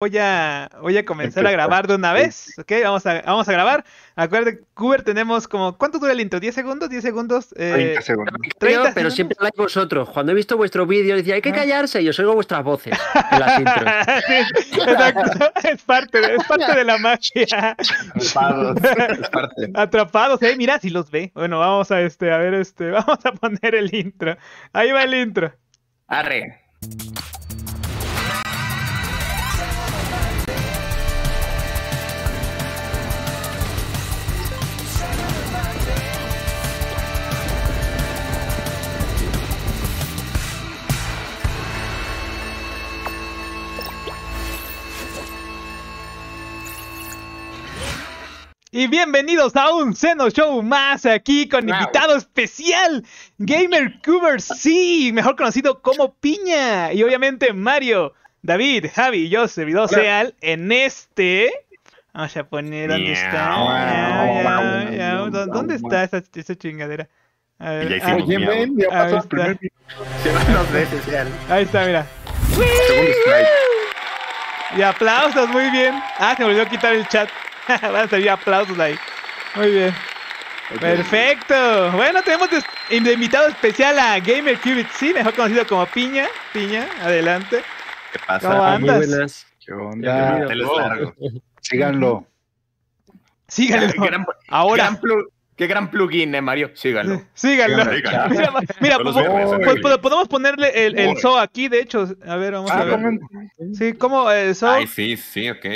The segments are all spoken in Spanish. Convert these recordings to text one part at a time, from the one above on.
Voy a, voy a comenzar a grabar de una vez, ¿ok? Vamos a, vamos a grabar. Acuérdate, Cuber, tenemos como... ¿Cuánto dura el intro? ¿10 segundos? ¿10 segundos? 30 eh, segundos. 30 pero, siempre vosotros. Cuando he visto vuestro vídeo, decía, hay que callarse, yo os oigo vuestras voces en las intros. Es parte, de, la magia. Atrapados. Atrapados, ¿eh? Mira, si los ve. Bueno, vamos a, este, a ver, este, vamos a poner el intro. Ahí va el intro. Arre. Y bienvenidos a un Seno Show más aquí con invitado especial, Gamer Cuber sí, mejor conocido como Piña. Y obviamente Mario, David, Javi y yo, servidor Seal, en este. Vamos a poner dónde está. ¿Dónde está esa, chingadera? A ver, ahí, Ahí está, mira. Y aplausos, muy bien. Ah, se volvió a quitar el chat. Van a salir aplausos ahí. Muy bien. Perfecto. Bueno, tenemos invitado especial a Gamer Cubit. sí, mejor conocido como Piña. Piña, adelante. ¿Qué pasa? ¿Cómo andas? ¿Qué onda? Síganlo. Síganlo. Ahora. Qué gran plugin, eh, Mario. Síganlo. Síganlo. Mira, pues, podemos ponerle el, zoo aquí, de hecho. A ver, vamos ah, a ver. Sí, ¿cómo? Eh, zoo? Ay, sí, sí, ok.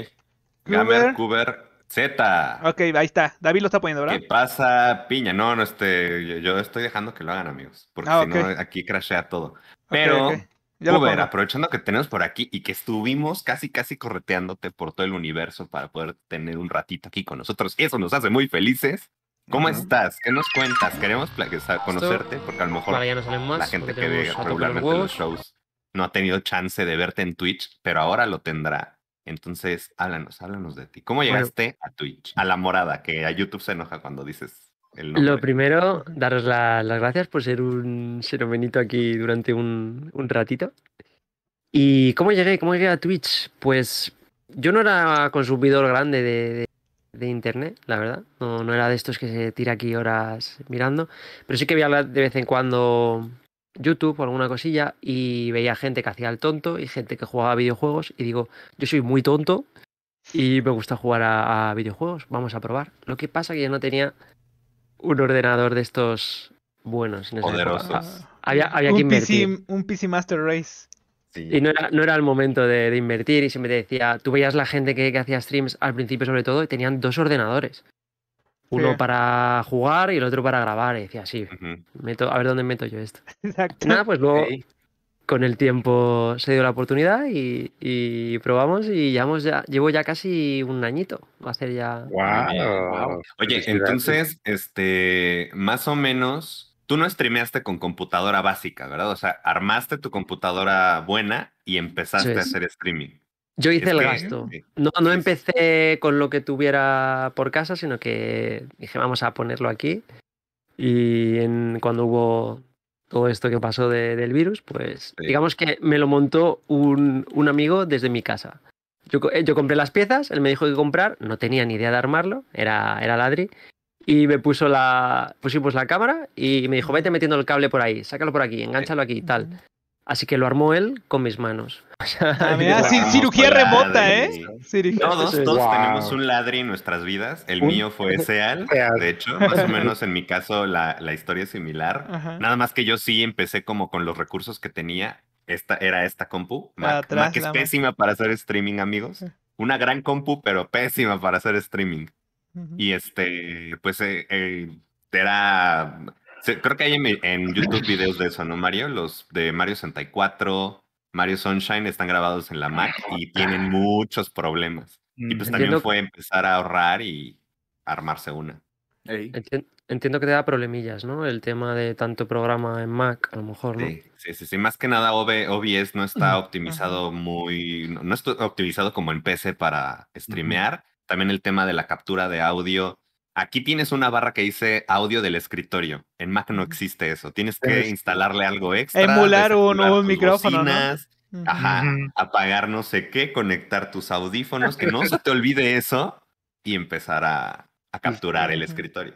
Gamer, Cuber, Z. Ok, ahí está. David lo está poniendo, ¿verdad? ¿Qué pasa, piña? No, no, este, yo, estoy dejando que lo hagan, amigos, porque ah, si no, aquí crashea todo. Pero, a ver aprovechando que tenemos por aquí y que estuvimos casi, casi correteándote por todo el universo para poder tener un ratito aquí con nosotros, eso nos hace muy felices. ¿Cómo estás? ¿Qué nos cuentas? Queremos conocerte porque a lo mejor la gente que ve regularmente los shows no ha tenido chance de verte en Twitch, pero ahora lo tendrá entonces, háblanos, háblanos de ti. ¿Cómo llegaste a Twitch, a la morada, que a YouTube se enoja cuando dices el nombre? Lo primero, daros las gracias por ser un seromenito aquí durante un, ratito. ¿Y cómo llegué? ¿Cómo llegué a Twitch? Pues yo no era consumidor grande de, internet, la verdad. No, no, era de estos que se tira aquí horas mirando. Pero sí que hablar de vez en cuando YouTube o alguna cosilla y veía gente que hacía el tonto y gente que jugaba videojuegos y digo, yo soy muy tonto y me gusta jugar a, videojuegos, vamos a probar. Lo que pasa que yo no tenía un ordenador de estos buenos. Poderosos. Ah. Había, había un que invertir. PC, un PC Master Race. Y no era, no era, el momento de, invertir y siempre te decía, tú veías la gente que hacía streams al principio sobre todo y tenían dos ordenadores. Uno para jugar y el otro para grabar. Y decía, sí, meto, a ver dónde meto yo esto. Nada, pues luego con el tiempo se dio la oportunidad y, probamos y ya, llevo ya casi un añito. Va a ser ya. Oye, entonces, este, más o menos. Tú no streameaste con computadora básica, ¿verdad? O sea, armaste tu computadora buena y empezaste a hacer streaming. Yo hice el gasto. No, no empecé con lo que tuviera por casa, sino que dije, vamos a ponerlo aquí. Y cuando hubo todo esto que pasó del virus, pues digamos que me lo montó un, amigo desde mi casa. Eh, yo, compré las piezas, él me dijo que comprar, no tenía ni idea de armarlo, era, era ladri. Y me puso la, la cámara y me dijo, vete metiendo el cable por ahí, sácalo por aquí, engánchalo aquí, y tal. Así que lo armó él con mis manos. Ah, cirugía remota, ¿eh? todos, tenemos un ladri en nuestras vidas. El mío fue Seal. De hecho, más o menos en mi caso la, historia es similar. Nada más que yo sí empecé como con los recursos que tenía. Esta era esta compu. que es pésima para hacer streaming, amigos. Una gran compu, pero pésima para hacer streaming. Y este, pues eh, eh, era creo que hay en, YouTube videos de eso, ¿no, Mario? Los de Mario 64, Mario Sunshine están grabados en la ah, Mac y tienen muchos problemas. Y pues mm, también fue empezar a ahorrar y armarse una. Entiendo que te da problemillas, ¿no? El tema de tanto programa en Mac, a lo mejor, ¿no? Sí, sí, sí. Más que nada, OBS no está optimizado muy. No, está optimizado como en PC para streamear. También el tema de la captura de audio Aquí tienes una barra que dice audio del escritorio. En Mac no existe eso. Tienes que instalarle algo extra. Emular un nuevo micrófono. Ajá. Apagar no sé qué, conectar tus audífonos, que no se te olvide eso y empezar a, capturar el escritorio.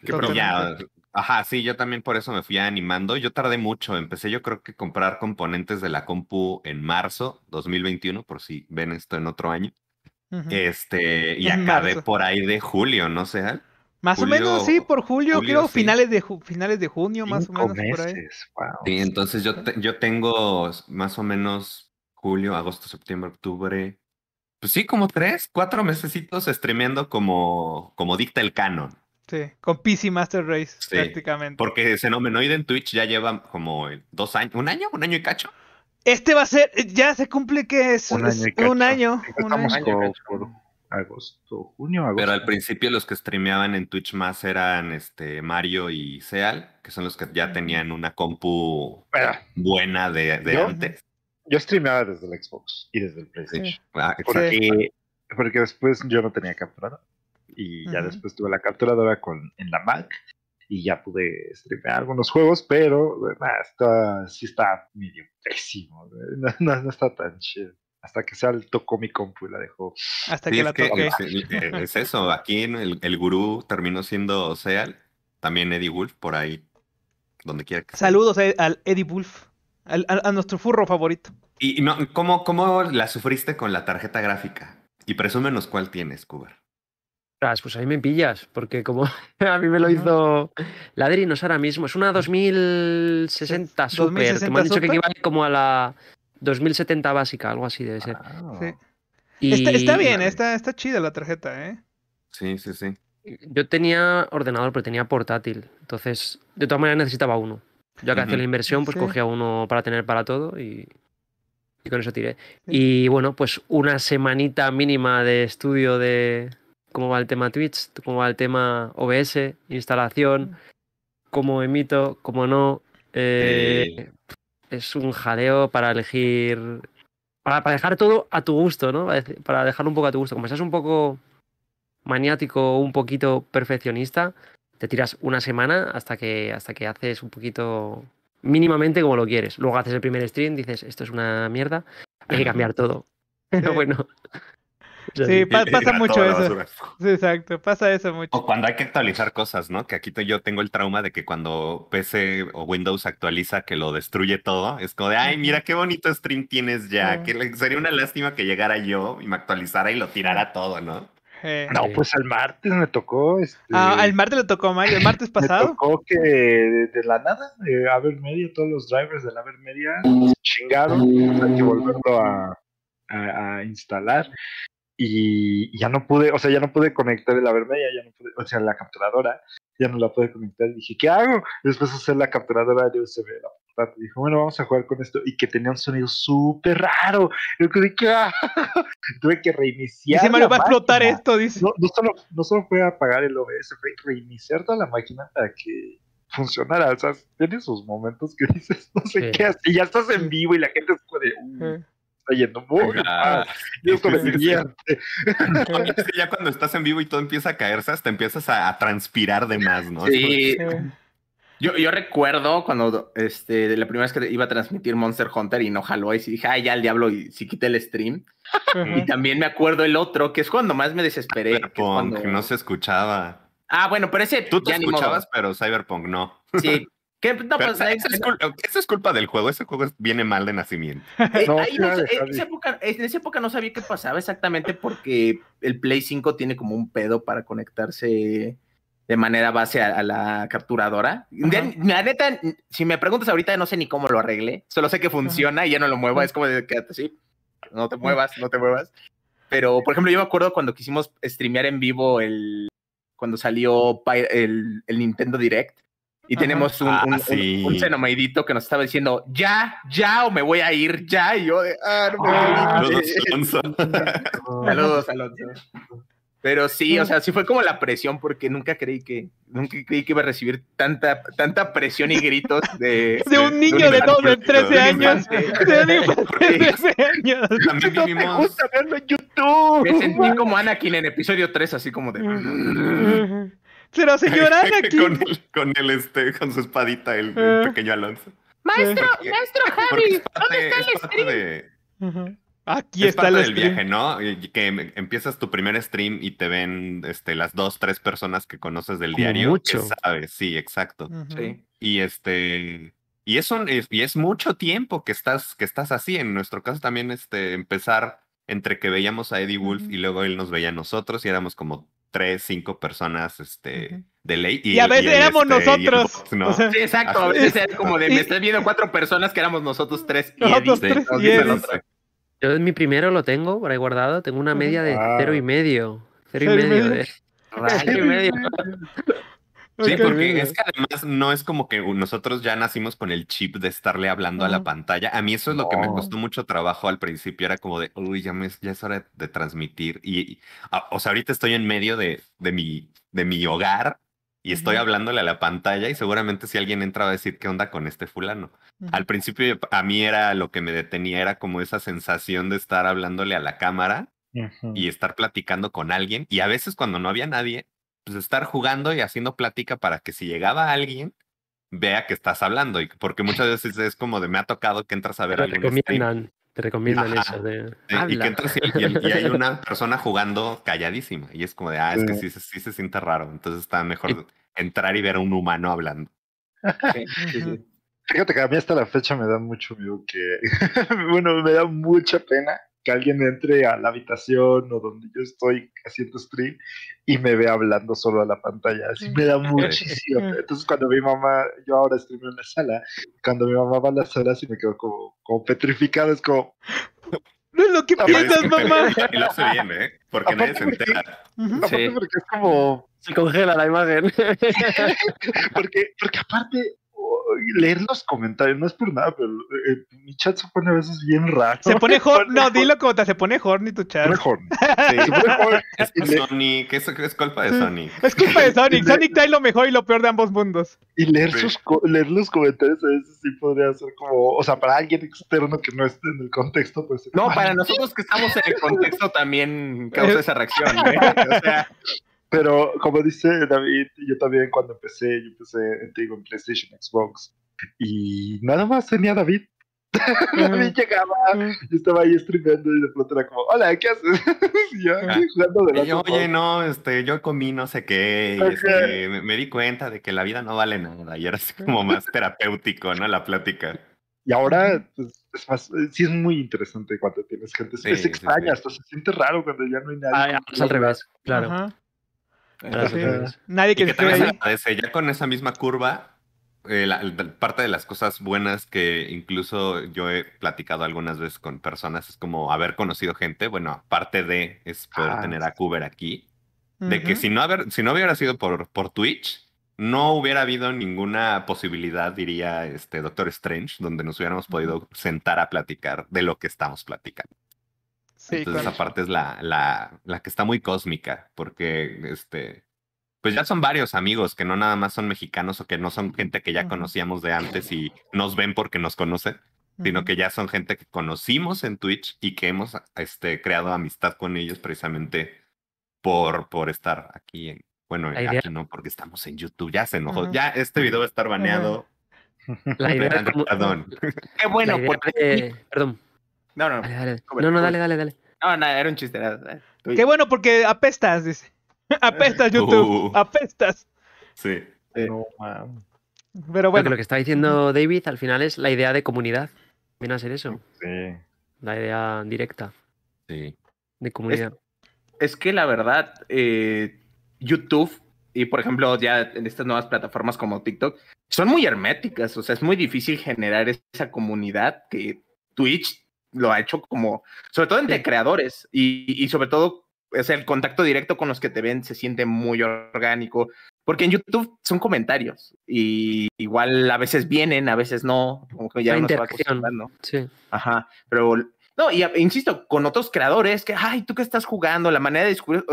Qué ya, ajá, sí, yo también por eso me fui animando. Yo tardé mucho. Empecé yo creo que comprar componentes de la compu en marzo 2021, por si ven esto en otro año. Este, y acabé por ahí de julio, ¿no sé, Más o menos, sí, por julio, creo, finales, de finales de junio, más o menos. Por ahí. Sí, entonces yo, yo tengo más o menos julio, agosto, septiembre, octubre. Pues sí, como tres, cuatro mesecitos streameando como, como dicta el canon. Sí, con PC Master Race, prácticamente. Porque nomenoide en Twitch ya lleva como dos años, un año, un año y cacho. Este va a ser, ya se cumple que es un año. Un año, agosto, junio, agosto. Pero al principio los que streameaban en Twitch más eran este Mario y Seal, que son los que ya tenían una compu buena de, ¿Yo? antes. Yo streameaba desde el Xbox y desde el PlayStation. Ah, porque, después yo no tenía capturadora. Y ya después tuve la capturadora con, en la Mac y ya pude streamear algunos juegos, pero nah, está, sí está medio pésimo, no, está tan chido. Hasta que tocó mi compu pues, y la dejó. Hasta que la toqué eh, Es, eso, aquí el, gurú terminó siendo Seal, también Eddie Wolf, por ahí, donde quiera que Saludos eh, al Eddie Wolf, a, a nuestro furro favorito. ¿Y no, ¿cómo, cómo la sufriste con la tarjeta gráfica? Y presúmenos cuál tienes, Cuber pues ahí me pillas, porque como a mí me lo hizo Ladrinos ahora mismo, es una 2060 Super, que me han dicho que equivale como a la 2070 básica, algo así debe ser. Ah, está, bien, está, está chida la tarjeta, ¿eh? Sí, sí, sí. Yo tenía ordenador, pero tenía portátil, entonces de todas maneras necesitaba uno. Yo que hacía la inversión, pues cogía uno para tener para todo y, con eso tiré. Y bueno, pues una semanita mínima de estudio de, cómo va el tema Twitch, cómo va el tema OBS, instalación, mm. cómo emito, cómo no. Eh, es un jaleo para elegir. Para, dejar todo a tu gusto, ¿no? Para dejarlo un poco a tu gusto. Como seas un poco maniático, un poquito perfeccionista, te tiras una semana hasta que, hasta que haces un poquito mínimamente como lo quieres. Luego haces el primer stream, dices, esto es una mierda, hay que cambiar todo. Pero bueno, Sí, pasa mucho eso. exacto, pasa eso mucho. O cuando hay que actualizar cosas, ¿no? Que aquí yo tengo el trauma de que cuando PC o Windows actualiza que lo destruye todo, es como de, ay, mira qué bonito stream tienes ya, que sería una lástima que llegara yo y me actualizara y lo tirara todo, ¿no? No, pues al martes me tocó. Este ah, al martes le tocó Mario, el martes pasado. Me tocó que de, la nada, de Aver Media, todos los drivers de la Aver Media se chingaron, hay que volverlo a, a, instalar y ya no pude, o sea, ya no pude conectar la vermella, ya no pude, o sea, la capturadora, ya no la pude conectar. Y dije, ¿qué hago? Después hacer la capturadora de USB, la bueno, vamos a jugar con esto. Y que tenía un sonido súper raro. Yo creo que ah". Tuve que reiniciar. Dice Mario, va a explotar esto, dice. No, solo, no solo fue apagar el OBS, fue reiniciar toda la máquina para que funcionara. O sea, tiene sus momentos que dices, no sé qué, y ya estás en vivo y la gente es como ya cuando estás en vivo y todo empieza a caerse, hasta empiezas a, transpirar de más, ¿no? Sí. Yo, yo, recuerdo cuando este, la primera vez que iba a transmitir Monster Hunter y no jaló, y dije, ay, ya el diablo, y si quité el stream. Y también me acuerdo el otro, que es cuando más me desesperé. Cyberpunk, no se escuchaba. Ah, bueno, pero ese. Tú te escuchabas, pero Cyberpunk no. Sí, eso, pues, pues, es culpa, del juego, ese juego viene mal de nacimiento. Eh, en, esa época, no sabía qué pasaba exactamente porque el Play 5 tiene como un pedo para conectarse de manera base a, la capturadora. la si me preguntas ahorita, no sé ni cómo lo arregle, solo sé que funciona y ya no lo muevo, es como de quédate así, no te muevas, no te muevas. Pero, por ejemplo, yo me acuerdo cuando quisimos streamear en vivo el, cuando salió el, el Nintendo Direct y tenemos un, ah, que nos estaba diciendo, ya, ya, o me voy a ir, ya. Y yo, de, ah, no me voy a ah, Saludos, Alonso. Pero sí, o sea, sí fue como la presión, porque nunca creí que, nunca creí que iba a recibir tanta, tanta presión y gritos de. de un niño de, 12, 13 años. De 13 años. me gusta verlo en YouTube. Me sentí como Anakin en episodio 3, así como de. Pero señora aquí. con, el, este, con su espadita, el, ah. pequeño Alonso. Maestro, maestro Javi, ¿dónde está el stream? Aquí está el viaje, ¿no? Que em, empiezas tu primer stream y te ven este, las dos, tres personas que conoces del diario. Mucho. sí, exacto. sí. Y este. Y es, y es mucho tiempo que estás, que estás así. En nuestro caso también este, empezar entre que veíamos a Eddie Wolf y luego él nos veía a nosotros y éramos como tres, cinco personas, este, de ley. Y, a veces éramos este, nosotros. sí, exacto, a veces era como de, me estás viendo cuatro personas que éramos nosotros tres. Nosotros y tres Yo es mi primero lo tengo por ahí guardado, tengo una media de cero ah. y medio. Cero y medio. Cero y medio. Sí, porque es que además no es como que nosotros ya nacimos con el chip de estarle hablando a la pantalla. A mí eso es lo que me costó mucho trabajo al principio. Era como de, uy, ya, me, ya es hora de transmitir. Y, o sea, ahorita estoy en medio de, mi, de mi hogar y estoy hablándole a la pantalla y seguramente si alguien entra va a decir, ¿qué onda con este fulano? Al principio a mí era lo que me detenía, era como esa sensación de estar hablándole a la cámara y estar platicando con alguien. Y a veces cuando no había nadie, pues, estar jugando y haciendo plática para que si llegaba alguien, vea que estás hablando. Y porque muchas veces es como de me ha tocado que entras a ver Te recomiendan, te recomiendan eso de. Y, y que entras y, hay una persona jugando calladísima. Y es como de, ah, es que sí, se siente raro. Entonces está mejor entrar y ver a un humano hablando. Fíjate que a mí hasta la fecha me da mucho miedo que, bueno, me da mucha pena que alguien entre a la habitación o donde yo estoy haciendo stream y me ve hablando solo a la pantalla. Así me da muchísimo. Entonces, cuando mi mamá, yo ahora estoy en la sala, cuando mi mamá va a la sala, y me quedo como, como petrificado, es como. No es lo que piensas, mamá. Y lo hace bien, ¿eh? Porque nadie se entera. aparte porque es como. Se congela la imagen. porque, porque aparte, leer los comentarios, no es por nada, pero eh, eh, mi chat se pone a veces bien raro. Se pone horny, no, dilo como te, se pone horny tu chat. Se pone Es, Sonic, es, culpa de Sonic. Es culpa de Sonic, Sonic trae lo mejor y lo peor de ambos mundos. Y leer, sus, leer los comentarios a veces sí podría ser como, o sea, para alguien externo que no esté en el contexto, pues... No, para nosotros que estamos en el contexto también causa eh, esa reacción, ¿eh? O sea... Pero como dice David, yo también cuando empecé, yo empecé digo, en PlayStation, Xbox, y nada más tenía David. David llegaba, yo estaba ahí streameando y de pronto era como, hola, ¿qué haces? y yo, ah. jugando de y yo, oye, no, este, yo comí no sé qué, y este, me, di cuenta de que la vida no vale nada, y era así como más terapéutico, ¿no? La plática. Y ahora, pues, es más, eh, sí es muy interesante cuando tienes gente, es extraña, hasta se siente raro cuando ya no hay nadie. Ah, es pues al revés, claro. Nadie que, que Ya con esa misma curva, eh, parte de las cosas buenas que incluso yo he platicado algunas veces con personas es como haber conocido gente. Bueno, aparte de es poder ah, tener a Cuber aquí. De que si no, haber, si no hubiera sido por, por Twitch, no hubiera habido ninguna posibilidad, diría este Doctor Strange, donde nos hubiéramos podido sentar a platicar de lo que estamos platicando. Entonces esa parte es la, la, la, que está muy cósmica, porque este, pues ya son varios amigos que no nada más son mexicanos o que no son gente que ya conocíamos de antes y nos ven porque nos conocen, sino que ya son gente que conocimos en Twitch y que hemos este, creado amistad con ellos precisamente por, por estar aquí en, bueno, aquí no, porque estamos en YouTube, ya se enojó, ya este video va a estar baneado. La Perdón. Qué bueno, porque... Perdón. No, no, no. No, no, dale, dale, dale. No, nada era un chiste. Qué bueno porque apestas, dice. apestas, uh. YouTube. Apestas. Sí. Pero bueno. lo que está diciendo David al final es la idea de comunidad. Viene a ser eso. Sí. La idea directa. Sí. De comunidad. Es, que la verdad, eh, YouTube y por ejemplo ya en estas nuevas plataformas como TikTok son muy herméticas, o sea, es muy difícil generar esa comunidad que Twitch lo ha hecho como, sobre todo entre creadores y, sobre todo, es el contacto directo con los que te ven se siente muy orgánico, porque en YouTube son comentarios y igual a veces vienen, a veces no, como que ya no se va ¿no? Sí. Ajá, pero no, y insisto, con otros creadores que, ay, tú qué estás jugando, la manera de descubrir...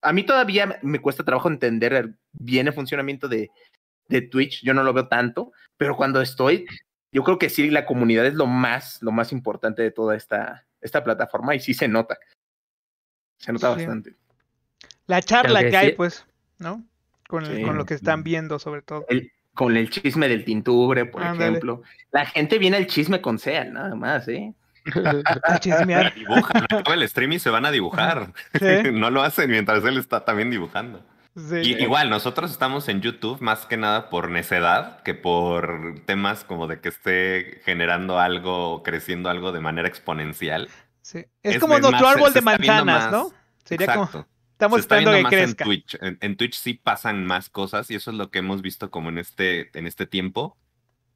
A mí todavía me cuesta trabajo entender bien el funcionamiento de, de Twitch, yo no lo veo tanto, pero cuando estoy yo creo que sí, la comunidad es lo más, lo más importante de toda esta, esta plataforma y sí se nota. Se nota bastante. La charla que, hay, pues, ¿no? Con, con, lo que están viendo, sobre todo. con el chisme del tintubre, por ejemplo. La gente viene al chisme con SEA, nada más, ¿eh? el streaming se van a dibujar. No lo hacen mientras él está también dibujando igual, nosotros estamos en YouTube más que nada por necedad que por temas como de que esté generando algo, creciendo algo de manera exponencial Sí. Es, como nuestro árbol de manzanas, ¿no? Sería como. Estamos esperando que crezca. En Twitch. En, Twitch sí pasan más cosas y eso es lo que hemos visto como en este, en este tiempo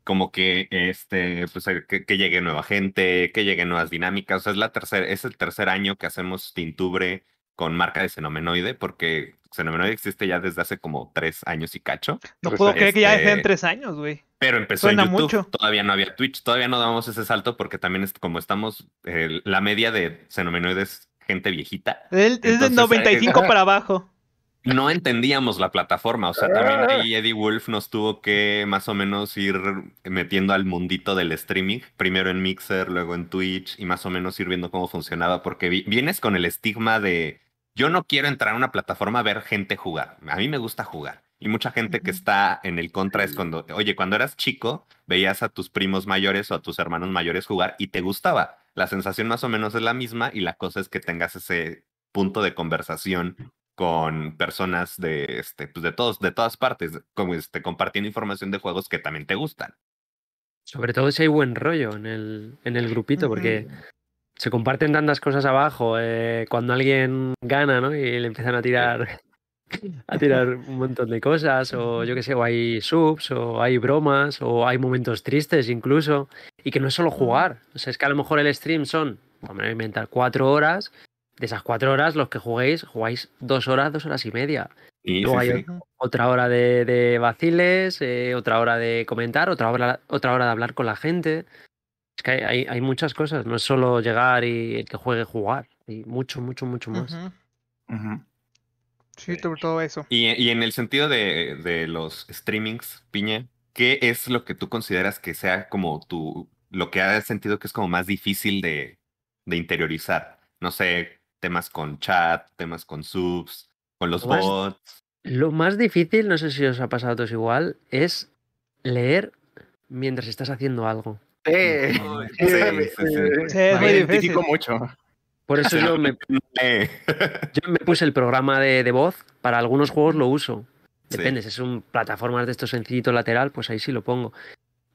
como que este pues eh, que, llegue nueva gente, que lleguen nuevas dinámicas. O sea, es la tercera, es el tercer año que hacemos Tintubre con marca de Xenomenoide, porque Xenomenoide existe ya desde hace como tres años y cacho. No puedo creer que ya sean este, tres años, güey. Pero empezó en YouTube, mucho. todavía no había Twitch, todavía no damos ese salto porque también como estamos, la media de Xenomenoide es gente viejita. es de 95 eh, para abajo. No entendíamos la plataforma, o sea, también ahí Eddie Wolf nos tuvo que más o menos ir metiendo al mundito del streaming, primero en Mixer, luego en Twitch y más o menos ir viendo cómo funcionaba, porque vienes con el estigma de yo no quiero entrar a una plataforma a ver gente jugar. A mí me gusta jugar. Y mucha gente que está en el contra es cuando, oye, cuando eras chico, veías a tus primos mayores o a tus hermanos mayores jugar y te gustaba. La sensación más o menos es la misma y la cosa es que tengas ese punto de conversación con personas de, este, pues, de, todos, de todas partes, como este, compartiendo información de juegos que también te gustan. Sobre todo si hay buen rollo en el, en el grupito, porque se comparten tantas cosas abajo. Eh, cuando alguien gana, Y le empiezan a tirar a tirar un montón de cosas, o yo que sé, o hay subs, o hay bromas, o hay momentos tristes incluso, y que no es solo jugar, o sea, es que a lo mejor el stream son, vamos a inventar, cuatro horas, de esas cuatro horas los que juguéis, jugáis dos horas, dos horas y media. Y Luego hay otra hora de, vaciles, eh, otra hora de comentar, otra hora, otra hora de hablar con la gente. Es que hay, muchas cosas, no es solo llegar y el que juegue jugar, y mucho, mucho, mucho más. Sí, sobre todo eso. Y, en el sentido de, los streamings, Piña, ¿qué es lo que tú consideras que sea como tu, lo que ha sentido que es como más difícil de, interiorizar? No sé, temas con chat, temas con subs, con los bots. lo más difícil, no sé si os ha pasado a todos igual, es leer mientras estás haciendo algo. Sí, mucho. Por eso yo me, puse el programa de, voz. Para algunos juegos lo uso. Depende, si es un plataforma de estos sencillitos lateral, pues ahí sí lo pongo.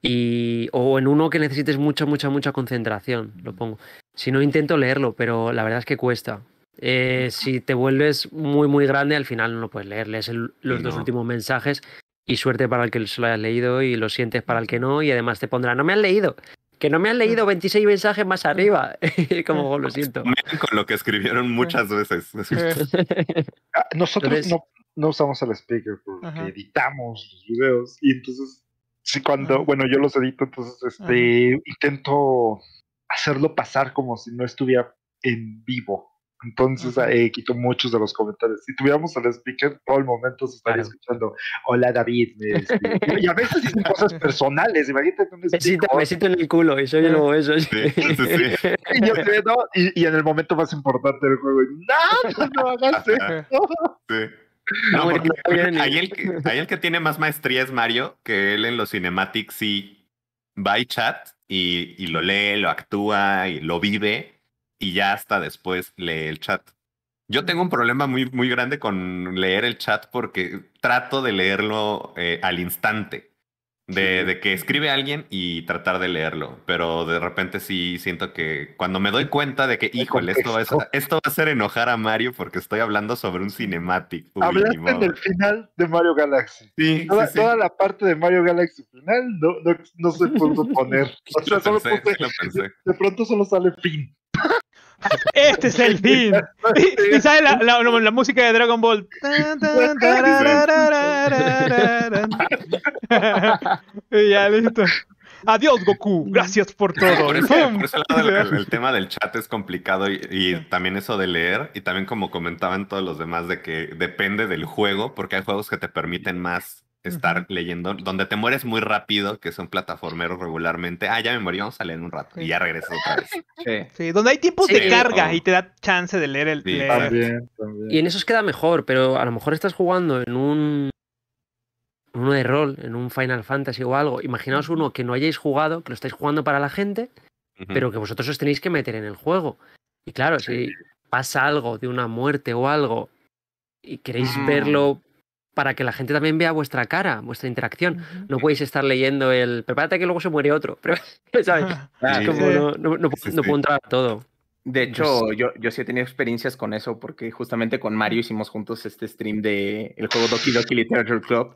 Y, o en uno que necesites mucha, mucha, mucha concentración, lo pongo. Si no, intento leerlo, pero la verdad es que cuesta. Eh, si te vuelves muy, muy grande, al final no lo puedes leer. Lees los dos últimos mensajes y suerte para el que se lo hayas leído y lo sientes para el que no. Y además te pondrá, no me han leído. Que no me han leído 26 mm. mensajes más mm. arriba. Como oh, lo pues, siento. Con lo que escribieron mm. muchas veces. Ah, Nosotros no, usamos el speaker porque editamos los videos. Y entonces, sí, cuando, ah. bueno, yo los edito, entonces este, intento hacerlo pasar como si no estuviera en vivo. Entonces ahí quito muchos de los comentarios. Si tuviéramos al speaker, todo el momento se estaría escuchando, hola David. Este, y a veces dicen cosas personales, imagínate un speaker. Me en el culo y eso. Sí, y, yo, creo, y, en el momento más importante del juego, no, pues no hagas Sí. Ah, ¿eh? ahí el, que, tiene más maestría es Mario, que él en los cinematics sí va y chat y, y lo lee, lo actúa y lo vive y ya hasta después lee el chat. Yo tengo un problema muy, muy grande con leer el chat porque trato de leerlo eh, al instante. De, de, que escribe alguien y tratar de leerlo, pero de repente sí siento que cuando me doy cuenta de que, híjole, esto va, a, esto va a hacer enojar a Mario porque estoy hablando sobre un cinematic. Hablaste del final de Mario Galaxy. Sí, toda, toda la parte de Mario Galaxy final no, no, se pudo poner. O sea, pensé. de pronto solo sale fin este es el fin. Y, sabes la, música de Dragon Ball. ya listo. Adiós, Goku. Gracias por todo. Por, ese, el, tema del chat es complicado y, también eso de leer. Y también, como comentaban todos los demás, de que depende del juego, porque hay juegos que te permiten más estar leyendo, donde te mueres muy rápido, que son plataformeros regularmente. Ah, ya me morí, vamos a leer un rato y ya regreso otra vez. Sí. sí donde hay tiempos de carga y te da chance de leer el. Leer. Y en esos queda mejor, pero a lo mejor estás jugando en un. Uno de rol, en un Final Fantasy o algo. Imaginaos uno que no hayáis jugado, que lo estáis jugando para la gente, pero que vosotros os tenéis que meter en el juego. Y claro, si pasa algo de una muerte o algo y queréis ah. verlo para que la gente también vea vuestra cara, vuestra interacción. No podéis estar leyendo el prepárate que luego se muere otro. ¿sabes? Como No, a todo. De hecho, pues yo, sí he tenido experiencias con eso, porque justamente con Mario hicimos juntos este stream de juego Doki Doki Literature Club.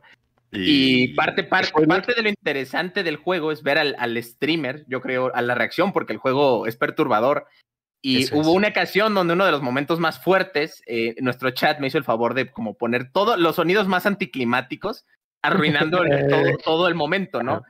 Y, parte, parte, parte de lo interesante del juego es ver al, al streamer, yo creo, a la reacción, porque el juego es perturbador y hubo una ocasión donde uno de los momentos más fuertes, eh, nuestro chat me hizo el favor de como poner todos los sonidos más anticlimáticos, arruinando eh. todo, el momento, ¿no?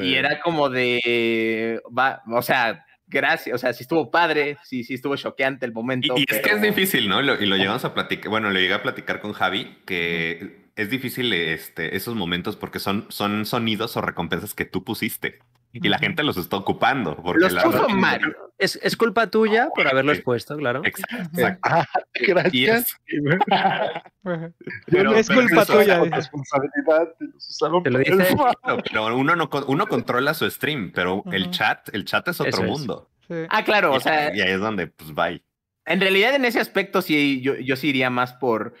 Y era como de, va, o sea, gracias, o sea, sí estuvo padre, sí, sí estuvo choqueante el momento. Y, es que es difícil, ¿no? y lo llevamos a platicar, bueno, lo llegué a platicar con Javi, que es difícil este, esos momentos porque son, son sonidos o recompensas que tú pusiste y la gente los está ocupando. Porque los puso mal. Es, culpa tuya por haberlos puesto, claro. Exacto. Ah, gracias. es culpa tuya. Es eh. responsabilidad lo dice. pero uno, no, uno controla su stream, pero el chat, el chat es otro mundo. Ah, claro, y, o sea. Y ahí es donde, pues, bye. En realidad, en ese aspecto, sí, yo, yo sí iría más por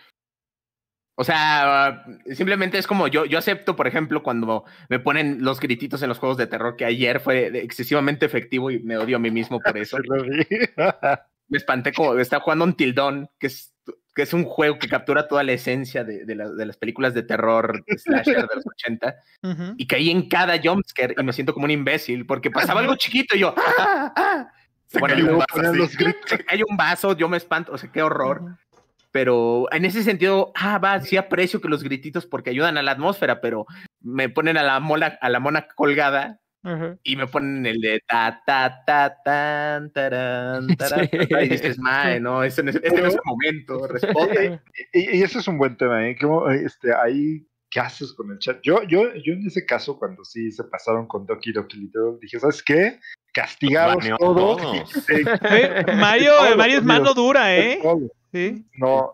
o sea, simplemente es como yo, yo acepto, por ejemplo, cuando me ponen los grititos en los juegos de terror, que ayer fue excesivamente efectivo y me odio a mí mismo por eso. me espanté como estaba jugando un tildón, que es, que es un juego que captura toda la esencia de, las películas de terror de slasher de los 80, y caí en cada jumpscare y me siento como un imbécil porque pasaba algo chiquito y yo, un vaso, yo me espanto, o sea, qué horror pero en ese sentido, ah, va, sí aprecio que los grititos porque ayudan a la atmósfera, pero me ponen a la mola, a la mona colgada y me ponen el de ta ta ta tan y dices, mae, no, este, no es, el momento, responde. Y, eso es un buen tema, ¿eh? ¿Cómo, este, ahí, ¿qué haces con el chat? Yo, yo, yo en ese caso, cuando sí se pasaron con Doki Doki Little, dije, ¿sabes qué? Castigados todo Mario, Mario es mano dura, ¿eh? No,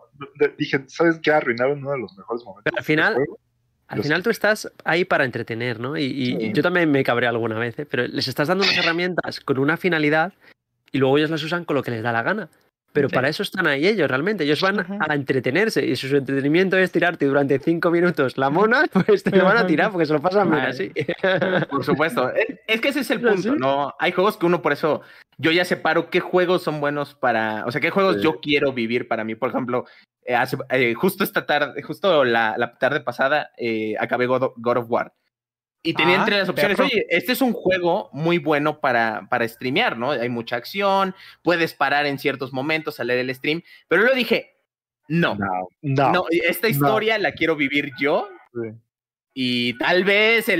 dije, ¿sabes qué? Arruinaron uno de los mejores momentos. al final, tú estás ahí para entretener, ¿no? Y, yo también me cabré alguna vez, ¿eh? pero les estás dando unas herramientas con una finalidad y luego ellos las usan con lo que les da la gana. Pero para eso están ahí ellos realmente. Ellos van a entretenerse y si su entretenimiento es tirarte durante cinco minutos la mona, pues te lo van a tirar porque se lo pasan mal. así. Por supuesto. Es que ese es el punto, ¿no? Hay juegos que uno por eso yo ya separo qué juegos son buenos para, o sea, qué juegos yo quiero vivir para mí. Por ejemplo, eh, eh, justo esta tarde, justo la, tarde pasada, eh, acabé God of War. Y tenía ah, entre las opciones, oye, este es un juego muy bueno para, para streamear, ¿no? Hay mucha acción, puedes parar en ciertos momentos a leer el stream, pero lo dije, no, no, no, esta historia la quiero vivir yo. Sí y tal vez el,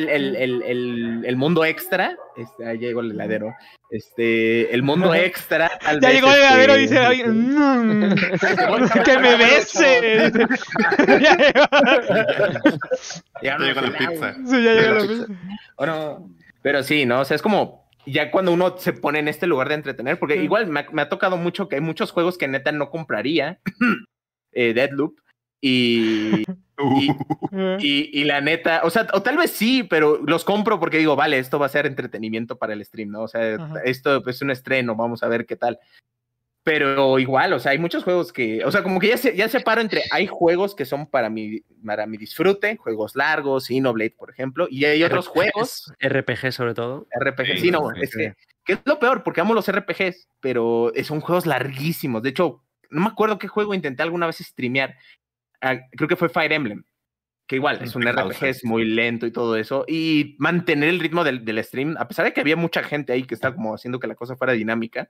mundo extra, este, ahí llegó el heladero, este, el mundo extra, ya llegó el heladero y dice, que me beses. ya llegó la pizza. Sí, ya pero sí, ¿no? O sea, es como ya cuando uno se pone en este lugar de entretener, porque igual me ha, tocado mucho que hay muchos juegos que neta no compraría, eh, Deadloop, Uh. Y, y, la neta, o sea, o tal vez sí, pero los compro porque digo, vale, esto va a ser entretenimiento para el stream, ¿no? O sea, esto es un estreno, vamos a ver qué tal. Pero igual, o sea, hay muchos juegos que, o sea, como que ya, se, ya separo entre, hay juegos que son para mi, para mi disfrute, juegos largos, blade por ejemplo, y hay otros juegos. RPG sobre todo. RPG, sí, no, es Que, que, es lo peor, porque amo los RPGs, pero son juegos larguísimos. De hecho, no me acuerdo qué juego intenté alguna vez streamear, creo que fue Fire Emblem, que igual es un RPG, es muy lento y todo eso, y mantener el ritmo del, del, stream, a pesar de que había mucha gente ahí que estaba como haciendo que la cosa fuera dinámica,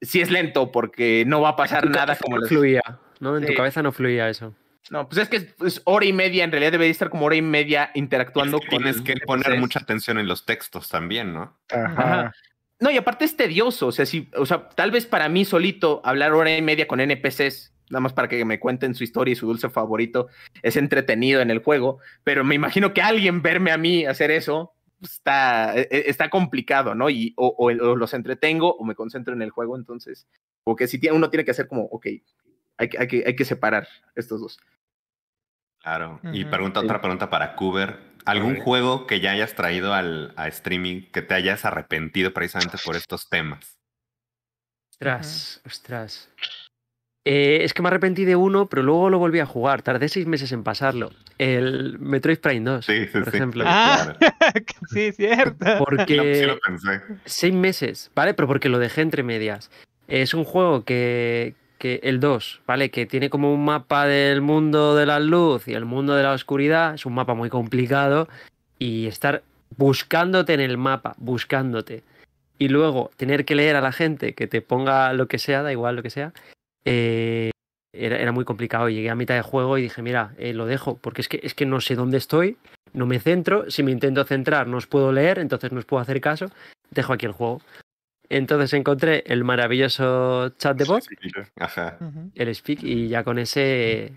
sí es lento porque no va a pasar nada como... No fluía, ¿no? En tu cabeza no fluía eso. No, pues es que es, hora y media, en realidad debería estar como hora y media interactuando con. Tienes que poner mucha atención en los textos también, ¿no? Ajá. No, y aparte es tedioso, o sea, si, o sea, tal vez para mí solito hablar hora y media con NPCs nada más para que me cuenten su historia y su dulce favorito, es entretenido en el juego, pero me imagino que alguien verme a mí hacer eso pues, está, e, e, está complicado, ¿no? Y o, los entretengo o me concentro en el juego, entonces, porque si uno tiene que hacer como, ok, hay, hay, que, hay que separar estos dos. Claro, y pregunta otra pregunta para Cuber. ¿Algún juego que ya hayas traído al, a streaming que te hayas arrepentido precisamente por estos temas? Ostras, ostras. Eh, es que me arrepentí de uno, pero luego lo volví a jugar. Tardé seis meses en pasarlo. El Metroid Prime 2, sí, por ejemplo. Ah, cierto. Porque pensé. seis meses, ¿vale? Pero porque lo dejé entre medias. Es un juego que, que el 2, ¿vale? Que tiene como un mapa del mundo de la luz y el mundo de la oscuridad. Es un mapa muy complicado. Y estar buscándote en el mapa, buscándote. Y luego tener que leer a la gente que te ponga lo que sea, da igual lo que sea eh, era, muy complicado. Llegué a mitad de juego y dije, mira, eh, lo dejo, porque es que, es que no sé dónde estoy, no me centro, si me intento centrar no os puedo leer, entonces no os puedo hacer caso, dejo aquí el juego. Entonces encontré el maravilloso chat de voz, el speak, y ya con ese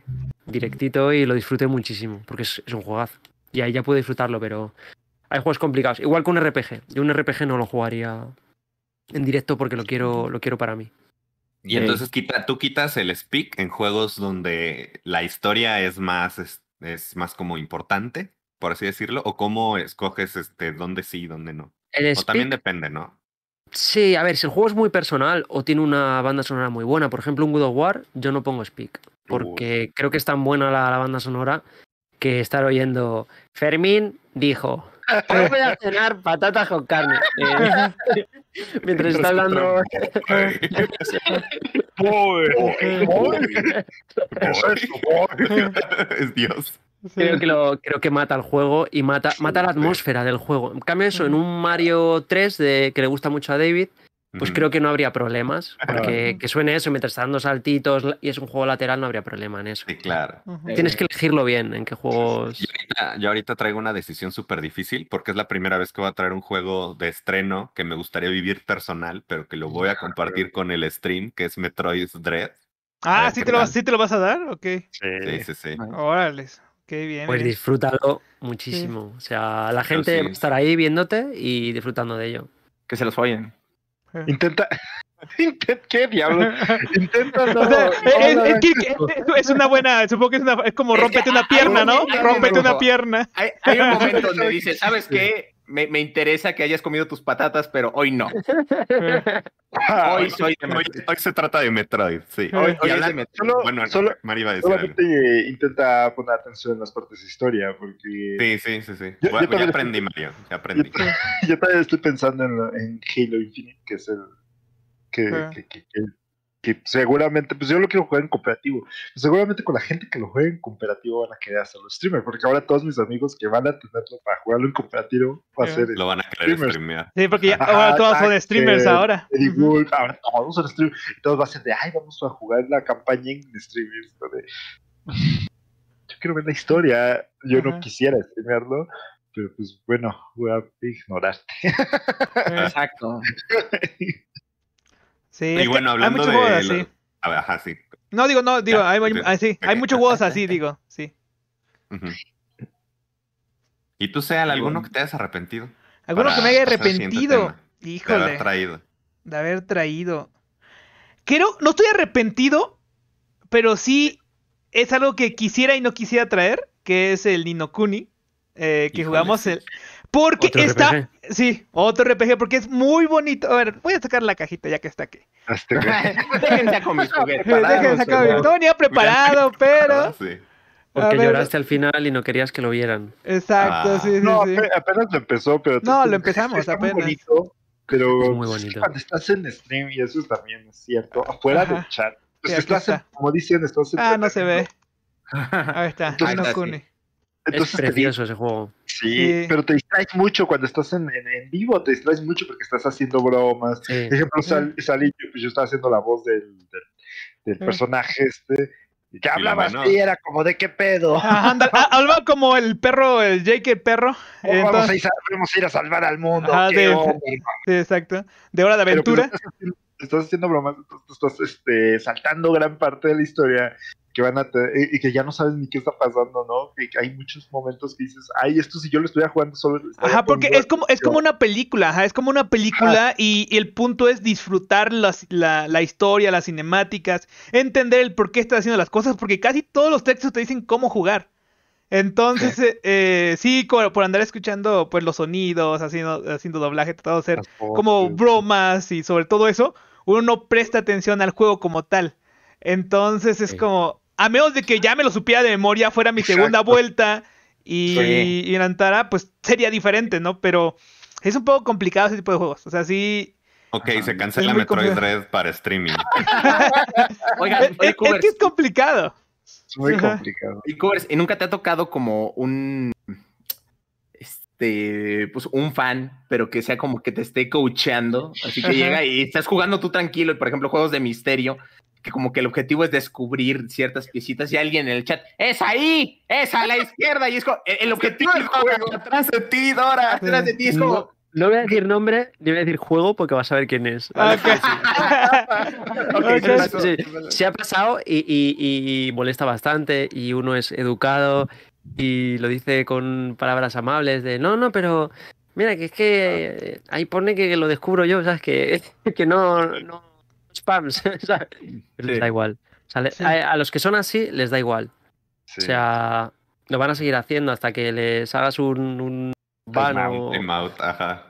directito y lo disfruté muchísimo, porque es, un juegazo. Y ahí ya puedo disfrutarlo, pero hay juegos complicados. Igual que un RPG. Yo un RPG no lo jugaría en directo porque lo quiero, lo quiero para mí. Y entonces quita, tú quitas el speak en juegos donde la historia es más, es, más como importante, por así decirlo, o cómo escoges este, dónde sí y dónde no. El o también depende, ¿no? Sí, a ver, si el juego es muy personal o tiene una banda sonora muy buena, por ejemplo, un God of War, yo no pongo speak, porque creo que es tan buena la banda sonora que estar oyendo Fermín dijo yo voy a cenar patatas con carne. Eh, mientras está hablando. es Dios. Creo que, mata el juego y mata, mata la atmósfera del juego. En cambio, eso, en un Mario 3 de, que le gusta mucho a David, pues creo que no habría problemas. Porque que suene eso mientras está dando saltitos y es un juego lateral, no habría problema en eso. Sí, claro. Tienes que elegirlo bien en qué juegos. Yo ahorita, traigo una decisión súper difícil porque es la primera vez que voy a traer un juego de estreno que me gustaría vivir personal, pero que lo voy a compartir con el stream, que es Metroid Dread. Ah, ¿sí te, lo, te, lo, vas a dar? Ok. Sí, sí, sí. Ah, órale. Qué bien. Pues disfrútalo muchísimo. O sea, la gente estará ahí viéndote y disfrutando de ello. Que se los follen. Eh. Intenta. ¿Qué diablo? Intenta no, es, que, es, una buena, supongo que es, una, es como rompete una pierna, ¿no? Rompete una pierna. Hay, hay un momento donde dice, ¿sabes qué? me, me, interesa que hayas comido tus patatas, pero hoy no. hoy, hoy, se trata de Metroid, sí. Hoy, es de Metroid. bueno, solo, va a decir intenta poner atención en las partes de historia, porque... Sí, sí, sí, sí. Yo, bueno, ya aprendí, maría Mario, ya aprendí. Yo, todavía estoy pensando en, en, Halo Infinite, que es el... Que, el que seguramente, pues yo lo quiero jugar en cooperativo. Pues, seguramente con la gente que lo juegue en cooperativo van a querer hacerlo streamer, porque ahora todos mis amigos que van a tenerlo para jugarlo en cooperativo va a ser Lo van a querer streamer Sí, porque ya, ahora todos son streamers ahora. ahora todos son streamers. Y todos van a ser de, ay, vamos a jugar la campaña en streamers. Yo quiero ver la historia. Yo no quisiera streamearlo, pero pues bueno, voy a ignorarte. Exacto. y bueno, hablando hay muchos de. así. Ajá, sí. No, digo, no, digo, hay, ah, sí, hay, muchos juegos así, digo, sí. ¿Y tú, sean alguno que te hayas arrepentido? Alguno que me haya arrepentido. Híjole. De haber traído. De haber traído. Quiero, no estoy arrepentido, pero sí es algo que quisiera y no quisiera traer, que es el Ninokuni, eh, que jugamos el... Porque está. Sí, otro RPG, porque es muy bonito. A ver, voy a sacar la cajita ya que está aquí. Pues déjense con mis mi. No venía preparado, pero. Ah, porque lloraste al final y no querías que lo vieran. Exacto, ah. sí, sí. No, apenas lo empezó, pero. No, lo empezamos está apenas. Muy bonito, pero muy pues, bonito. cuando estás en stream, y eso también es cierto, afuera del chat, pues estás en, como dicen, estás en. Ah, no se ve. Ahí está, Ahí está, cune es precioso ese juego. Sí, pero te distraes mucho cuando estás en, vivo, te distraes mucho porque estás haciendo bromas. Por ejemplo, salí, pues yo estaba haciendo la voz del, mm. personaje este. ya hablaba y era como de qué pedo. Ah, hablaba como el perro, el Jake el perro. Oh, vamos, a ir, a salvar al mundo. de, exacto. De hora de pues, aventura estás haciendo bromas, estás este, saltando gran parte de la historia van a eh, y que ya no sabes ni qué está pasando, ¿no? Que, hay muchos momentos que dices, ay, esto si yo lo estuviera jugando solo. Ajá, porque es como, es como una película, ajá, es como una película y, el punto es disfrutar la, historia, las cinemáticas, entender el por qué estás haciendo las cosas, porque casi todos los textos te dicen cómo jugar. Entonces, sí, eh, eh, por andar escuchando pues los sonidos, haciendo, haciendo doblaje, tratando de hacer como bromas y sobre todo eso, uno no presta atención al juego como tal. Entonces es como, a menos de que ya me lo supiera de memoria, fuera mi segunda vuelta y, en Antara, pues sería diferente, ¿no? Pero es un poco complicado ese tipo de juegos. O sea, sí. Ok, se cancela Metroid Red para streaming. Oigan, es, que es complicado. Es muy complicado. Y Covers, nunca te ha tocado como un este, pues un fan, pero que sea como que te esté coacheando, así que llega y estás jugando tú tranquilo por ejemplo juegos de misterio que como que el objetivo es descubrir ciertas piecitas y alguien en el chat, ¡es ahí! ¡es a la izquierda! Y es como, el, objetivo del juego, atrás de ti, Dora, atrás de ti, No, voy a decir nombre, ni voy a decir juego porque vas a ver quién es. Ah, se ha pasado y, molesta bastante y uno es educado y lo dice con palabras amables de no, no, pero Mira, que es que ah. eh, ahí pone que lo descubro yo, ¿sabes? Que, que no, spams. les da igual. a, los que son así les da igual. O sea, lo van a seguir haciendo hasta que les hagas un, un pues ban o... ajá.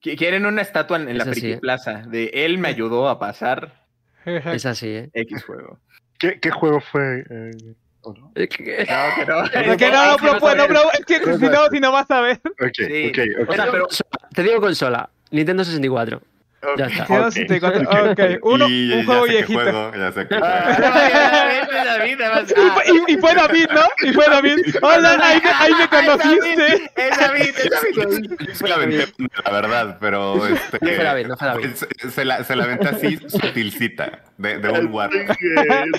Quieren una estatua en, la principal ¿eh? Plaza de él me ayudó a pasar. Es así, ¿eh? X juego. ¿Qué, juego fue? Eh, no? que no, que no, es que pues, si no, si no vas a ver. Ok, ok, Pero, te digo consola, Nintendo 64. Ya está. Okay. Uno, y, un juego viejito. y, fue David, ¿no? Y fue David. Hola, ahí, ahí me conociste. Es David, es David. Se la la verdad, pero. Este, no fue David, no fue David. Se, la, se la venta así, sutilcita, de, de un guarda.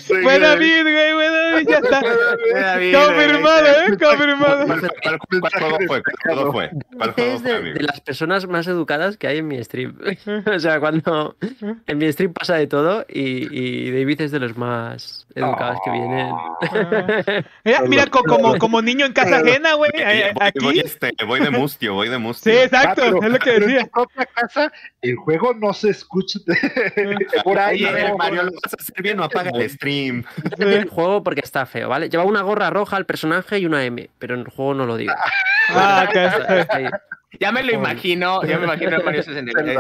Fue David, güey, fue David, ya está. Confirmado, ¿eh? Confirmado. ¿Cuál juego fue? ¿Cuál juego fue? ¿Cuál juego fue? De las personas más educadas que hay en mi stream o sea, cuando en mi stream pasa de todo y, David es de los más educados que vienen. Ah. mira, como, como niño en casa ajena, güey. Eh, aquí. Voy, este, voy, de mustio, voy de mustio. Sí, exacto, es lo que decía. En casa, el juego no se escucha. Por ahí, Mario, lo vas a bien apaga el stream. el juego porque está feo, ¿vale? Lleva una gorra roja al personaje y una M, pero en el juego no lo digo. Ah, ya me lo imagino, ya me imagino a, Mario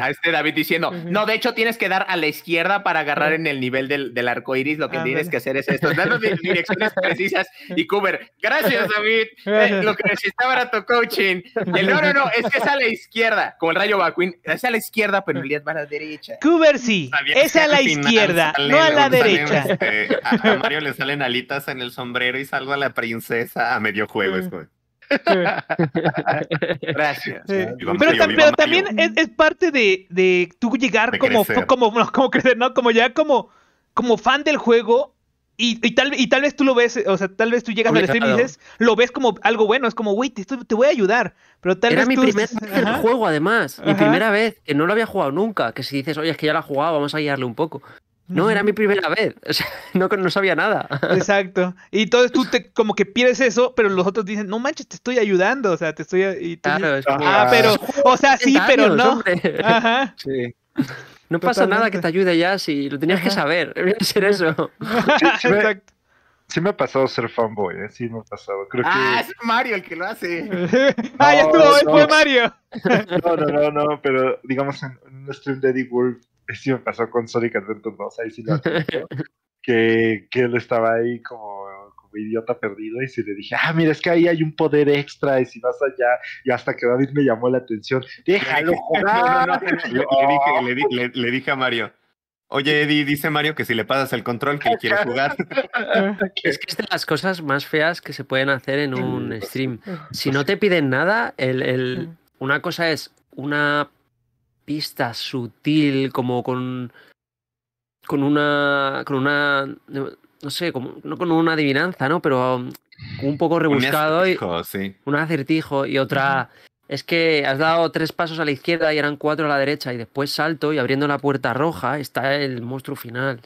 este David diciendo, no, de hecho tienes que dar a la izquierda para agarrar en el nivel del, del arco iris, lo que tienes que hacer es esto, dando direcciones precisas y Cooper, gracias David, eh, lo que necesitaba era tu coaching. El, no, no, no, es que es a la izquierda, como el Rayo Bakuin, es a la izquierda, pero día va a la derecha. Cooper sí, es a la izquierda, no a la derecha. Este, a, Mario le salen alitas en el sombrero y salgo a la princesa a medio juego. Es como, Gracias. pero, también es, parte de, de tú llegar como, como, como crecer, ¿no? Como ya como, como fan del juego. Y, y, tal, y tal vez tú lo ves, o sea, tal vez tú llegas al stream y dices, lo ves como algo bueno, es como, güey, te, te, voy a ayudar. Pero tal Era vez mi tú... primera vez en el juego, además. Mi primera vez, que no lo había jugado nunca. Que si dices, oye, es que ya lo ha jugado vamos a guiarle un poco. No, era mi primera vez. O sea, no, no sabía nada. Exacto. Y entonces tú te, como que pierdes eso, pero los otros dicen, no manches, te estoy ayudando. O sea, te estoy. Y ah, pero. O sea, sí, pero no. Ajá. Sí. No pasa nada que te ayude ya si lo tenías que saber. Debería ser eso. Exacto. Sí me ha pasado ser fanboy, ¿eh? sí me ha pasado. ah, es Mario el que lo hace. ah, ya estuvo, no, fue Mario. no, no, no, no, pero digamos en nuestro stream World sí me pasó con Sonic Adventure 2, ahí sí que, él estaba ahí como, idiota perdido y si le dije, ah, mira, es que ahí hay un poder extra y si vas allá, y hasta que David me llamó la atención, déjalo jugar. le, dije, a Mario, Oye, Eddie, dice Mario que si le pasas el control que él quiere jugar. es que es de las cosas más feas que se pueden hacer en un stream. Pues si no te piden nada, el, una cosa es una pista sutil, como con. con una. con una. no sé, como, no con una adivinanza, ¿no? Pero um, un poco rebuscado. Un acertijo, y, sí. Un acertijo y otra. Es que has dado tres pasos a la izquierda y eran cuatro a la derecha, y después salto y abriendo la puerta roja está el monstruo final,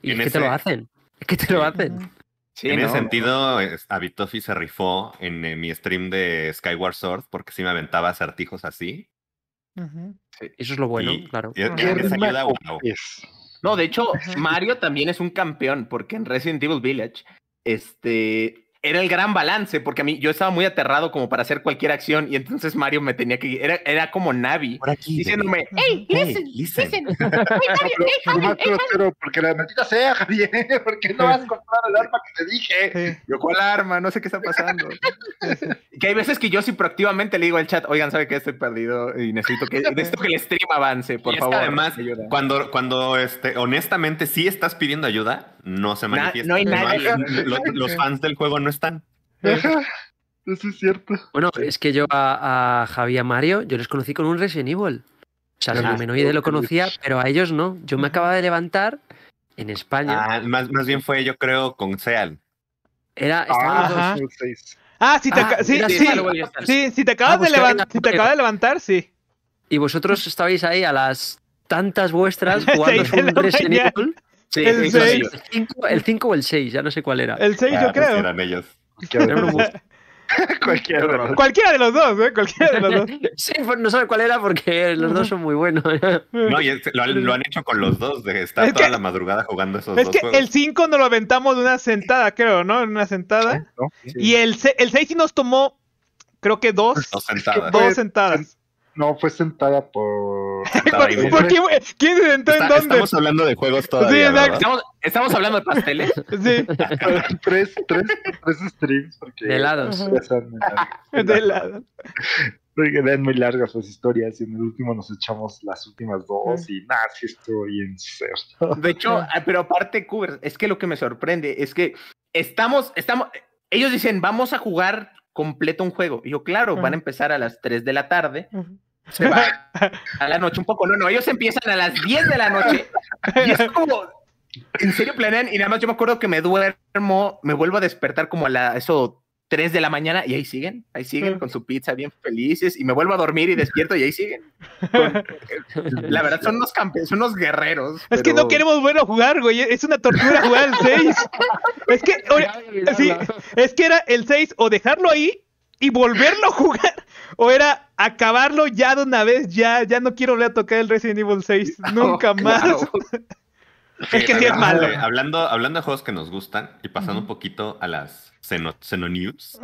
Y, es que te lo hacen. Es que te lo hacen. en ese sentido, Abitofi se rifó en, eh, mi stream de Skyward Sword porque sí me aventaba acertijos así. Eso es lo bueno, claro. E no, de hecho, Mario también es un campeón, porque en Resident Evil Village, este, era el gran balance, porque a mí yo estaba muy aterrado como para hacer cualquier acción y entonces Mario me tenía que era, era como Navi diciéndome, ¡Ey, listen, hey, listen. Mario, hey, Pero, porque la maldita sea, Javier, porque no vas a encontrar el arma que te dije? Yo, ¿cuál arma? No sé qué está pasando. que hay veces que yo sí proactivamente le digo al chat, oigan, ¿sabe que Estoy perdido y necesito que, necesito que el stream avance, por favor. además, cuando, cuando este, honestamente sí estás pidiendo ayuda, no se manifiesta. Los, fans del juego no están. Eso es cierto. Bueno, es que yo a, a Javi Mario, yo les conocí con un Resident Evil. O sea, los de lo conocía, pero a ellos no. Yo me acababa de levantar en España. Ah, más, bien fue, yo creo, con Seal. Era. Ah, si ah, te, ah, sí, sí, sí, si te acabas de pues levantar, si te acabas de levantar, sí. Y vosotros estabais ahí a las tantas vuestras jugando un Resident Evil el 5 o el 6, ya no sé cuál era. El 6 ah, yo pues creo. eran ellos. Cualquiera de, los... dos, ¿eh? Cualquiera de los dos. sí, pues, no sabe cuál era porque los dos son muy buenos. no, y lo, han hecho con los dos, de estar toda la madrugada jugando esos es dos. Es que el 5 nos lo aventamos de una sentada, creo, ¿no? En una sentada. Y el 6 el sí nos tomó, creo que dos. Dos sentadas. Dos sentadas. No, fue sentada por ¿Por, ¿Quién se en dónde? Estamos hablando de juegos todavía. estamos, hablando de pasteles. tres, streams. Porque de helados. De helados. Porque eran muy largas las historias y en el último nos echamos las últimas dos y nada, si estuvo bien De hecho, ah, pero aparte, Cubers, es que lo que me sorprende es que estamos, estamos, ellos dicen, vamos a jugar completo un juego. Y yo, claro, van a empezar a las 3 de la tarde se va a la noche un poco. No, no, ellos empiezan a las 10 de la noche. Y es como, en serio planean. Y nada más yo me acuerdo que me duermo, me vuelvo a despertar como a la, eso, 3 de la mañana y ahí siguen, ahí siguen mm. con su pizza bien felices. Y me vuelvo a dormir y despierto y ahí siguen. Eh, la verdad, son unos campeones, son unos guerreros. Es que no queremos bueno jugar, güey. Es una tortura jugar al 6. es que, es que era el 6 o dejarlo ahí y volverlo a jugar o era acabarlo ya de una vez, ya, ya no quiero volver a tocar el Resident Evil 6 nunca más. es eh, que es malo. Eh, hablando, hablando de juegos que nos gustan y pasando un poquito a las Xeno, News,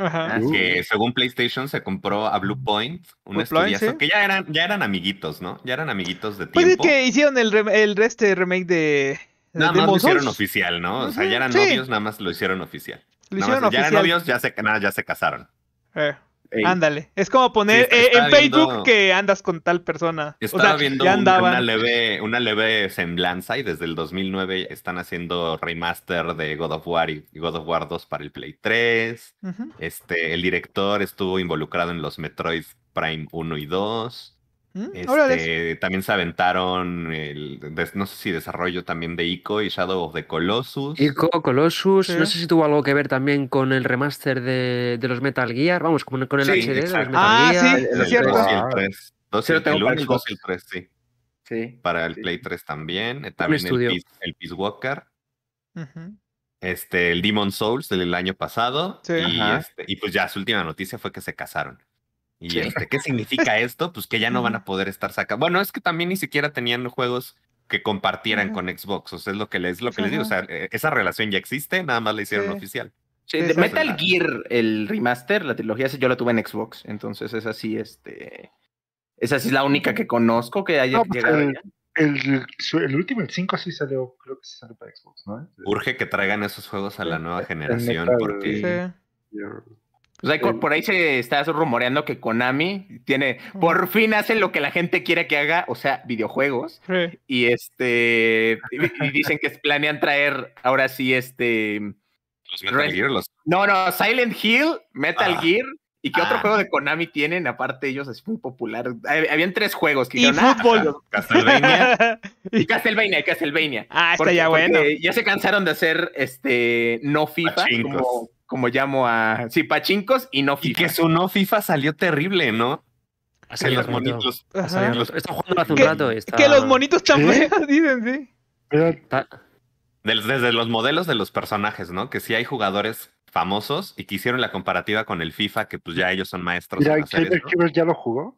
que uh. según PlayStation se compró a Blue Point, un estudio que ya eran, ya eran amiguitos, ¿no? Ya eran amiguitos de tiempo. Pues es que hicieron el, el este remake de... Nada más lo hicieron oficial, ¿no? O sea, ya eran novios, nada más lo hicieron oficial. Lo hicieron oficial. Ya eran novios, ya se, nada, ya se casaron. Eh. Ándale, es como poner eh, en Facebook que andas con tal persona. Estaba viendo una, leve, una leve semblanza y desde el 2009 están haciendo remaster de God of War y God of War 2 para el Play 3. este, el director estuvo involucrado en los Metroid Prime 1 y 2. Mm, este, también se aventaron, el, no sé si desarrollo también de ICO y Shadow of the Colossus. ICO, Colossus, no sé si tuvo algo que ver también con el remaster de, los Metal Gear, vamos, con, con el HD los Metal ah, Sí, es cierto. el sí. Para el Play 3 también. Eh, también el Peace, Walker. Este, el Demon Souls del año pasado. Este, y pues ya su última noticia fue que se casaron. ¿Y este, qué significa esto? Pues que ya no van a poder estar sacando. Bueno, es que también ni siquiera tenían juegos que compartieran con Xbox. O sea, es lo que les, lo que les digo. O sea, e, esa relación ya existe, nada más la hicieron oficial. Metal Gear, el remaster, la trilogía, yo la tuve en Xbox. Entonces, es así, este. Esa sí es la única que conozco que haya pues El, último, el 5, sí salió, creo que sí salió para Xbox, ¿no? Urge que traigan esos juegos a la nueva e, generación porque por ahí se está rumoreando que Konami tiene, por fin hace lo que la gente quiere que haga, o sea, videojuegos. Y este, dicen que planean traer ahora sí este. Los Metal Gear, No, no, Silent Hill, Metal ah. Gear. ¿Y qué otro ah. juego de Konami tienen? Aparte, ellos es muy popular. Habían tres juegos que Y ah, fútbol. Castlevania. y Castlevania, Castlevania. Ah, está ya bueno. Ya se cansaron de hacer este no FIFA, como como llamo a. Sí, pachincos y no FIFA. Y que su no FIFA salió terrible, ¿no? Que ah, los monitos. Está jugando hace un rato. Que los monitos también, feos, sí. Ah. Desde los modelos de los personajes, ¿no? Que sí hay jugadores famosos y que hicieron la comparativa con el FIFA, que pues ya ellos son maestros. ¿Ya ya lo jugó?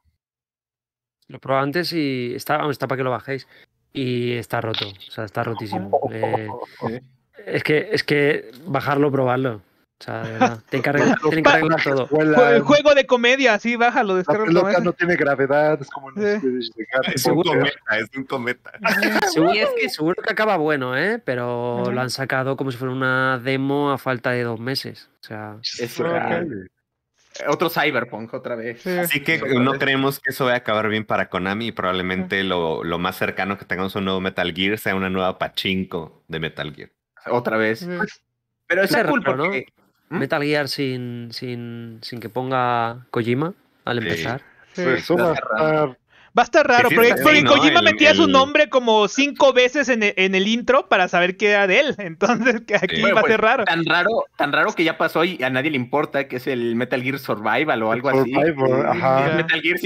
Lo probé antes y está, está para que lo bajéis. Y está roto, o sea, está rotísimo. Eh, es, que, es que bajarlo, probarlo. O sea, todo. El juego de comedia, sí, bájalo, descarga. La no tiene gravedad, es como Es un cometa, es un cometa. Seguro, que acaba bueno, ¿eh? Pero lo han sacado como si fuera una demo a falta de dos meses. O sea, Otro cyberpunk otra vez. Así que no creemos que eso vaya a acabar bien para Konami y probablemente lo, más cercano que tengamos a un nuevo Metal Gear sea una nueva pachinko de Metal Gear. Otra vez. Pero es cool ¿no? ¿Mm? Metal Gear sin, sin, sin, que ponga Kojima al empezar. Pues, va a estar... raro, porque, Kojima metía su nombre como cinco veces e-, en el, intro para saber qué era de él. Entonces, aquí va a ser pues, raro. Tan raro, tan raro que ya pasó y a nadie le importa que es el Metal Gear Survival o algo así. Metal Gear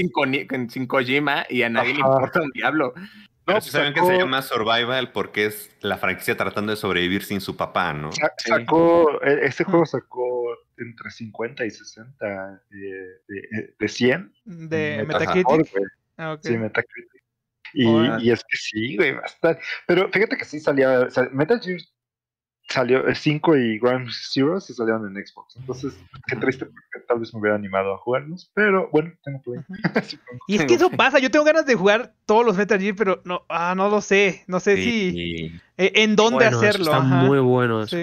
sin, Kojima y a nadie le importa un diablo no, pues, saben que se llama Survival porque es la franquicia tratando de sobrevivir sin su papá, ¿no? Sacó, e-, este juego sacó entre 50 y 60 eh, eh, eh, de, de, 100. De Metacritic. Ah, Sí, Metacritic. Y, es que sí, güey, bastante. Pero fíjate que sí salía. metacritic salió 5 eh, y Grand Zero se salieron en Xbox. Entonces, qué triste porque tal vez me hubiera animado a jugarlos, pero bueno, tengo que ver. y es que eso pasa, yo tengo ganas de jugar todos los Metal Gear, pero no ah, no lo sé, no sé si e, en dónde hacerlo. Están muy buenos. Yo,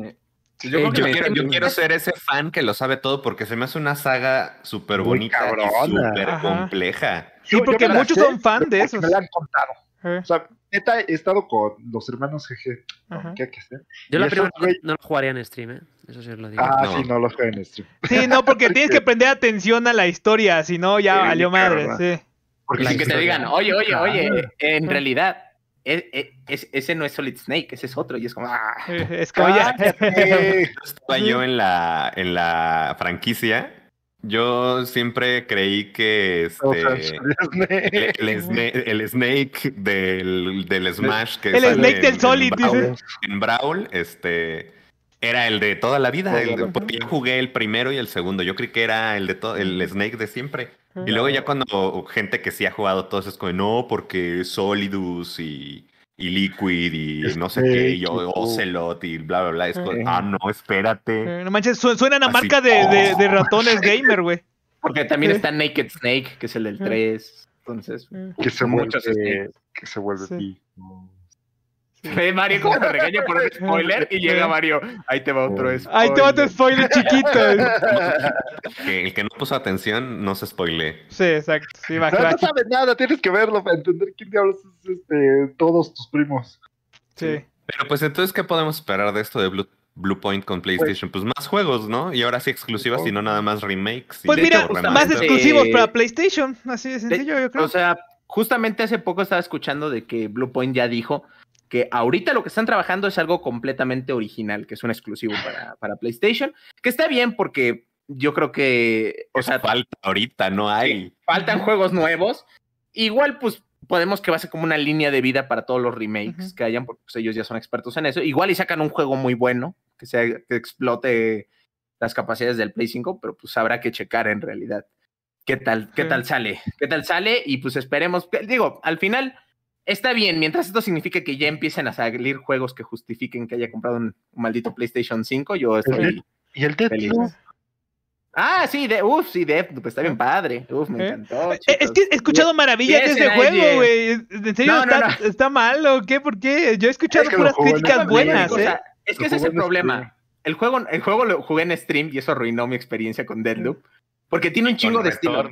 eh, yo, quiero, yo, quiero, ser ese fan que lo sabe todo porque se me hace una saga súper bonita, súper compleja. Sí, porque muchos son fan de eso. Me han contado. Eh. O sea, he estado con los hermanos GG. ¿Qué hay que hacer? Yo la primera no lo jugaría en stream, ¿eh? Eso sí lo digo. Ah, sí, no lo juega en stream. Sí, no, porque tienes que prender atención a la historia, si no, ya valió madre, sí. Porque si que te digan, oye, oye, oye, en realidad. E, e, ese no es Solid Snake, ese es otro. Y es como. ¡Ah! Es en la, en la franquicia yo siempre creí que este, el, snake. del, Smash que El Snake del en, Solid, Brawl, En Brawl, este era el de toda la vida, porque yo jugué el primero y el segundo. Yo creí que era el de todo el Snake de siempre. Y luego ya ah. cuando gente que sí ha jugado todos es como, no, porque Solidus y y Liquid y no sé qué, y este, Ocelot y bla, bla, bla. Ah, no, espérate. Eh, no manches, suena a marca de, ratones gamer, güey. Porque también está Naked Snake, que es el del 3. Entonces, que se, vuelve, que se vuelve, que Ve Mario como te regaña por el spoiler y llega Mario. Ahí te va otro spoiler. Ahí te va otro spoiler chiquito. el que no puso atención no se spoile. Sí, exacto. no, sabes nada, tienes que verlo para entender quién diablos es este, todos tus primos. Sí. Pero pues entonces, ¿qué podemos esperar de esto de Blue Bluepoint con pues PlayStation, pues más juegos, ¿no? Y ahora sí exclusivas pues y no nada más remakes. Pues mira, más exclusivos para PlayStation, así de sencillo, yo creo. O sea, justamente hace poco estaba escuchando de que Bluepoint ya dijo que ahorita lo que están trabajando es algo completamente original, que es un exclusivo para, PlayStation, que está bien porque yo creo que, o sea, falta ahorita, no hay. Faltan juegos nuevos. Igual, pues podemos que va a ser como una línea de vida para todos los remakes que hayan, porque pues, ellos ya son expertos en eso. Igual y sacan un juego muy bueno, que, sea, explote las capacidades del Play 5, pero pues habrá que checar en realidad qué tal, qué tal sale, qué tal sale y pues esperemos, digo, al final está bien, mientras esto signifique que ya empiecen a salir juegos que justifiquen que haya comprado un, maldito PlayStation 5, yo estoy. ¿Y el Deathloop? Ah, sí, de, uff, sí, pues está bien ¿Eh? padre. me ¿Eh? encantó. Eh, es que he escuchado maravillas de ese juego, güey. ¿En serio está, mal o qué? ¿Por qué? Yo he escuchado puras críticas buenas, es que ese es el problema. El juego, el juego lo jugué en stream y eso arruinó mi experiencia con Deathloop. Porque tiene un chingo de estilo.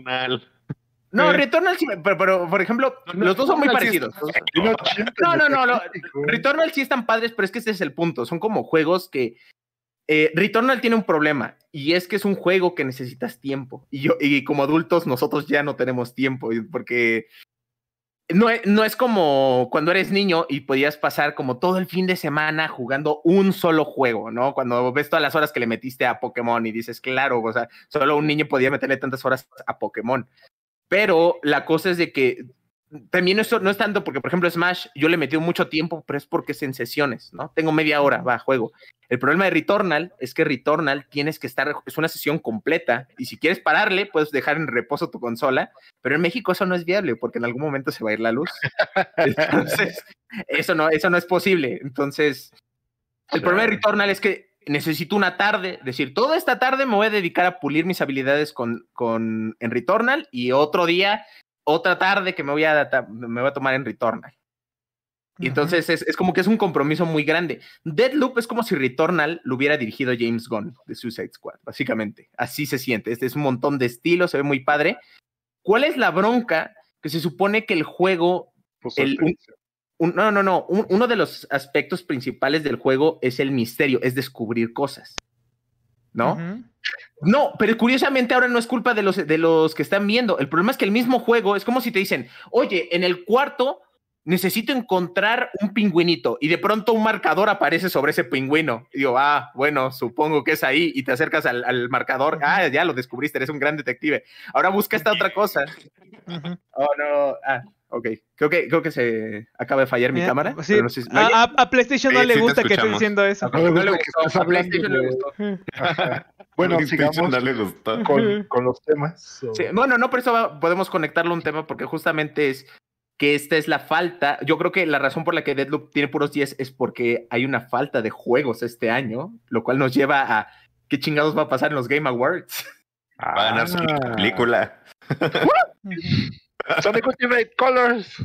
No, Returnal sí, pero, por ejemplo, los dos son muy parecidos. no, no, no, Returnal sí están padres, pero es que ese es el punto. Son como juegos que. Eh, Returnal tiene un problema y es que es un juego que necesitas tiempo. Y, yo, y como adultos, nosotros ya no tenemos tiempo porque no, no es como cuando eres niño y podías pasar como todo el fin de semana jugando un solo juego, ¿no? Cuando ves todas las horas que le metiste a Pokémon y dices, claro, o sea, solo un niño podía meterle tantas horas a Pokémon. Pero la cosa es de que también eso no es tanto porque, por ejemplo, Smash, yo le metido mucho tiempo, pero es porque es en sesiones, ¿no? Tengo media hora, va, juego. El problema de Returnal es que Returnal tienes que estar, es una sesión completa y si quieres pararle, puedes dejar en reposo tu consola, pero en México eso no es viable porque en algún momento se va a ir la luz. Entonces, eso no, eso no es posible. Entonces, el problema de Returnal es que necesito una tarde, decir, toda esta tarde me voy a dedicar a pulir mis habilidades con, con en Returnal y otro día, otra tarde que me voy a, me voy a tomar en Returnal. Y entonces es, como que es un compromiso muy grande. Deadloop es como si Returnal lo hubiera dirigido James Gunn de Suicide Squad, básicamente. Así se siente. Este es un montón de estilo, se ve muy padre. ¿Cuál es la bronca? Que se supone que el juego, pues, no, no, no, uno de los aspectos principales del juego es el misterio, es descubrir cosas. ¿No? No, pero curiosamente ahora no es culpa de los, de los que están viendo. El problema es que el mismo juego es como si te dicen, oye, en el cuarto necesito encontrar un pingüinito y de pronto un marcador aparece sobre ese pingüino. Y digo, ah, bueno, supongo que es ahí y te acercas al, marcador. Ah, ya lo descubriste, eres un gran detective. Ahora busca esta otra cosa. Oh, no. Ah, ok. Creo que, creo que se acaba de fallar mi eh, cámara. a, PlayStation no le gusta que esté diciendo eso. No, a PlayStation le gustó. bueno, sigamos con, con, los temas. bueno, no, por eso podemos conectarlo a un tema porque justamente es que esta es la falta. Yo creo que la razón por la que Deadloop tiene puros 10 es porque hay una falta de juegos este año, lo cual nos lleva a qué chingados va a pasar en los Game Awards. Va a ganar su ah. película película. Sonic Ultimate Colors.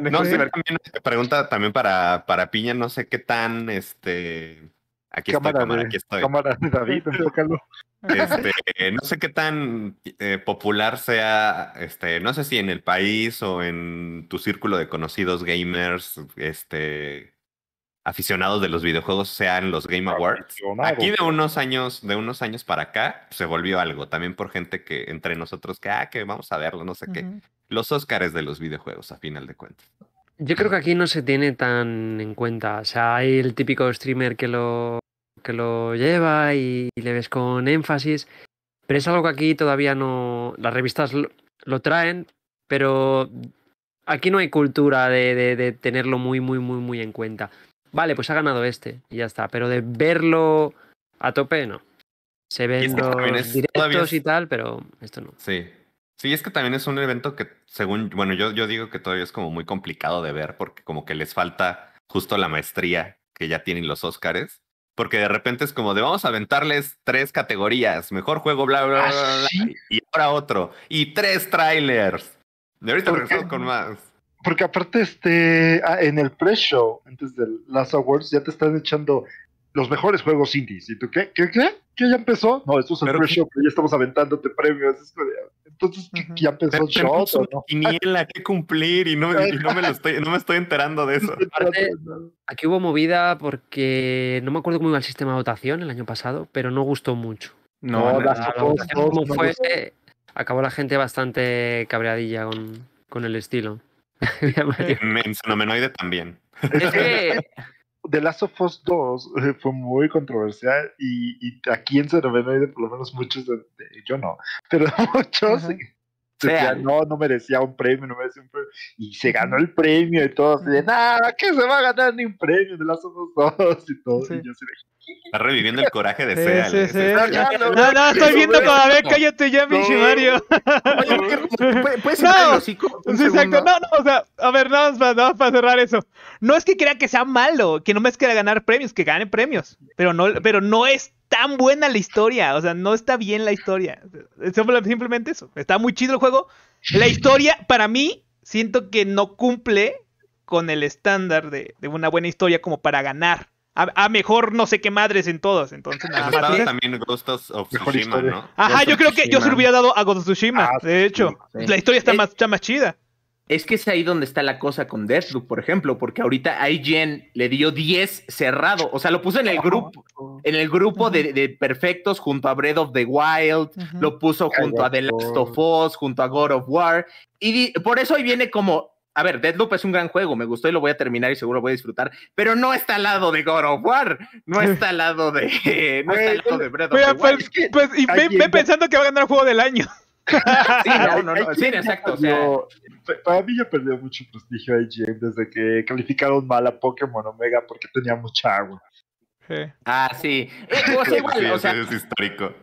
no, sí, también pregunta también para, para Piña, no sé qué tan este. Aquí cámara estoy, cámara, aquí estoy. Cámara Este, no sé qué tan eh, popular sea, este, no sé si en el país o en tu círculo de conocidos gamers, este, aficionados de los videojuegos sean los Game Awards. Aquí de unos años, de unos años para acá, se volvió algo también por gente que entre nosotros que, ah, que vamos a verlo, no sé qué. Los Oscars de los videojuegos, a final de cuentas. Yo creo que aquí no se tiene tan en cuenta. O sea, hay el típico streamer que lo que lo lleva y, le ves con énfasis. Pero es algo que aquí todavía no. Las revistas lo, traen, pero aquí no hay cultura de, tenerlo muy, muy, muy, muy en cuenta. Vale, pues ha ganado este y ya está. Pero de verlo a tope, no. Se ven los directos y tal, pero esto no. Sí. Sí, es que también es un evento que, según, bueno, yo, yo digo que todavía es como muy complicado de ver porque como que les falta justo la maestría que ya tienen los Óscares porque de repente es como de vamos a aventarles tres categorías, mejor juego, bla, bla, ah, bla, y ahora otro, y tres trailers. De ahorita regresamos con más. Porque aparte, este, ah, en el pre-show, antes de las awards, ya te están echando los mejores juegos indies. qué? ¿Qué? ¿Qué? ¿Qué ya empezó? No, esto es el pre-show, ya estamos aventándote premios. Entonces, ¿qué, ¿ya empezó el show? No? la que cumplir y, no, y no, me estoy, no me estoy enterando de eso. aquí hubo movida porque no me acuerdo cómo iba el sistema de votación el año pasado, pero no gustó mucho. No, fue, acabó la gente bastante cabreadilla con, con el estilo. en Fenomenoide también. Es que The Last of Us 2 eh, fue muy controversial y, y aquí en Cerebro por lo menos muchos, yo no, pero muchos no, no merecía un premio, no merecía un premio. Y se ganó el premio y todo. Así de, nada, que se va a ganar ni un premio de las dos dos y todo. Y yo Está reviviendo el coraje de Fea. no, no, estoy viendo todavía, cállate ya, pinche Mario. ¿Puedes no el hocico? Exacto, no, no, o sea, a ver, nada más para, cerrar eso. No es que crea que sea malo, que no me es que ganar premios, que gane premios, pero no, pero no es tan buena la historia. O sea, no está bien la historia. Simplemente eso. Está muy chido el juego. La historia, para mí, siento que no cumple con el estándar de, una buena historia como para ganar. A, mejor no sé qué madres en todas, Entonces, ¿no? Ajá, yo creo que yo se lo hubiera dado a Ghost of Tsushima, ah, de hecho. La historia está, más, está más chida. Es que es ahí donde está la cosa con Deathloop, por ejemplo, porque ahorita IGN le dio 10 cerrado. O sea, lo puso en el grupo, en el grupo de, perfectos junto a Breath of the Wild, lo puso junto a The Last of Us, junto a God of War. Y por eso hoy viene como, a ver, Deathloop es un gran juego, me gustó y lo voy a terminar y seguro voy a disfrutar, pero no está al lado de God of War, no está al lado de, no está al lado de Breath of the Wild. Pues, y me pensando que va a ganar el juego del año sí, no, no, no. Sí, exacto. Para mí ya perdió mucho prestigio desde que calificaron mal a Pokémon Omega porque tenía mucha agua. Ah, sí. Eh, es histórico.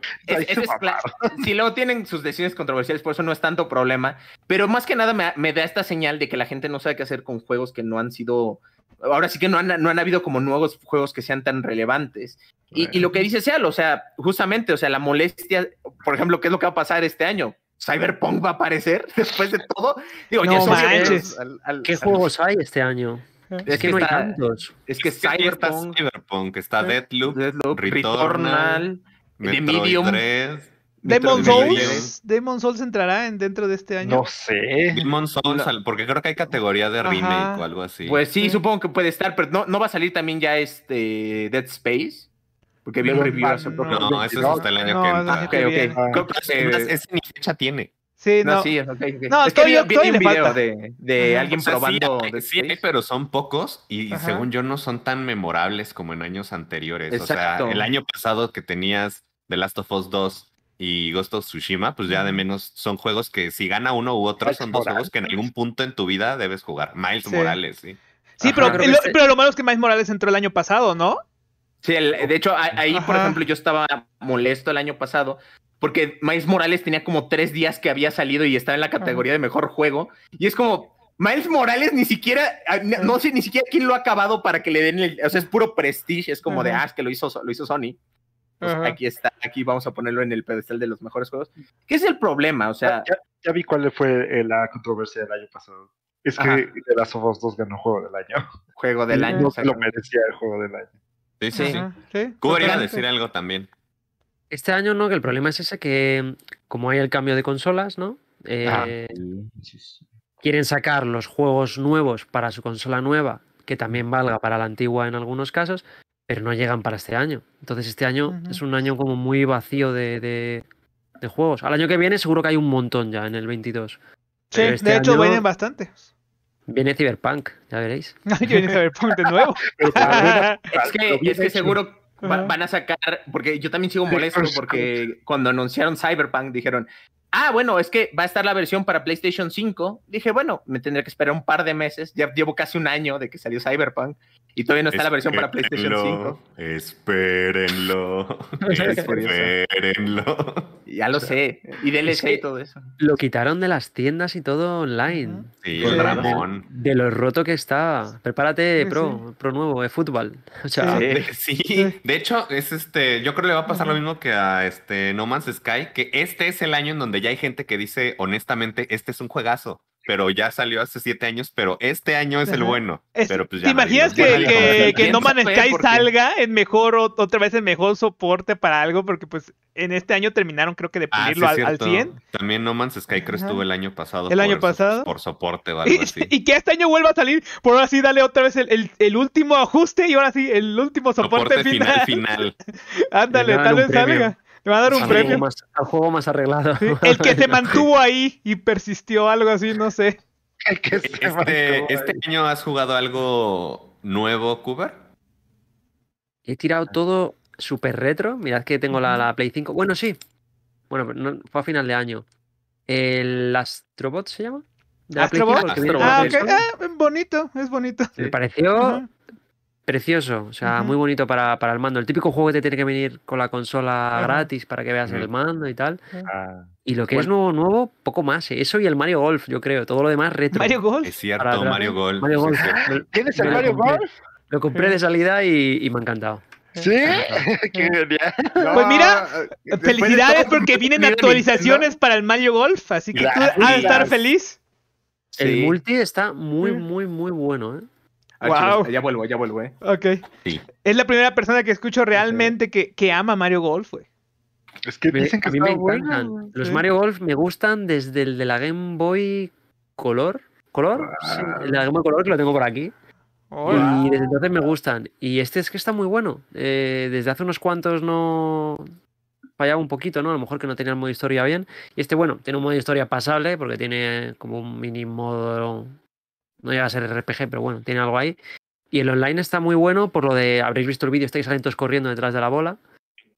si luego tienen sus decisiones controversiales, por eso no es tanto problema. Pero más que nada me, da esta señal de que la gente no sabe qué hacer con juegos que no han sido ahora sí que no han, no han habido como nuevos juegos que sean tan relevantes. Y, lo que dice Seal, o sea, justamente, o sea, la molestia, por ejemplo, ¿qué es lo que va a pasar este año? ¿Cyberpunk va a aparecer después de todo? ¿Qué juegos hay este año? Es, que, no hay tantos. Es que, Cyberpunk, está Cyberpunk, eh, Returnal, 3. Demon Souls, Demon Souls entrará en, dentro de este año. No sé. Demon Souls, porque creo que hay categoría de remake o algo así. Pues sí, supongo que puede estar, pero no, va a salir también ya este Dead Space. Porque vi un review hace poco. No, no eso es hasta el año que entra. Ah, creo que es, eh, ni fecha tiene. Sí, no. No, sí, no es que vi, un video de, de alguien probando. Sí, sí pero son pocos y según yo no son tan memorables como en años anteriores. Exacto. O sea, el año pasado que tenías The Last of Us 2 y Ghost of Tsushima, pues ya de menos son juegos que si gana uno u otro, son dos juegos que en algún punto en tu vida debes jugar. Miles Morales, sí. Sí, pero, lo, pero malo es que Miles Morales entró el año pasado, ¿no? Sí, de hecho, ahí, por ejemplo, yo estaba molesto el año pasado porque Miles Morales tenía como tres días que había salido y estaba en la categoría de mejor juego. Y es como, Miles Morales ni siquiera, no sé ni siquiera quién lo ha acabado para que le den el, o sea, es puro prestige, es como de, ah, es que lo hizo, lo hizo Sony. Pues, aquí está, aquí vamos a ponerlo en el pedestal de los mejores juegos. ¿Qué es el problema? O sea, ya, vi cuál fue eh, la controversia del año pasado. Es que The Last of Us 2 ganó juego del año. Juego del año. lo merecía el juego del año. Sí, sí, sí. decir algo también. Este año no, que el problema es ese que como hay el cambio de consolas, ¿no? Eh, ah, quieren sacar los juegos nuevos para su consola nueva, que también valga para la antigua en algunos casos, pero no llegan para este año. Entonces este año es un año como muy vacío de, juegos. Al año que viene seguro que hay un montón ya en el 22. Sí, este de hecho vienen bastantes. Viene Cyberpunk, ya veréis. viene Cyberpunk de nuevo. es, que, es que seguro van a sacar, porque yo también sigo molesto porque cuando anunciaron Cyberpunk dijeron, ah, bueno, es que va a estar la versión para PlayStation 5. Dije, bueno, me tendré que esperar un par de meses. Ya llevo casi un año de que salió Cyberpunk y todavía no está la versión para PlayStation 5. Espérenlo. espérenlo. Ya lo sé. Y DLC es y todo eso. Lo quitaron de las tiendas y todo online. Sí, Ramón. De, lo roto que está. Prepárate, pro, pro nuevo, de eh, fútbol. Ah, sí. De, hecho, es este. Yo creo que le va a pasar lo mismo que a este No Man's Sky, que este es el año en donde ya hay gente que dice, honestamente, este es un juegazo, pero ya salió hace siete años, pero este año es el bueno. pero pues, ¿Te imaginas que, que, que No Man's Sky salga en mejor, otra vez en mejor soporte para algo? Porque pues en este año terminaron creo que de ah, pulirlo al, 100. También No Man's Sky creo estuvo el año pasado. El año pasado. Por soporte o y, que este año vuelva a salir, por ahora sí dale otra vez el, último ajuste y ahora sí el último soporte, final. final. Ándale, tal vez salga. Te va a dar un premio. al juego más arreglado. el que se mantuvo ahí y persistió, algo así, no sé. este, ¿Este año has jugado algo nuevo, Cooper? He tirado todo súper retro. Mirad que tengo la, Play 5. Bueno, sí. Bueno, fue a final de año. ¿El Astrobot se llama? Astrobot? Ah, ah, bonito, es bonito. Me pareció Precioso, o sea, muy bonito para, para, el mando. El típico juego que te tiene que venir con la consola gratis para que veas el mando y tal. Ah. Y lo que es nuevo, nuevo, poco más. ¿eh? Eso y el Mario Golf, yo creo. Todo lo demás retro. Mario Golf. Es cierto, Mario Golf. ¿Tienes el Mario Golf? Lo compré de salida y, me ha encantado. ¿Sí? Pues mira, pues eh, felicidades porque vienen actualizaciones para el Mario Golf, así que tú has estar feliz. El multi está muy, muy, muy bueno, ¿eh? Ah, ya vuelvo, ya vuelvo, ¿eh? Es la primera persona que escucho realmente que, ama Mario Golf, Es que dicen que a mí me encantan. Los Mario Golf me gustan desde el de la Game Boy Color. ¿Color? Ah. Sí, el de la Game Boy Color que lo tengo por aquí. Oh, y desde entonces me gustan. Y este es que está muy bueno. Eh, desde hace unos cuantos no fallaba un poquito, ¿no? A lo mejor que no tenía el modo historia bien. Y este, bueno, tiene un modo historia pasable porque tiene como un mini modo no llega a ser RPG, pero bueno, tiene algo ahí. Y el online está muy bueno por lo de, habréis visto el vídeo, estáis alentos corriendo detrás de la bola.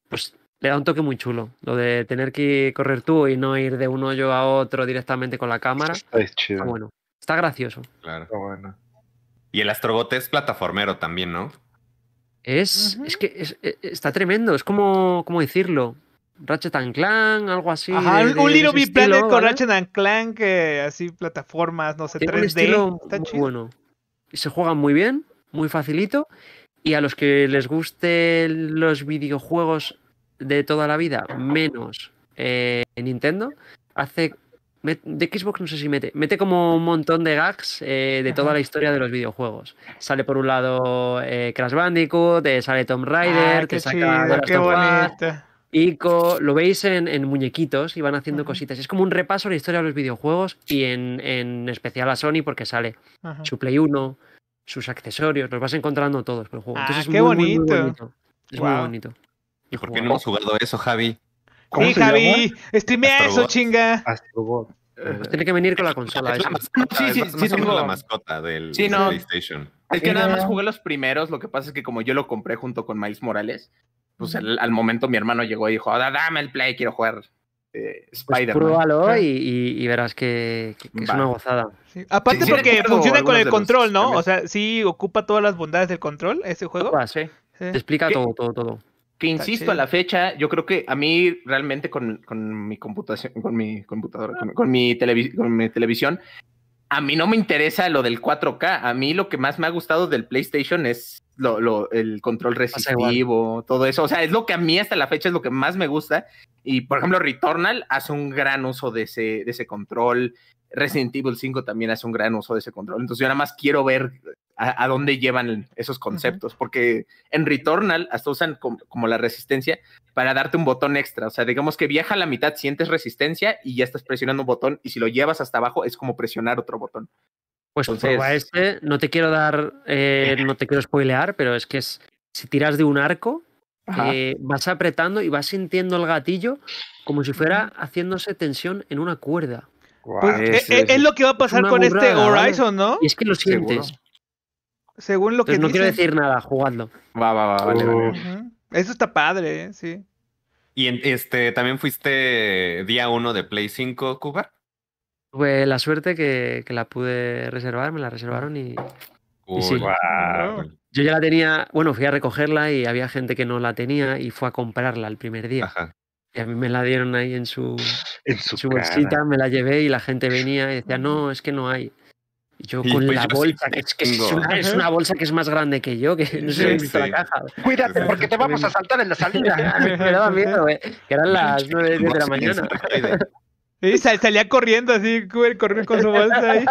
Pues le da un toque muy chulo, lo de tener que correr tú y no ir de un hoyo a otro directamente con la cámara. Es chido. Está bueno, está gracioso. Claro. bueno. Y el Astrobot es plataformero también, ¿no? Es, es que e, e, está tremendo, es como, ¿cómo decirlo? Ratchet and Clank, algo así. un de, Little Planet con Ratchet and Clank, así plataformas, no sé, 3D. muy bueno. Se juegan muy bien, muy facilito. Y a los que les gusten los videojuegos de toda la vida, menos eh, Nintendo, hace. De Xbox no sé si mete. Mete como un montón de gags eh, de toda la historia de los videojuegos. Sale por un lado eh, Crash Bandicoot, sale Tom ah, Raider, que te saca. qué bonito. Y lo veis en, muñequitos y van haciendo cositas. Es como un repaso a la historia de los videojuegos y en, en especial a Sony porque sale su Play 1, sus accesorios, los vas encontrando todos por el juego. Entonces ah, es qué muy, bonito. Es muy bonito. ¿Y por qué no hemos jugado eso, Javi? Sí, Javi, ¡Estremea eso, chinga. Eh, pues tiene que venir con la consola. Es sí, sí, más, sí, la mascota del PlayStation. Es que nada más jugué los primeros, lo que pasa es que como yo lo compré junto con Miles Morales, pues al momento mi hermano llegó y dijo, dame el play, quiero jugar eh, pues, Spider-Man. Pues y, y, verás que, es una gozada. Aparte porque funciona con el control, ¿no? O sea, sí ocupa todas las bondades del control ese juego. sí. Te explica todo, todo, todo. Que insisto, a la fecha, yo creo que a mí realmente con, mi computación, con mi computadora, con mi televisión, a mí no me interesa lo del 4K. A mí lo que más me ha gustado del PlayStation es lo, el control resistivo, todo eso. O sea, es lo que a mí hasta la fecha es lo que más me gusta. Y por ejemplo, Returnal hace un gran uso de ese, de ese control. Resident Evil 5 también hace un gran uso de ese control. Entonces yo nada más quiero ver a, dónde llevan esos conceptos, porque en Returnal hasta usan como la resistencia para darte un botón extra. O sea, digamos que viaja a la mitad, sientes resistencia y ya estás presionando un botón y si lo llevas hasta abajo es como presionar otro botón. Pues este, no te quiero dar, eh, no te quiero spoilear, pero es que es, si tiras de un arco, eh, vas apretando y vas sintiendo el gatillo como si fuera haciéndose tensión en una cuerda. Pues e, este e, es, lo que va a pasar con este Horizon, ¿no? Y es que lo sientes. Según lo que. No quiero decir nada jugando. Va, va, va, vale, Eso está padre, ¿eh? sí. ¿Y este también fuiste día uno de Play 5 Cuba? Tuve la suerte que, la pude reservar, me la reservaron y. Uy, Yo ya la tenía, bueno, fui a recogerla y había gente que no la tenía y fue a comprarla el primer día. Ajá. Y a mí me la dieron ahí en su, en su, bolsita, me la llevé y la gente venía y decía, no, es que no hay. yo con pues la bolsa, que, es, que es, una, bolsa que es más grande que yo, que no sé sí, la caja. Cuídate, porque te vamos a saltar en la salida. me daba miedo, eh, que eran las 9 de la mañana. Y salía corriendo así, corriendo con su bolsa ahí.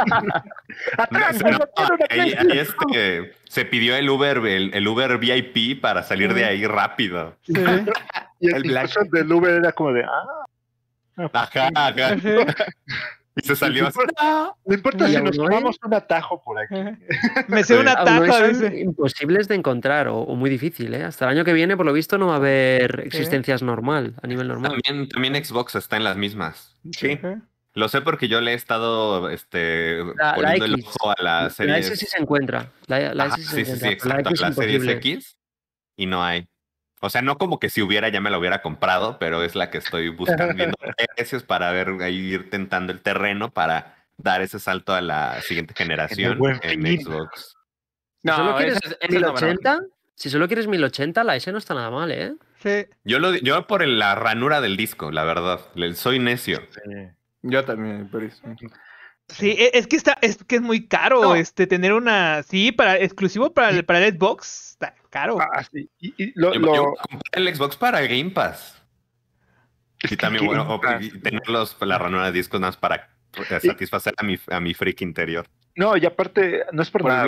¡Atrás! se pidió el Uber, el, Uber VIP para salir de ahí rápido. y el, el del Uber era como de, ah". Ajá, ajá. Y se salió. No importa si nos tomamos un atajo por aquí. Me sé un atajo. Imposibles de encontrar o, muy difícil, ¿eh? Hasta el año que viene, por lo visto, no va a haber existencias normal, a nivel normal. También, también Xbox está en las mismas. Sí. Lo sé porque yo le he estado este, poniendo el ojo a la serie. La S sí se encuentra. La, la S sí, se encuentra. sí, exacto. La, serie X y no hay. O sea, no como que si hubiera ya me lo hubiera comprado, pero es la que estoy buscando precios para ver ir tentando el terreno para dar ese salto a la siguiente generación en, Xbox. No, ¿Solo quieres 1080? si solo quieres 1080, la S no está nada mal, ¿eh? Sí. Yo, lo, yo por la ranura del disco, la verdad. soy necio. Yo también, por eso. Sí, e, es que está, es que es muy caro, este, tener una, sí, para exclusivo para el, para Xbox, Claro. Ah, ah, y, y lo, compré el Xbox para Game Pass. Y también, bueno, tener la ranura de discos nada más para eh, satisfacer a mi, a mi freak interior. No, y aparte, no es por, nada.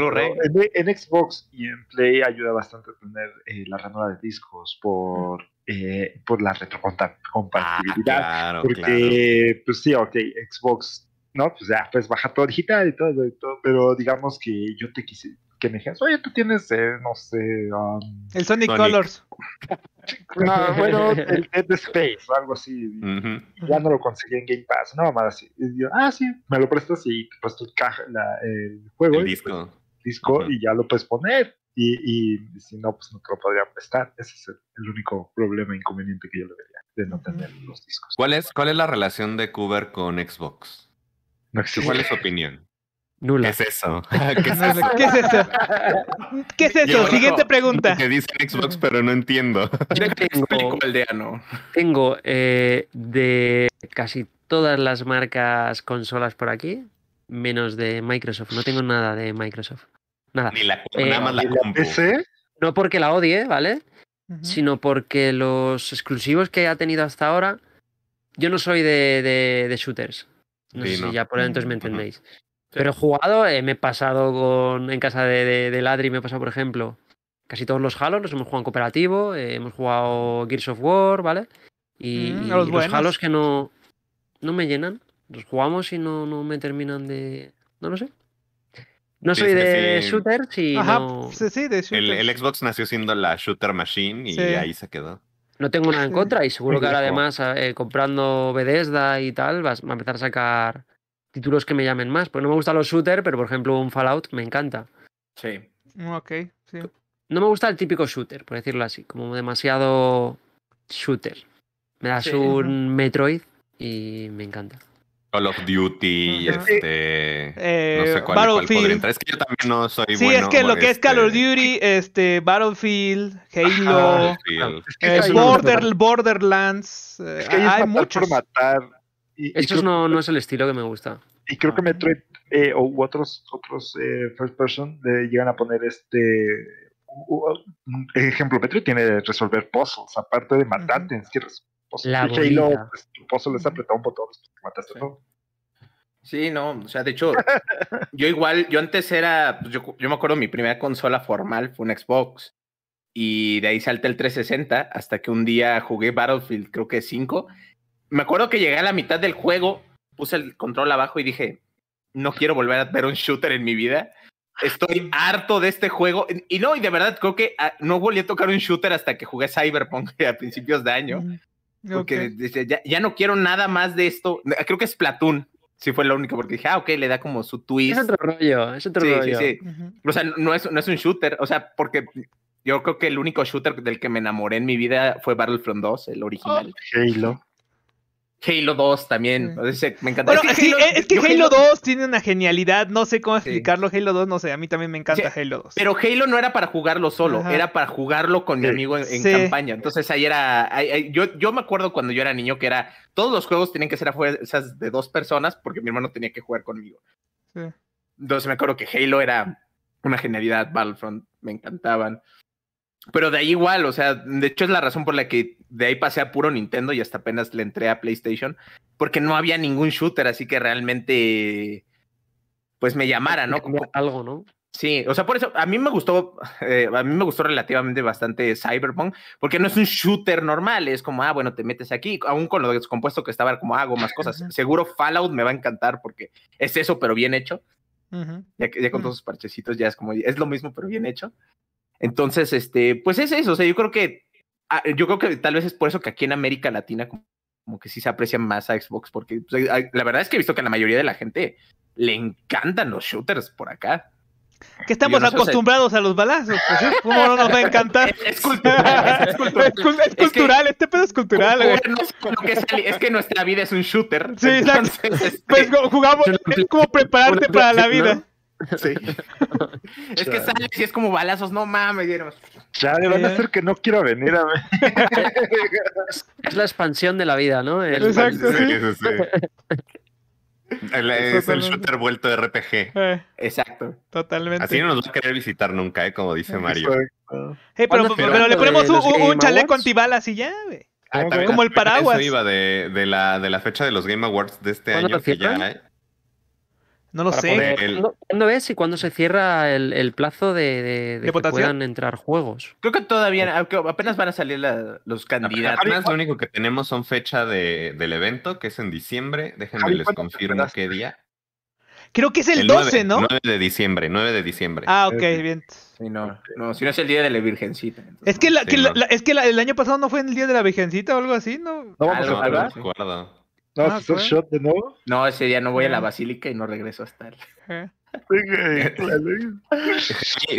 En, Xbox y en Play ayuda bastante a tener eh, la ranura de discos por, eh, por la retrocompatibilidad. Ah, claro, porque, pues sí, ok, Xbox, ¿no? Pues ya, pues baja todo digital y todo, y todo pero digamos que yo te quise, que me dijeras, oye, tú tienes, eh, no sé. Um, el Sonic, Colors. No, bueno, el Dead Space o algo así. Ya no lo conseguí en Game Pass, no mamada así. Y yo, ah, sí, me lo prestas y te presto el, caja, el juego. El disco. Pues, disco y ya lo puedes poner. Y, si no, pues no te lo podrían prestar. Ese es el, único problema inconveniente que yo le vería de no tener los discos. ¿Cuál es, ¿Cuál es la relación de Cuber con Xbox? No ¿Cuál es su opinión? ¿Qué es eso? ¿Qué es eso? ¿Qué es eso? Siguiente pregunta. Que dice Xbox, pero no entiendo. tengo, tengo eh, de casi todas las marcas consolas por aquí, menos de Microsoft. No tengo nada de Microsoft. Nada. Ni la, eh, la, No porque la odie, ¿vale? Sino porque los exclusivos que ha tenido hasta ahora. Yo no soy de, shooters. No sé si ya por entonces me entendéis. Pero he jugado, eh, me he pasado con, en casa de, de, Ladri, me he pasado, por ejemplo, casi todos los Halos, los hemos jugado en cooperativo, eh, hemos jugado Gears of War, ¿vale? Y, mm, los, Halos que no, no me llenan, los jugamos y no, me terminan de... No lo sé. No soy de shooters y sí, sí, de El, Xbox nació siendo la shooter machine y ahí se quedó. No tengo nada en contra y seguro que ahora además eh, comprando Bethesda y tal vas a empezar a sacar títulos que me llamen más. Porque no me gustan los shooters, pero por ejemplo un Fallout me encanta. Sí. Mm, ok, sí. No me gusta el típico shooter, por decirlo así, como demasiado shooter. Me das un Metroid y me encanta. Call of Duty, este. Eh, no sé cuál, Battlefield. Es que yo también no soy bueno. Sí, es que lo que es Call of este Duty, este, Battlefield, Halo, ah, eh, Border, Borderlands. es que eh, hay, muchos. Por matar esto no, no, es el estilo que me gusta. Y creo que ah. Metroid eh, u otros, otros eh, first person llegan a poner este. ejemplo, Metroid tiene resolver puzzles, aparte de matar, tienes que resolver puzzles. Pues, es apretar un botón, pues, sí. todo. Sí, no, o sea, de hecho, yo igual, yo antes era, pues, yo, me acuerdo mi primera consola formal fue un Xbox y de ahí salta el 360 hasta que un día jugué Battlefield, creo que 5, me acuerdo que llegué a la mitad del juego, puse el control abajo y dije, no quiero volver a ver un shooter en mi vida. Estoy harto de este juego. Y no, y de verdad creo que ah, no volví a tocar un shooter hasta que jugué Cyberpunk a principios de año. Mm, porque ya, no quiero nada más de esto. Creo que es Platoon. si fue lo único, porque dije, ah, ok, le da como su twist. Es otro rollo, es otro rollo. O sea, no es, no es un shooter. O sea, porque yo creo que el único shooter del que me enamoré en mi vida fue Battlefront 2, el original. Halo 2 también. Me encanta. es, que Halo, 2 tiene una genialidad. No sé cómo explicarlo. Halo 2, no sé. A mí también me encanta Halo 2. Pero Halo no era para jugarlo solo. Era para jugarlo con mi amigo en, campaña. Entonces ahí era. yo, yo me acuerdo cuando yo era niño que era. Todos los juegos tenían que ser a de dos personas porque mi hermano tenía que jugar conmigo. Entonces me acuerdo que Halo era una genialidad. Battlefront me encantaban. Pero de ahí igual, o sea, de hecho es la razón por la que de ahí pasé a puro Nintendo y hasta apenas le entré a PlayStation, porque no había ningún shooter, así que realmente, pues me llamara, ¿no? Como, algo, ¿no? Sí, o sea, por eso a mí me gustó, eh, a mí me gustó relativamente bastante Cyberpunk, porque no es un shooter normal, es como, ah, bueno, te metes aquí, aún con lo descompuesto que estaba, como ah, hago más cosas. Seguro Fallout me va a encantar porque es eso, pero bien hecho. ya, con todos sus parchecitos, ya es como, es lo mismo, pero bien hecho. Entonces, este, pues es eso, o sea, yo creo que Ah, eh, yo creo que tal vez es por eso que aquí en América Latina como, que sí se aprecia más a Xbox, porque pues, la verdad es que he visto que a la mayoría de la gente le encantan los shooters por acá. Que estamos acostumbrados a los balazos. Pues, ¿Cómo no nos va a encantar? Es, cultural. Es, cultural. este pedo es cultural. es, que nuestra vida es un shooter. Sí, Pues este, jugamos, es como prepararte para la vida. es que sale y es como balazos, no mames, dieron. le van a eh. hacer que no quiero venir a ver. es, la expansión de la vida, ¿no? Exacto. Eh, es el shooter vuelto de RPG. Eh. Exacto. Totalmente. Así no nos va a querer visitar nunca, ¿eh? como dice Mario. pero, le ponemos un, chaleco antibalas y ya, ah, ah, como el paraguas. Eso iba de, la, fecha de los Game Awards de este año. ya, no lo sé. no ¿Cuándo es y cuándo se cierra el, plazo de, que puedan entrar juegos? Creo que todavía, apenas van a salir los candidatos. Apenas lo único que tenemos son fecha del evento, que es en diciembre. Déjenme les confirmo qué día. Creo que es el, 12, ¿no? 9 de diciembre, 9 de diciembre. Ah, ok, bien. no, si no es el día de la Virgencita. es que, es que el año pasado no fue el día de la Virgencita o algo así, ¿no? No, pues, no, no, no, ah, pues, shot de nuevo? No, ese día no voy a la basílica y no regreso hasta estar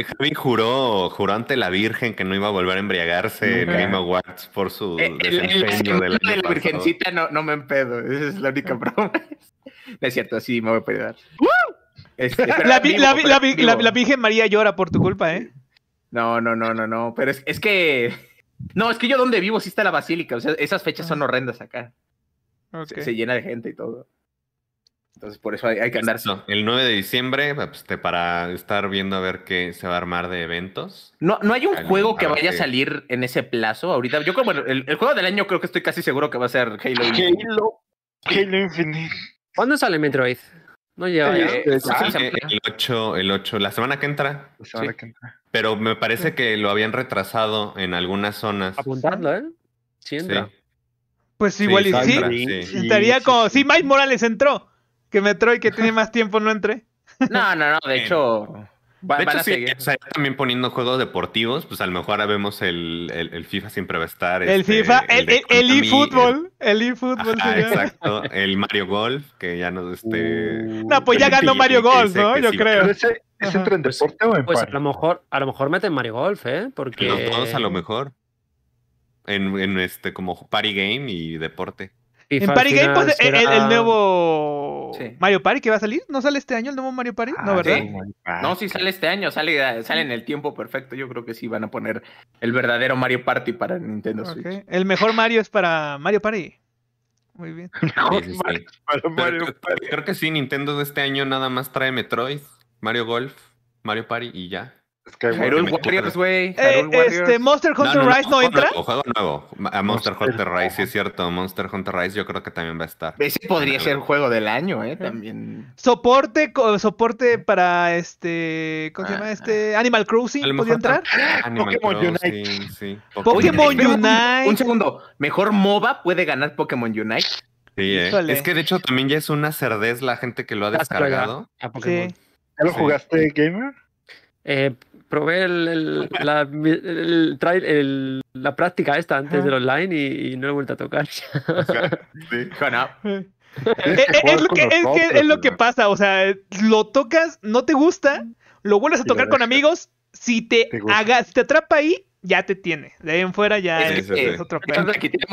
Javi juró, juró ante la Virgen que no iba a volver a embriagarse en por su eh, desempeño de la Virgencita no, no me empedo, esa es la única ah. broma. es cierto, así me voy a este, perder la, Virgen María llora por tu culpa, ¿eh? No, no, no, no, no. Pero es, es que. No, es que yo donde vivo sí está la basílica. O sea, esas fechas son ah. horrendas acá. Se, llena de gente y todo. Entonces, por eso hay, que andarse. el 9 de diciembre, este, para estar viendo a ver qué se va a armar de eventos. No, no hay un juego que vaya a salir en ese plazo ahorita. Yo creo, el, juego del año creo que estoy casi seguro que va a ser Halo Infinite. Halo, Infinite. ¿Cuándo sale Metroid? No lleva. Eh, eh, el, 8, el 8, la semana que entra. La semana que entra. Pero me parece que lo habían retrasado en algunas zonas. apuntando ¿eh? Sí, Sí. Pues igual sí, y, sí, estaría como, sí, Mike Morales entró, que me y que tiene más tiempo no entré. No, no, no, de hecho... también poniendo juegos deportivos, pues a lo mejor ahora vemos el, el, FIFA siempre va a estar. El este, FIFA, el eFootball, el eFootball. E exacto, el Mario Golf, que ya no esté. Uh. No, pues ya ganó Mario Golf, ¿no? Yo creo. ¿Ese, ese en pues deporte pues, o en Pues a lo, mejor, a lo mejor meten Mario Golf, ¿eh? Porque... Los a lo mejor en, este como party game y deporte. en Party Game, pues, el, nuevo Mario Party que va a salir. ¿No sale este año el nuevo Mario Party? no, ah, ¿verdad? No, sí sale este año. Sale, sale en el tiempo perfecto. Yo creo que sí van a poner el verdadero Mario Party para Nintendo Switch. El mejor Mario es para Mario Party. Muy bien. creo, que sí, Nintendo de este año nada más trae Metroid, Mario Golf, Mario Party y ya. Warriors, güey. Eh, este, Monster Hunter Rise no, entra. O juego nuevo. Monster, Hunter Rise, sí es cierto. Monster Hunter Rise yo creo que también va a estar. Ese podría ser juego del año, eh, también. Soporte, soporte para este, ¿cómo se llama ah. este? Animal Crossing, ¿podría entrar? Ah, Pokémon Unite. Sí, sí. Pokémon, Unite. Un segundo, mejor MOBA puede ganar Pokémon Unite. Sí, eh. es que de hecho también ya es una cerdez la gente que lo ha descargado. Ah, ¿Ya lo jugaste, gamer? Eh, probé el, la, práctica esta antes del online y, no he vuelto a tocar. es, lo que, pasa, o sea, lo tocas, no te gusta, lo vuelves a tocar con amigos, si te, te atrapa ahí, ya te tiene. De ahí en fuera ya es, que, otro plan.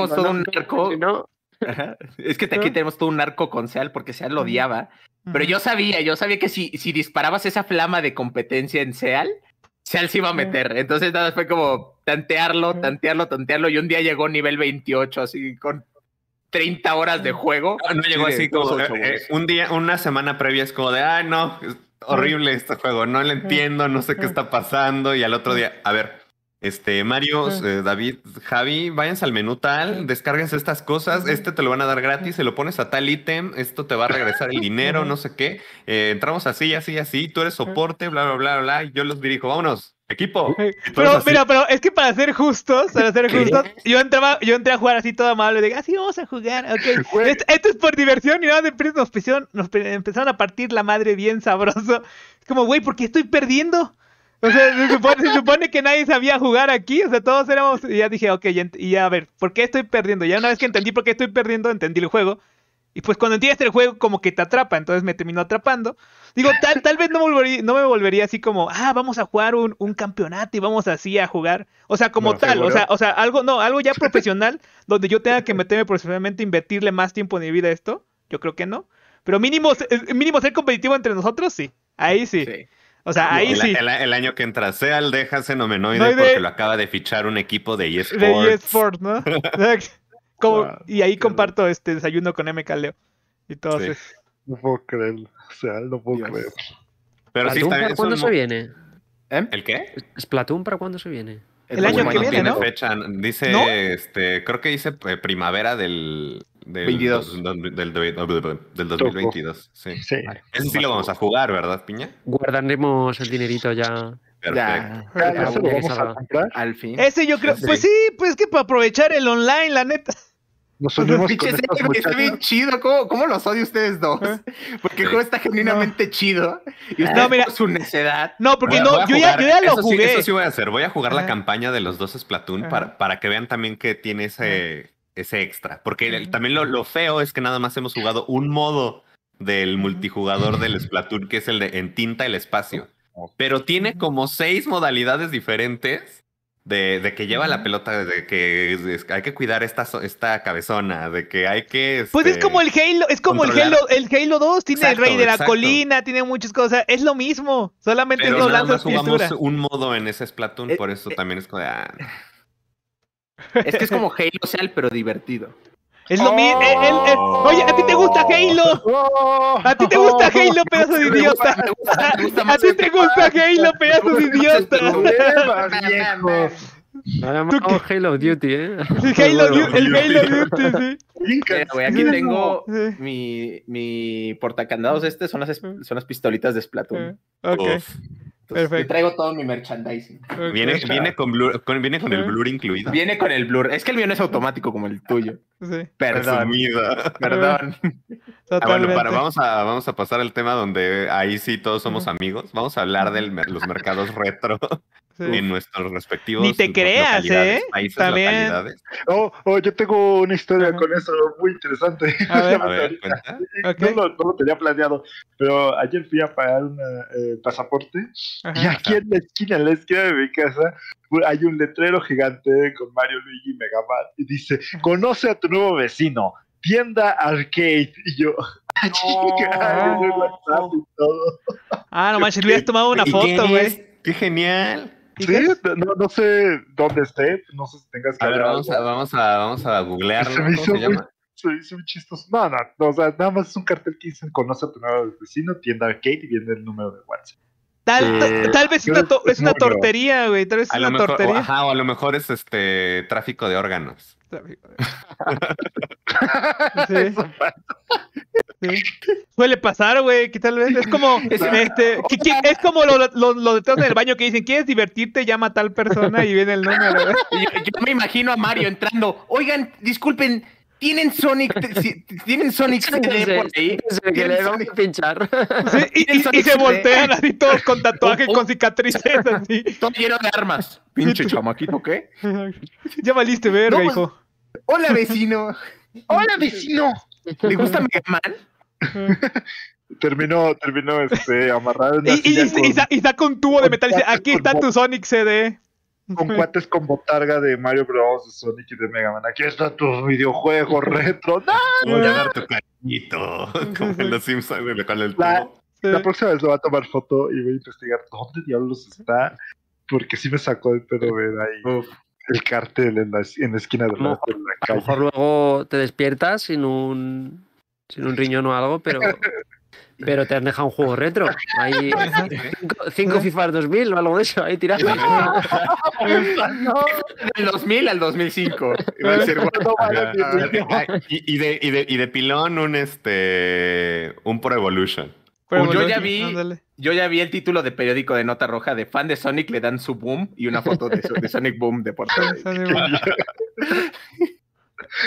todo un arco. Es que aquí tenemos todo un arco con Seal porque Seal lo odiaba. Pero yo sabía, yo sabía que si, si disparabas esa flama de competencia en Seal, se va a meter. Entonces nada, fue como tantearlo, tantearlo, tantearlo. Y un día llegó nivel 28, así con 30 horas de juego. No, llegó así como eh, un día, una semana previa es como de, ay, no, es horrible este juego, no lo entiendo, no sé qué está pasando. Y al otro día, a ver, este, Mario, mm. eh, David, Javi, váyanse al menú tal, descárguense estas cosas, este te lo van a dar gratis, se lo pones a tal ítem, esto te va a regresar el dinero, no sé qué. Eh, entramos así, así, así, tú eres soporte, bla, bla, bla, bla, yo los dirijo, vámonos, equipo. Pero, mira, pero es que para ser justos, para ser justos, yo entraba, yo entré a jugar así todo amable, de así ah, vamos a jugar, ok. Esto, es por diversión, y nada, nos, nos empezaron a partir la madre bien sabroso. Es como, güey, ¿por qué estoy perdiendo? O sea, se supone, que nadie sabía jugar aquí. O sea, todos éramos. Y ya dije, ok, y a ver, ¿por qué estoy perdiendo? Ya una vez que entendí por qué estoy perdiendo, entendí el juego. Y pues cuando entiendes el juego, como que te atrapa. Entonces me terminó atrapando. Digo, tal, tal vez no, volvería, no me volvería así como, ah, vamos a jugar un, campeonato y vamos así a jugar. O sea, como tal. O sea, algo, no, algo ya profesional, donde yo tenga que meterme profesionalmente, invertirle más tiempo de mi vida a esto. Yo creo que no. Pero mínimo, eh, mínimo ser competitivo entre nosotros, sí. Ahí sí. sí. O sea, ahí sí. El, año que entra, Seal deja Xenomenoide no porque lo acaba de fichar un equipo de eSports. De eSports, ¿no? y ahí comparto este desayuno con MK Leo. Y todo. eso. No puedo creerlo. O sea, no puedo creer. Pero sí, ¿Eh? ¿Para cuándo se viene? ¿Eh? ¿El qué? ¿Splatoon para cuándo se viene el qué splatoon para cuándo se viene el año que viene, ¿no? dice, este, creo que dice eh, primavera del, del 2022. Sí. sí. Ese sí lo vamos a jugar, ¿verdad, Piña? Guardaremos el dinerito ya. Perfecto. Al fin. Ese yo creo, pues sí, pues que para aprovechar el online, la neta. Nos pues unimos con está bien chido. ¿Cómo, ¿Cómo, los odio ustedes dos? ¿Eh? Porque el juego está genuinamente chido. Y usted no, mira, su necedad. No, porque no, yo, ya, yo, ya, lo eso Sí, eso sí voy a hacer. Voy a jugar la campaña de los dos Splatoon para, para que vean también que tiene ese, ese extra. Porque también lo, lo feo es que nada más hemos jugado un modo del multijugador del Splatoon, que es el de en tinta el espacio. Pero tiene como seis modalidades diferentes de, que lleva la pelota, de que hay que cuidar esta, esta cabezona, de que hay que. pues es este, como el Halo, es como el Halo, el Halo 2, tiene el rey de la colina, tiene muchas cosas, es lo mismo, solamente es lo jugamos un modo en ese Splatoon, eh, por eso eh. también es como ah. Es que es como Halo Social, pero divertido. Es lo mismo. Eh, oye, a ti te gusta Halo. Oh. A ti te gusta Halo, pedazo de idiota. A ti te gusta Halo, pedazo de idiota. Nada más con Halo Duty, ¿eh? Sí, Halo, Duty, el Halo Duty, sí. Eh, aquí tengo mi, mi portacandados este, son las, son las pistolitas de Splatoon. Ok traigo todo mi merchandising. Viene, con, el blur incluido. Viene con el blur. Es que el mío no es automático como el tuyo. Perdón. Perdón. Ah, vamos, a, vamos a pasar al tema donde ahí sí todos somos amigos. Vamos a hablar de los mercados retro en nuestros respectivos Ni te creas, ¿eh? Países, También. Oh, oh, yo tengo una historia con eso muy interesante. A ver, no, lo, tenía planeado, pero ayer fui a pagar un eh, pasaporte y aquí en la esquina, en la esquina de mi casa, hay un letrero gigante con Mario Luigi Megaman y dice, conoce a tu nuevo vecino, tienda arcade. Y yo, ah, no. y todo. Ah, no manches, le hubieras tomado una foto, güey. Qué genial. Sí, no, no, sé dónde esté, no sé si tengas que... A ver, vamos a, vamos a, vamos a googlearlo. Se me hizo muy, se chistoso. No, o sea, nada más es un cartel que dicen conoce a tu nuevo vecino, tienda Kate y viene el número de WhatsApp. Tal, tal, vez una es, una tortería, güey. Tal vez es una tortería. ajá, o a lo mejor es este tráfico de órganos. Suele pasar, güey, que tal vez es como este, es como lo, lo, detrás del baño que dicen, ¿quieres divertirte? Llama a tal persona y viene el número. Yo, me imagino a Mario entrando, oigan, disculpen, ¿tienen Sonic, ¿tienen Sonic por ahí? que le pinchar. y, se voltean así todos con tatuajes, oh, oh. con cicatrices así. Todo lleno de armas. Pinche chamaquito, ¿qué? Ya valiste verga, pues, hijo. Hola vecino. Hola vecino. ¿Le gusta Mega Man? terminó, terminó este, amarrado en la y, y, con, y, un tubo de metal y dice, aquí está tu Sonic CD. Con cuates con botarga de Mario Bros, de Sonic y de Mega Man. Aquí están tus videojuegos retro. ¡No! Voy a dar tu cariñito. Como en los Simpsons le cual el tubo. La, próxima vez lo voy a tomar foto y voy a investigar dónde diablos está. Porque sí me sacó el pedo ver ahí. Uf el cartel en la, en esquina de la, A lo mejor luego te despiertas sin un, sin un riñón o algo, pero, pero te han dejado un juego retro. Hay 5 pues FIFA 2000 o algo de eso, ahí tirado. Del 2000 al 2005. y, de, y, de, y de pilón un, este, un Pro Evolution yo ya vi, yo ya vi el título de periódico de nota roja de fan de Sonic le dan su boom y una foto de, Sonic Boom de portada.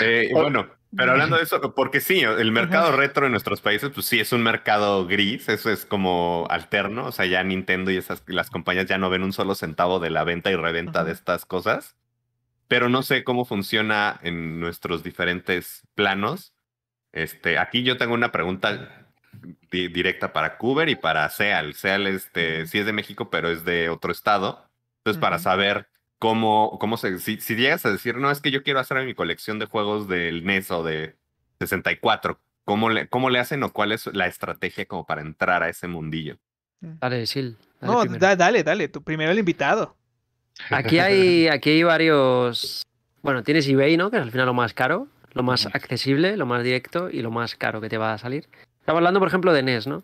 Eh, bueno, pero hablando de eso, porque sí, el mercado retro en nuestros países, pues sí, es un mercado gris, eso es como alterno, o sea, ya Nintendo y esas, las compañías ya no ven un solo centavo de la venta y reventa de estas cosas, pero no sé cómo funciona en nuestros diferentes planos. Este, aquí yo tengo una pregunta directa para Cuber y para Seal. Seal este, sí es de México, pero es de otro estado. Entonces, para saber cómo, cómo se. Si, llegas a decir, no, es que yo quiero hacer mi colección de juegos del NES o de 64, ¿cómo le, cómo le hacen o cuál es la estrategia como para entrar a ese mundillo? Mm. Dale, Sil. no, dale, dale. Tú primero el invitado. Aquí hay, aquí hay varios. Bueno, tienes eBay, ¿no? Que es al final lo más caro, lo más accesible, lo más directo y lo más caro que te va a salir. Estaba hablando, por ejemplo, de NES, ¿no?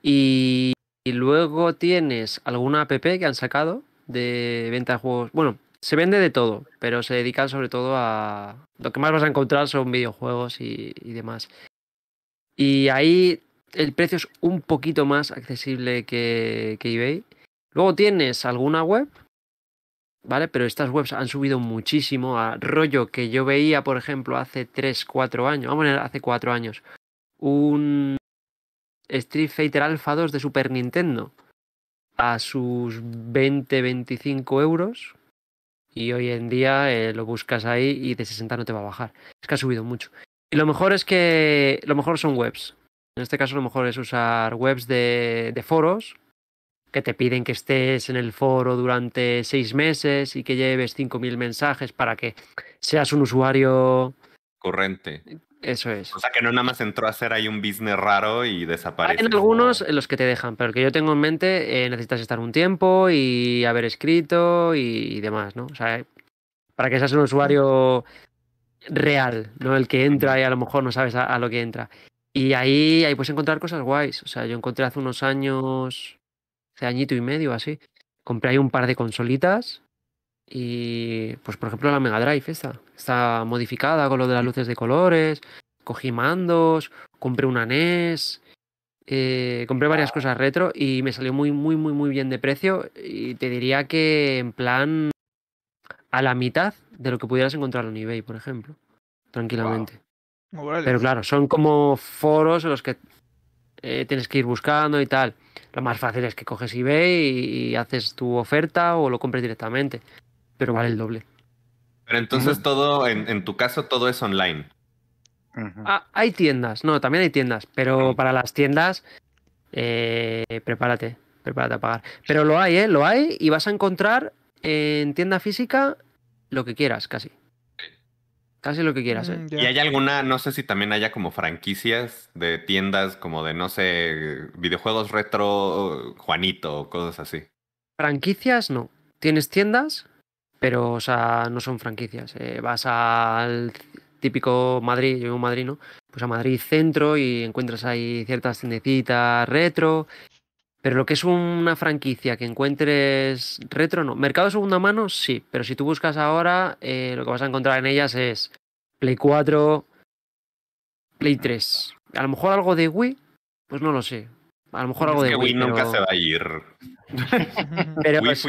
Y, luego tienes alguna app que han sacado de venta de juegos. Bueno, se vende de todo, pero se dedican sobre todo a. Lo que más vas a encontrar son videojuegos y, demás. Y ahí el precio es un poquito más accesible que, eBay. Luego tienes alguna web, ¿vale? Pero estas webs han subido muchísimo a rollo que yo veía, por ejemplo, hace 3, 4 años. Vamos a poner hace 4 años un Street Fighter Alpha 2 de Super Nintendo a sus 20-25 euros. Y hoy en día eh, lo buscas ahí y de 60 no te va a bajar. Es que ha subido mucho. Y lo mejor es que. Lo mejor son webs. En este caso, lo mejor es usar webs de, foros que te piden que estés en el foro durante seis meses y que lleves 5.000 mensajes para que seas un usuario corriente. Eso es. O sea que no nada más entró a hacer ahí un business raro y ah, desapareció. Hay en algunos en los que te dejan, pero el que yo tengo en mente eh, necesitas estar un tiempo y haber escrito y, demás, ¿no? O sea, para que seas un usuario real, ¿no? El que entra y a lo mejor no sabes a, lo que entra. Y ahí, ahí puedes encontrar cosas guays. O sea, yo encontré hace unos años, hace añito y medio así, compré ahí un par de consolitas y pues por ejemplo la Mega Drive Está modificada con lo de las luces de colores. Cogí mandos, compré una NES. Eh, compré varias cosas retro y me salió muy, muy, muy, muy bien de precio. Y te diría que en plan a la mitad de lo que pudieras encontrar en eBay, por ejemplo. Tranquilamente. Pero claro, son como foros en los que eh, tienes que ir buscando y tal. Lo más fácil es que coges eBay y, y, haces tu oferta o lo compres directamente pero vale el doble. Pero entonces todo, en, tu caso, todo es online. Ah, hay tiendas, no, también hay tiendas, pero para las tiendas, eh, prepárate, prepárate a pagar. Pero lo hay, ¿eh? Lo hay y vas a encontrar en tienda física lo que quieras, casi. Casi lo que quieras, mm, ¿eh? ¿Y hay alguna, no sé si también haya como franquicias de tiendas como de, no sé, videojuegos retro, Juanito, o cosas así? Franquicias no. Tienes tiendas pero o sea, no son franquicias. Eh, vas al típico Madrid, yo vivo en Madrid, ¿no? Pues a Madrid centro y encuentras ahí ciertas tiendecitas retro. Pero lo que es una franquicia que encuentres retro, no. Mercado de segunda mano, sí. Pero si tú buscas ahora, eh, lo que vas a encontrar en ellas es Play 4, Play 3. A lo mejor algo de Wii, pues no lo sé. A lo mejor algo de que Wii, nunca se va a ir. Wii, pues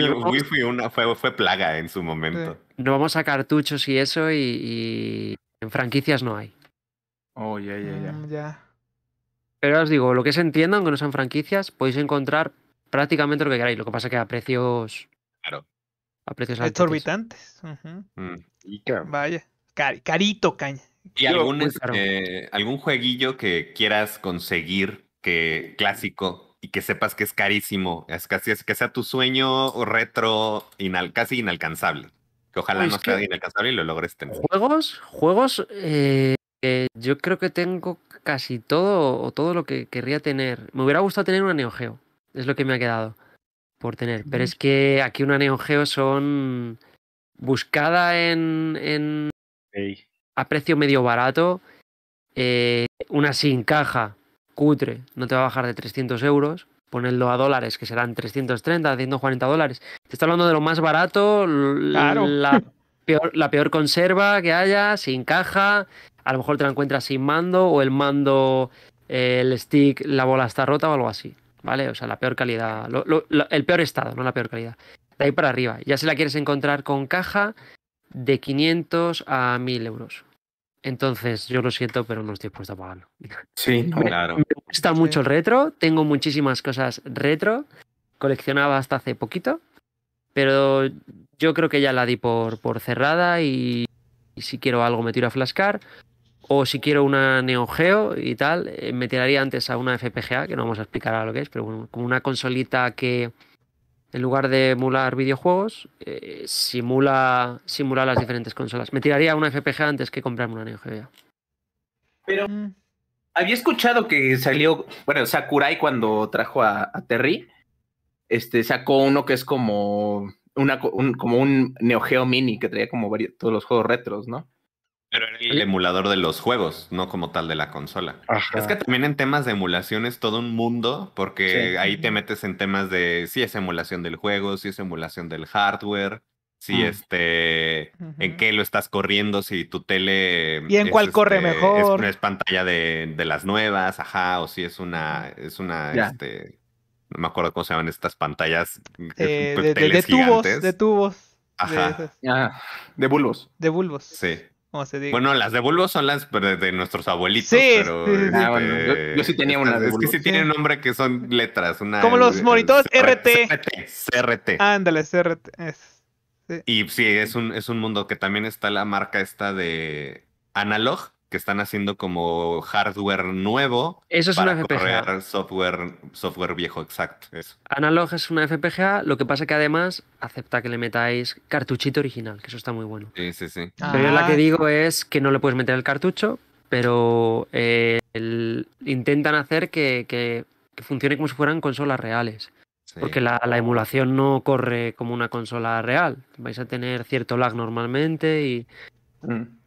fue, una, plaga en su momento. No vamos a cartuchos y eso y, en franquicias no hay. Oh, ya, ya, mm, ya. Pero os digo, lo que se entienda, aunque no sean franquicias, podéis encontrar prácticamente lo que queráis. Lo que pasa es que a precios. Claro. A precios Exorbitantes. Mm. Vaya. carito, caña. ¿Y algún, algún jueguillo que quieras conseguir que clásico y que sepas que es carísimo, es casi es que sea tu sueño retro casi inalcanzable. Que ojalá no sea inalcanzable y lo logres tener. Juegos, juegos, eh, yo creo que tengo casi todo o todo lo que querría tener. Me hubiera gustado tener una Neo Geo, es lo que me ha quedado por tener. Pero es que aquí una Neo Geo son buscada en, a precio medio barato, eh, una sin caja cutre, no te va a bajar de 300 euros, ponedlo a dólares, que serán 330, 140 dólares. Te está hablando de lo más barato, la, peor, conserva que haya, sin caja, a lo mejor te la encuentras sin mando o el mando, eh, el stick, la bola está rota o algo así, ¿vale? O sea, la peor calidad, el peor estado, no la peor calidad. De ahí para arriba, ya si la quieres encontrar con caja, de 500 a 1000 euros. Entonces, yo lo siento, pero no estoy dispuesto a pagarlo. Sí, claro. Me gusta mucho el retro, tengo muchísimas cosas retro, coleccionaba hasta hace poquito, pero yo creo que ya la di por, por cerrada y, si quiero algo me tiro a flascar. O si quiero una Neo Geo y tal, eh, me tiraría antes a una FPGA, que no vamos a explicar ahora lo que es, pero bueno, como una consolita que, en lugar de emular videojuegos, eh, simula, simula las diferentes consolas. Me tiraría una FPG antes que comprarme una Neo Geo. Pero mm. había escuchado que salió, bueno, Sakurai cuando trajo a, Terry, este, sacó uno que es como, un, como un Neo Geo Mini que traía como todos los juegos retros, ¿no? Pero el emulador de los juegos, no como tal de la consola. Es que también en temas de emulación es todo un mundo, porque ahí te metes en temas de si es emulación del juego, si es emulación del hardware, si mm. este, en qué lo estás corriendo, si tu tele... Y en cuál corre este, mejor. Es, pantalla de, las nuevas, ajá, o si es una, es una, este, no me acuerdo cómo se llaman estas pantallas. Mm, eh, eh, de, de, tubos, de tubos. Ajá. de, bulbos. De bulbos. Sí. Bueno, las de Bulbo son las de nuestros abuelitos. Sí, pero, este, ah, yo, sí tenía una de Es que sí un nombre que son letras. como los monitores RT. CRT. Ándale, CRT. y sí, es un, es un mundo que también está la marca esta de Analog, que están haciendo como hardware nuevo. Eso es una FPGA. software, software viejo, exacto. Analog es una FPGA, lo que pasa que además acepta que le metáis cartuchito original, que eso está muy bueno. Sí, sí, sí. Pero yo la que ah. digo es que no le puedes meter el cartucho, pero eh, intentan hacer que, funcione como si fueran consolas reales. Porque la, emulación no corre como una consola real. Vais a tener cierto lag normalmente y. Mm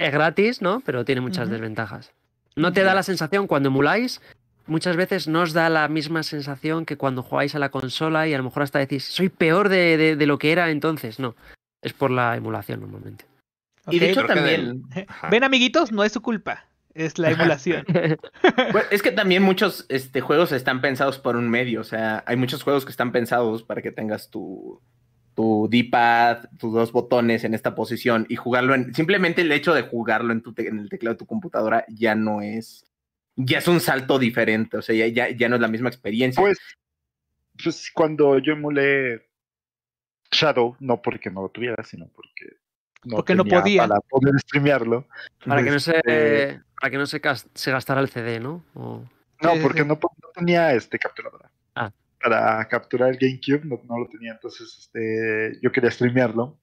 es gratis, ¿no? Pero tiene muchas desventajas. No te da la sensación cuando emuláis, muchas veces no os da la misma sensación que cuando jugáis a la consola y a lo mejor hasta decís, soy peor de, de, lo que era entonces. No, es por la emulación normalmente. y de hecho también, ven amiguitos, no es su culpa, es la emulación. es que también muchos este, juegos están pensados por un medio, o sea, hay muchos juegos que están pensados para que tengas tu, tu D-pad, tus dos botones en esta posición y jugarlo en. Simplemente el hecho de jugarlo en, tu en el teclado de tu computadora ya no es. Ya es un salto diferente, o sea, ya, no es la misma experiencia. Pues, pues cuando yo emulé Shadow, no porque no lo tuviera, sino porque no, porque no podía. Para poder streamearlo. Para que no se, este, que no se, se gastara el CD, ¿no? No, porque no, tenía este capturadora. Ah para capturar el GameCube, no, lo tenía, entonces este, yo quería streamearlo.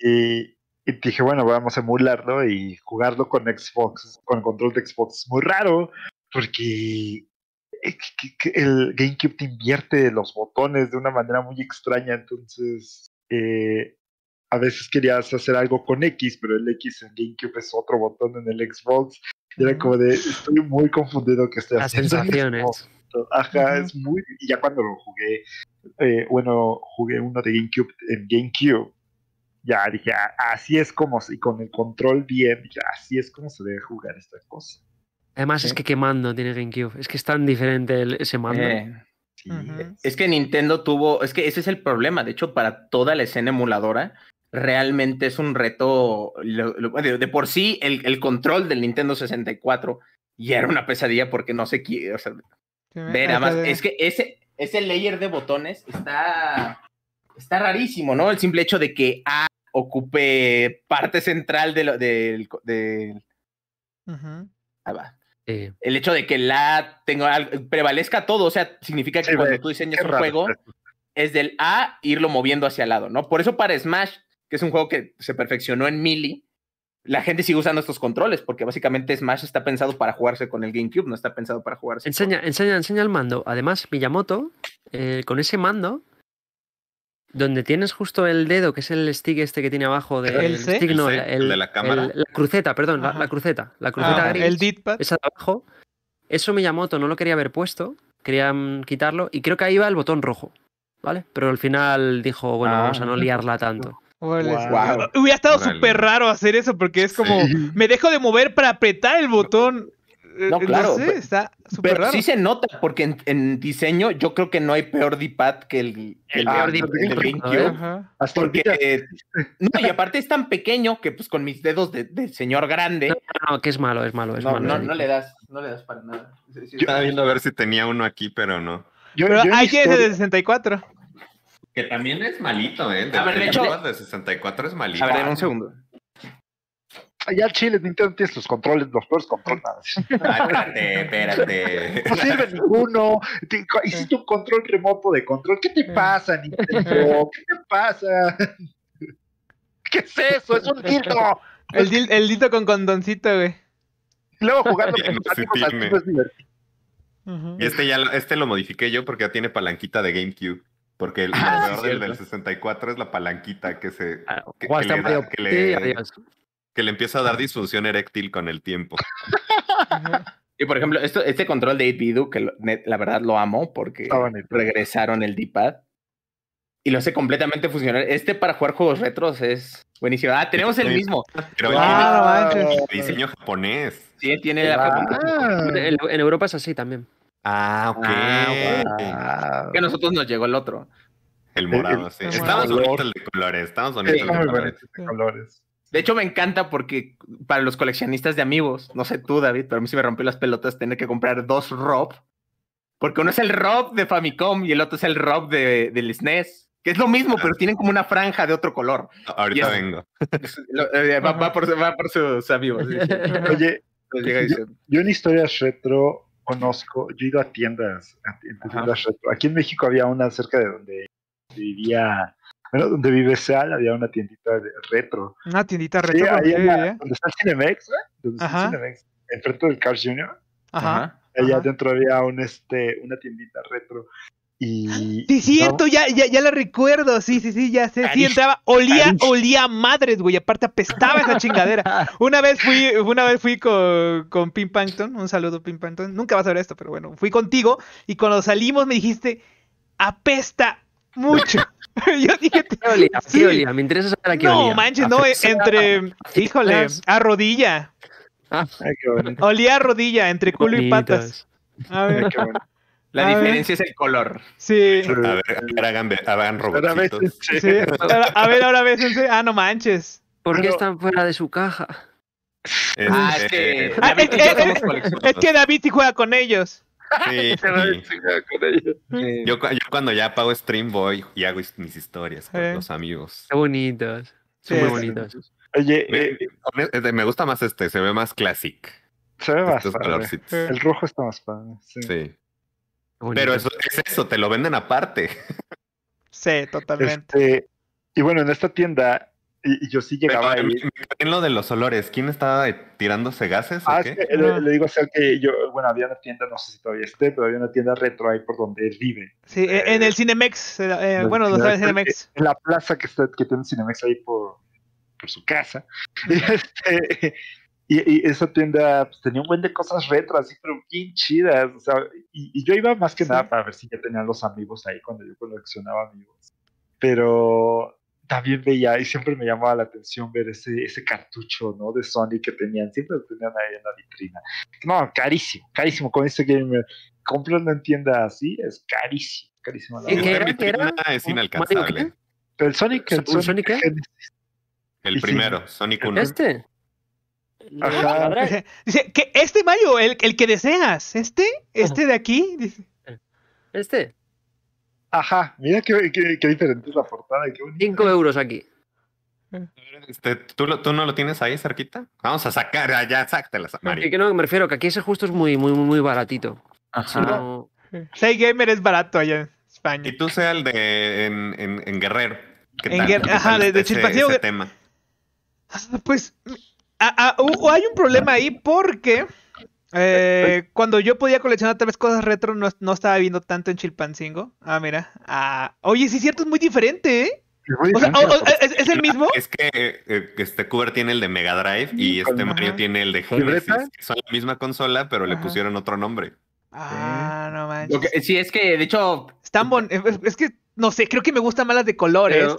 y, dije, bueno, vamos a emularlo y jugarlo con Xbox, con el control de Xbox. Es muy raro, porque eh, el GameCube te invierte los botones de una manera muy extraña, entonces eh, a veces querías hacer algo con X, pero el X en GameCube es otro botón en el Xbox. Y era como de, estoy muy confundido que esté haciendo. Las sensaciones. Ajá, es muy. Y ya cuando lo jugué, eh, bueno, jugué uno de GameCube en GameCube. Ya dije, ah, así es como, y con el control bien, dije, así es como se debe jugar esta cosa. Además, es que qué mando tiene GameCube. Es que es tan diferente ese mando. Eh, es que Nintendo tuvo. Es que ese es el problema. De hecho, para toda la escena emuladora, realmente es un reto. de, por sí, el, control del Nintendo 64 ya era una pesadilla porque no sé o sea, es que ese, el layer de botones está, está rarísimo, ¿no? El simple hecho de que A ocupe parte central del... De, El hecho de que la tenga prevalezca todo, o sea, significa que cuando tú diseñas un juego pues. es del A irlo moviendo hacia el lado, ¿no? Por eso para Smash, que es un juego que se perfeccionó en Melee, la gente sigue usando estos controles, porque básicamente Smash está pensado para jugarse con el GameCube, no está pensado para jugarse. Enseña, con... enseña, enseña el mando. Además, Miyamoto, eh, con ese mando, donde tienes justo el dedo, que es el stick este que tiene abajo del de, el no, el, de la cámara. la cruceta, perdón, la, cruceta. La cruceta ah, gris, El Esa de abajo. Eso Miyamoto no lo quería haber puesto, querían quitarlo, y creo que ahí va el botón rojo, ¿vale? Pero al final dijo, bueno, ah, vamos a no liarla tanto. Hubiera estado súper raro hacer eso porque es como, me dejo de mover para apretar el botón. Eh, no, claro. está súper sí se nota, porque en, diseño yo creo que no hay peor D-pad que el, ah, peor ¿eh? Porque, y aparte es tan pequeño que pues con mis dedos de, señor grande. No, que es malo, es malo, no, No, no le das, no le das para nada. estaba viendo a ver si tenía uno aquí, pero no. hay que es de 64. Que también es malito, ¿eh? De, a ver, 64 es malito. A ver, un segundo. Allá Chile, Nintendo tiene los controles, los peores controles. espérate, espérate. No sirve ninguno. hiciste un control remoto de control. ¿Qué te mm. pasa, Nintendo? ¿Qué te pasa? ¿Qué es eso? ¡Es un dildo! El, dildo con condoncito, güey. luego jugando con los es divertido. este ya este lo modifiqué yo porque ya tiene palanquita de GameCube. Porque el ah, del, 64 es la palanquita que se. Ah, que, le empieza a dar disfunción eréctil con el tiempo. y por ejemplo, este control de 8 que la verdad lo amo porque regresaron el D-pad y lo hace completamente funcionar. Este para jugar juegos retros es buenísimo. Ah, tenemos el mismo. Pero el diseño japonés. Sí, tiene la, ah. en Europa es así también. Ah, ok. Ah, que a nosotros nos llegó el otro. El morado, sí. Estamos bonitos de colores. Estamos bonitos de, de hecho, me encanta porque para los coleccionistas de amigos, no sé tú, David, pero a mí sí me rompió las pelotas tener que comprar dos Rob. Porque uno es el Rob de Famicom y el otro es el Rob de, del SNES. E que es lo mismo, pero tienen como una franja de otro color. Ahorita vengo. Eh, va, por, sus amigos. Oye, yo, yo en historias retro conozco, yo he ido a tiendas, a retro. Aquí en México había una cerca de donde vivía, bueno, donde vive Seal, había una tiendita retro. Una tiendita retro. Sí, ahí ¿eh? Donde está el Cinemex, ¿eh? Donde está el Cinemex, enfrente del Carl Jr. Ajá. Allá adentro había un, este, una tiendita retro. Y, sí, cierto, ya, ya, ya la recuerdo, sí, sí, sí, ya sé, sí entraba, olía, olía madres, güey, aparte apestaba esa chingadera. Una vez fui, una vez fui con, con Pim un saludo Pim nunca vas a ver esto, pero bueno, fui contigo y cuando salimos me dijiste, apesta mucho. Yo dije, te olía? Me interesa saber a qué no, No, manches, no, entre, híjole, a rodilla. Ah. qué Olía a rodilla, entre culo y patas. A ver. La diferencia es el color. Sí. A ver, hagan, hagan robotitos. A ver, ahora bésense. Ah, no manches. ¿Por qué están fuera de su caja? Es, ah, ah es, que... es, que David juega con ellos. Sí, Yo, yo, cuando ya apago stream voy y hago mis historias con eh. los amigos. Qué bonitos. Son muy bonitos. Oye, eh, e, este, me, gusta más este, se ve más classic. Se ve más El rojo está más padre. Sí. sí. Pero eso, es eso, te lo venden aparte. Sí, totalmente. Este, y bueno, en esta tienda, y, yo sí llegaba En lo de los olores, ¿quién estaba tirándose gases? Ah, Es que, le, ah. digo o sea, que yo, bueno, había una tienda, no sé si todavía esté, pero había una tienda retro ahí por donde él vive. Sí, e, en el Cinemex, eh, bueno, no está el Cinemex. En la plaza que, que tiene Cinemex ahí por, por su casa. Y este, y, esa tienda pues, tenía un buen de cosas Retro, así, pero bien chidas. O sea, y, yo iba más que nada para ver si ya tenían los amigos ahí cuando yo coleccionaba amigos. Pero también veía y siempre me llamaba la atención ver ese, cartucho, ¿no? De Sony que tenían, siempre lo tenían ahí en la vitrina. No, carísimo, carísimo. Con este gamer, comprando en tienda así es carísimo, carísimo. ¿Qué era? Es inalcanzable. El Sonic, el Sonic, el primero, Sonic 1. ¿Este? Dice, que este mayo, el, que deseas, este, este de aquí. Este. Ajá, mira qué, diferente es la portada. Qué 5 euros aquí. Este, ¿tú, no lo tienes ahí cerquita? Vamos a sacar allá, ah, sáctela, Mario. Que no, me refiero que aquí ese justo es muy, muy, muy baratito. Ajá. Gamer es barato allá en España. Y tú sea el de en, en, Guerrero. Ajá, de, de este, ah, Pues Ah, ah hay un problema ahí porque eh, cuando yo podía coleccionar tal vez cosas retro, no, estaba viendo tanto en Chilpancingo. Ah, mira. Ah, oye, sí, cierto, es muy diferente, ¿eh? ¿es, el mismo? Es que eh, este Cuber tiene el de Mega Drive y este Mario tiene el de Genesis. son la misma consola, pero le pusieron otro nombre. Ah, no manches. sí, es que de hecho. Están es, que, no sé, creo que me gustan más de colores.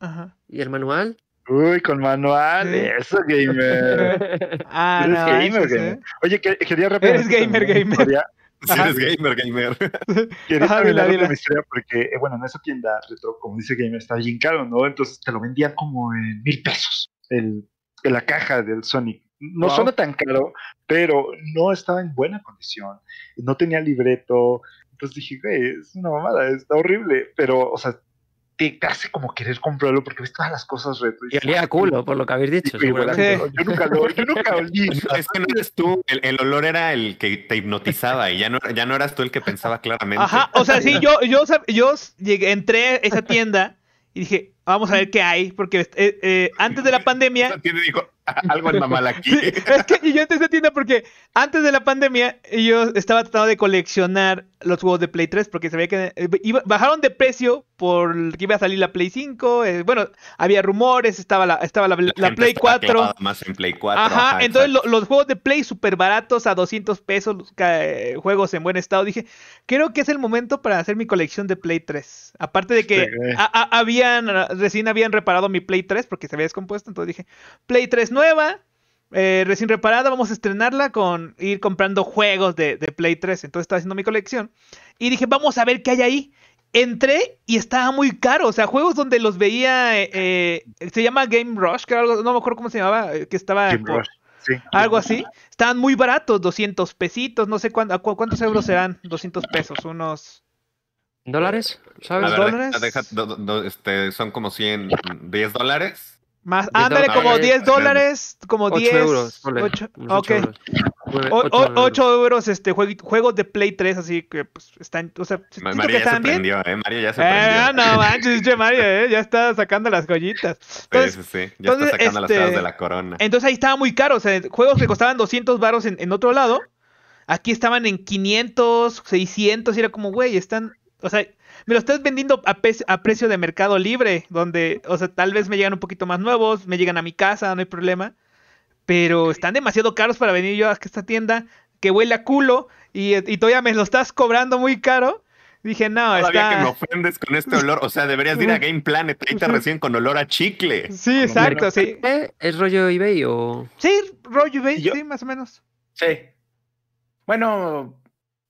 Ajá. ¿Y el manual? Uy, con manual, eso, gamer. Ah, ¿Eres no, gamer, gamer? Oye, quería repetir. Eres gamer, gamer. sí eres gamer, gamer. Quería revelar la historia porque, eh, bueno, en esa tienda retro, como dice gamer, está bien caro, ¿no? Entonces te lo vendían como en mil pesos, el, en la caja del Sonic. No son suena tan caro, pero no estaba en buena condición, no tenía libreto. Entonces dije, güey, es una mamada, está horrible. Pero, o sea, te, hace como querer comprarlo porque ves todas las cosas retro. Y, culo, por lo que habéis dicho. yo nunca lo yo nunca olí. es que no eres tú, el, olor era el que te hipnotizaba y ya no, ya no eras tú el que pensaba claramente. Ajá, o sea, sí, yo, yo, yo entré a esa tienda y dije, vamos a ver qué hay, porque eh, eh, antes de la pandemia... Esa tienda dijo, algo anda mal aquí. es que yo entré a esa tienda porque antes de la pandemia yo estaba tratando de coleccionar los juegos de Play 3 porque se veía que eh, bajaron de precio por que iba a salir la Play 5. Eh, bueno, había rumores, estaba la, estaba la, Play 4. Más en Play 4. Ajá, entonces los juegos de Play súper baratos a 200 pesos, eh, juegos en buen estado. Dije, creo que es el momento para hacer mi colección de Play 3. Aparte de que habían, recién habían reparado mi Play 3 porque se había descompuesto. Entonces dije, Play 3 nueva, eh, recién reparada, vamos a estrenarla con ir comprando juegos de, Play 3. Entonces estaba haciendo mi colección. Y dije, vamos a ver qué hay ahí. Entré y estaba muy caro. O sea, juegos donde los veía. Eh, eh, se llama Game Rush, no me acuerdo cómo se llamaba. Que estaba. Algo así. Estaban muy baratos, 200 pesitos. No sé cuántos euros serán 200 pesos. Unos. ¿Dólares? ¿Sabes? ¿Dólares? Este, son como 100, 10 dólares. Más, ándale, como 10 dólares, como 10. 8 euros. 8, 8 euros, este, juegos de Play 3, así que pues están, o sea, Mario que ya se bien. Prendió, ¿eh? Mario ya se eh, no manches, Mario, ¿eh? ya está sacando las joyitas. Entonces, sí, sí, sí. Ya entonces, está sacando este, las de la corona. Entonces ahí estaba muy caro, o sea, juegos que costaban 200 varos en, en otro lado, aquí estaban en 500, 600, y era como, güey, están, o sea, me lo estás vendiendo a, a, precio de mercado libre, donde, o sea, tal vez me llegan un poquito más nuevos, me llegan a mi casa, no hay problema, pero están demasiado caros para venir yo a esta tienda que huele a culo y, y todavía me lo estás cobrando muy caro. Dije, no, Todavía que me ofendes con este olor, o sea, deberías ir a Game Planet, ahí te recién con olor a chicle. Sí, exacto, sí. ¿Es rollo eBay o...? Sí, rollo eBay, sí, más o menos. Sí. Bueno,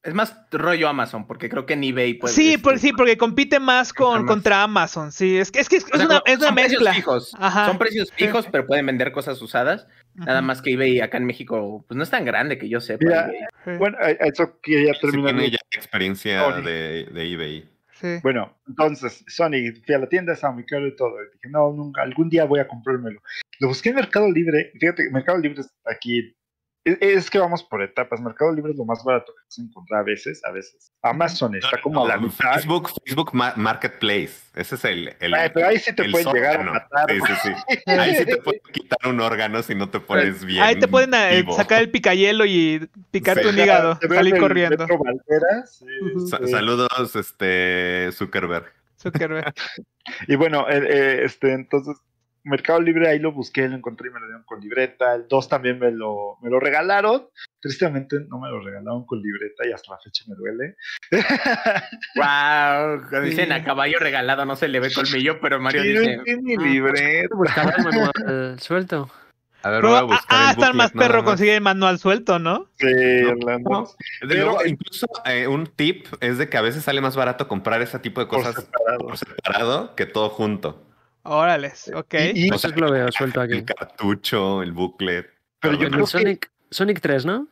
es más rollo Amazon, porque creo que en eBay puede. Sí, sí porque compite más con, contra Amazon. Sí, es que es, una, es son Precios fijos, Son precios fijos, pero pueden vender cosas usadas. Nada más que eBay acá en México, pues no es tan grande que yo sepa. Bueno, eso que ya terminó. la experiencia de, eBay. Bueno, entonces, Sony, fui a la tienda, estaba muy claro y todo. dije, no, nunca, algún día voy a comprármelo. Lo busqué en Mercado Libre. Fíjate, Mercado Libre es aquí es que vamos por etapas. Mercado Libre es lo más barato que se encuentra a veces, a veces. Amazon está como la Facebook, Facebook Marketplace. Ese es el. el pero ahí sí te pueden llegar a matar. Sí, sí, sí. Ahí sí te pueden quitar un órgano si no te pones bien. Ahí te pueden sacar el picayelo y picarte tu un hígado. Salir corriendo. saludos, este Zuckerberg. Zuckerberg. y bueno, eh, eh, este, entonces Mercado Libre, ahí lo busqué, lo encontré y me lo dieron con libreta. El 2 también me lo, me lo regalaron. Tristemente no me lo regalaron con libreta y hasta la fecha me duele. ¡Wow! dicen a caballo regalado no se le ve colmillo, pero Mario dice... No mi ah, pues, libreta. manual suelto. A ver, voy a buscar ah, ah el más perro consigue el manual suelto, ¿no? Sí, Orlando. incluso eh, un tip es de que a veces sale más barato comprar ese tipo de cosas por separado que todo junto. Órale, eh, ok. Y, lo veo suelto aquí. El cartucho, el bucle Pero yo creo Sonic, Sonic 3, ¿no?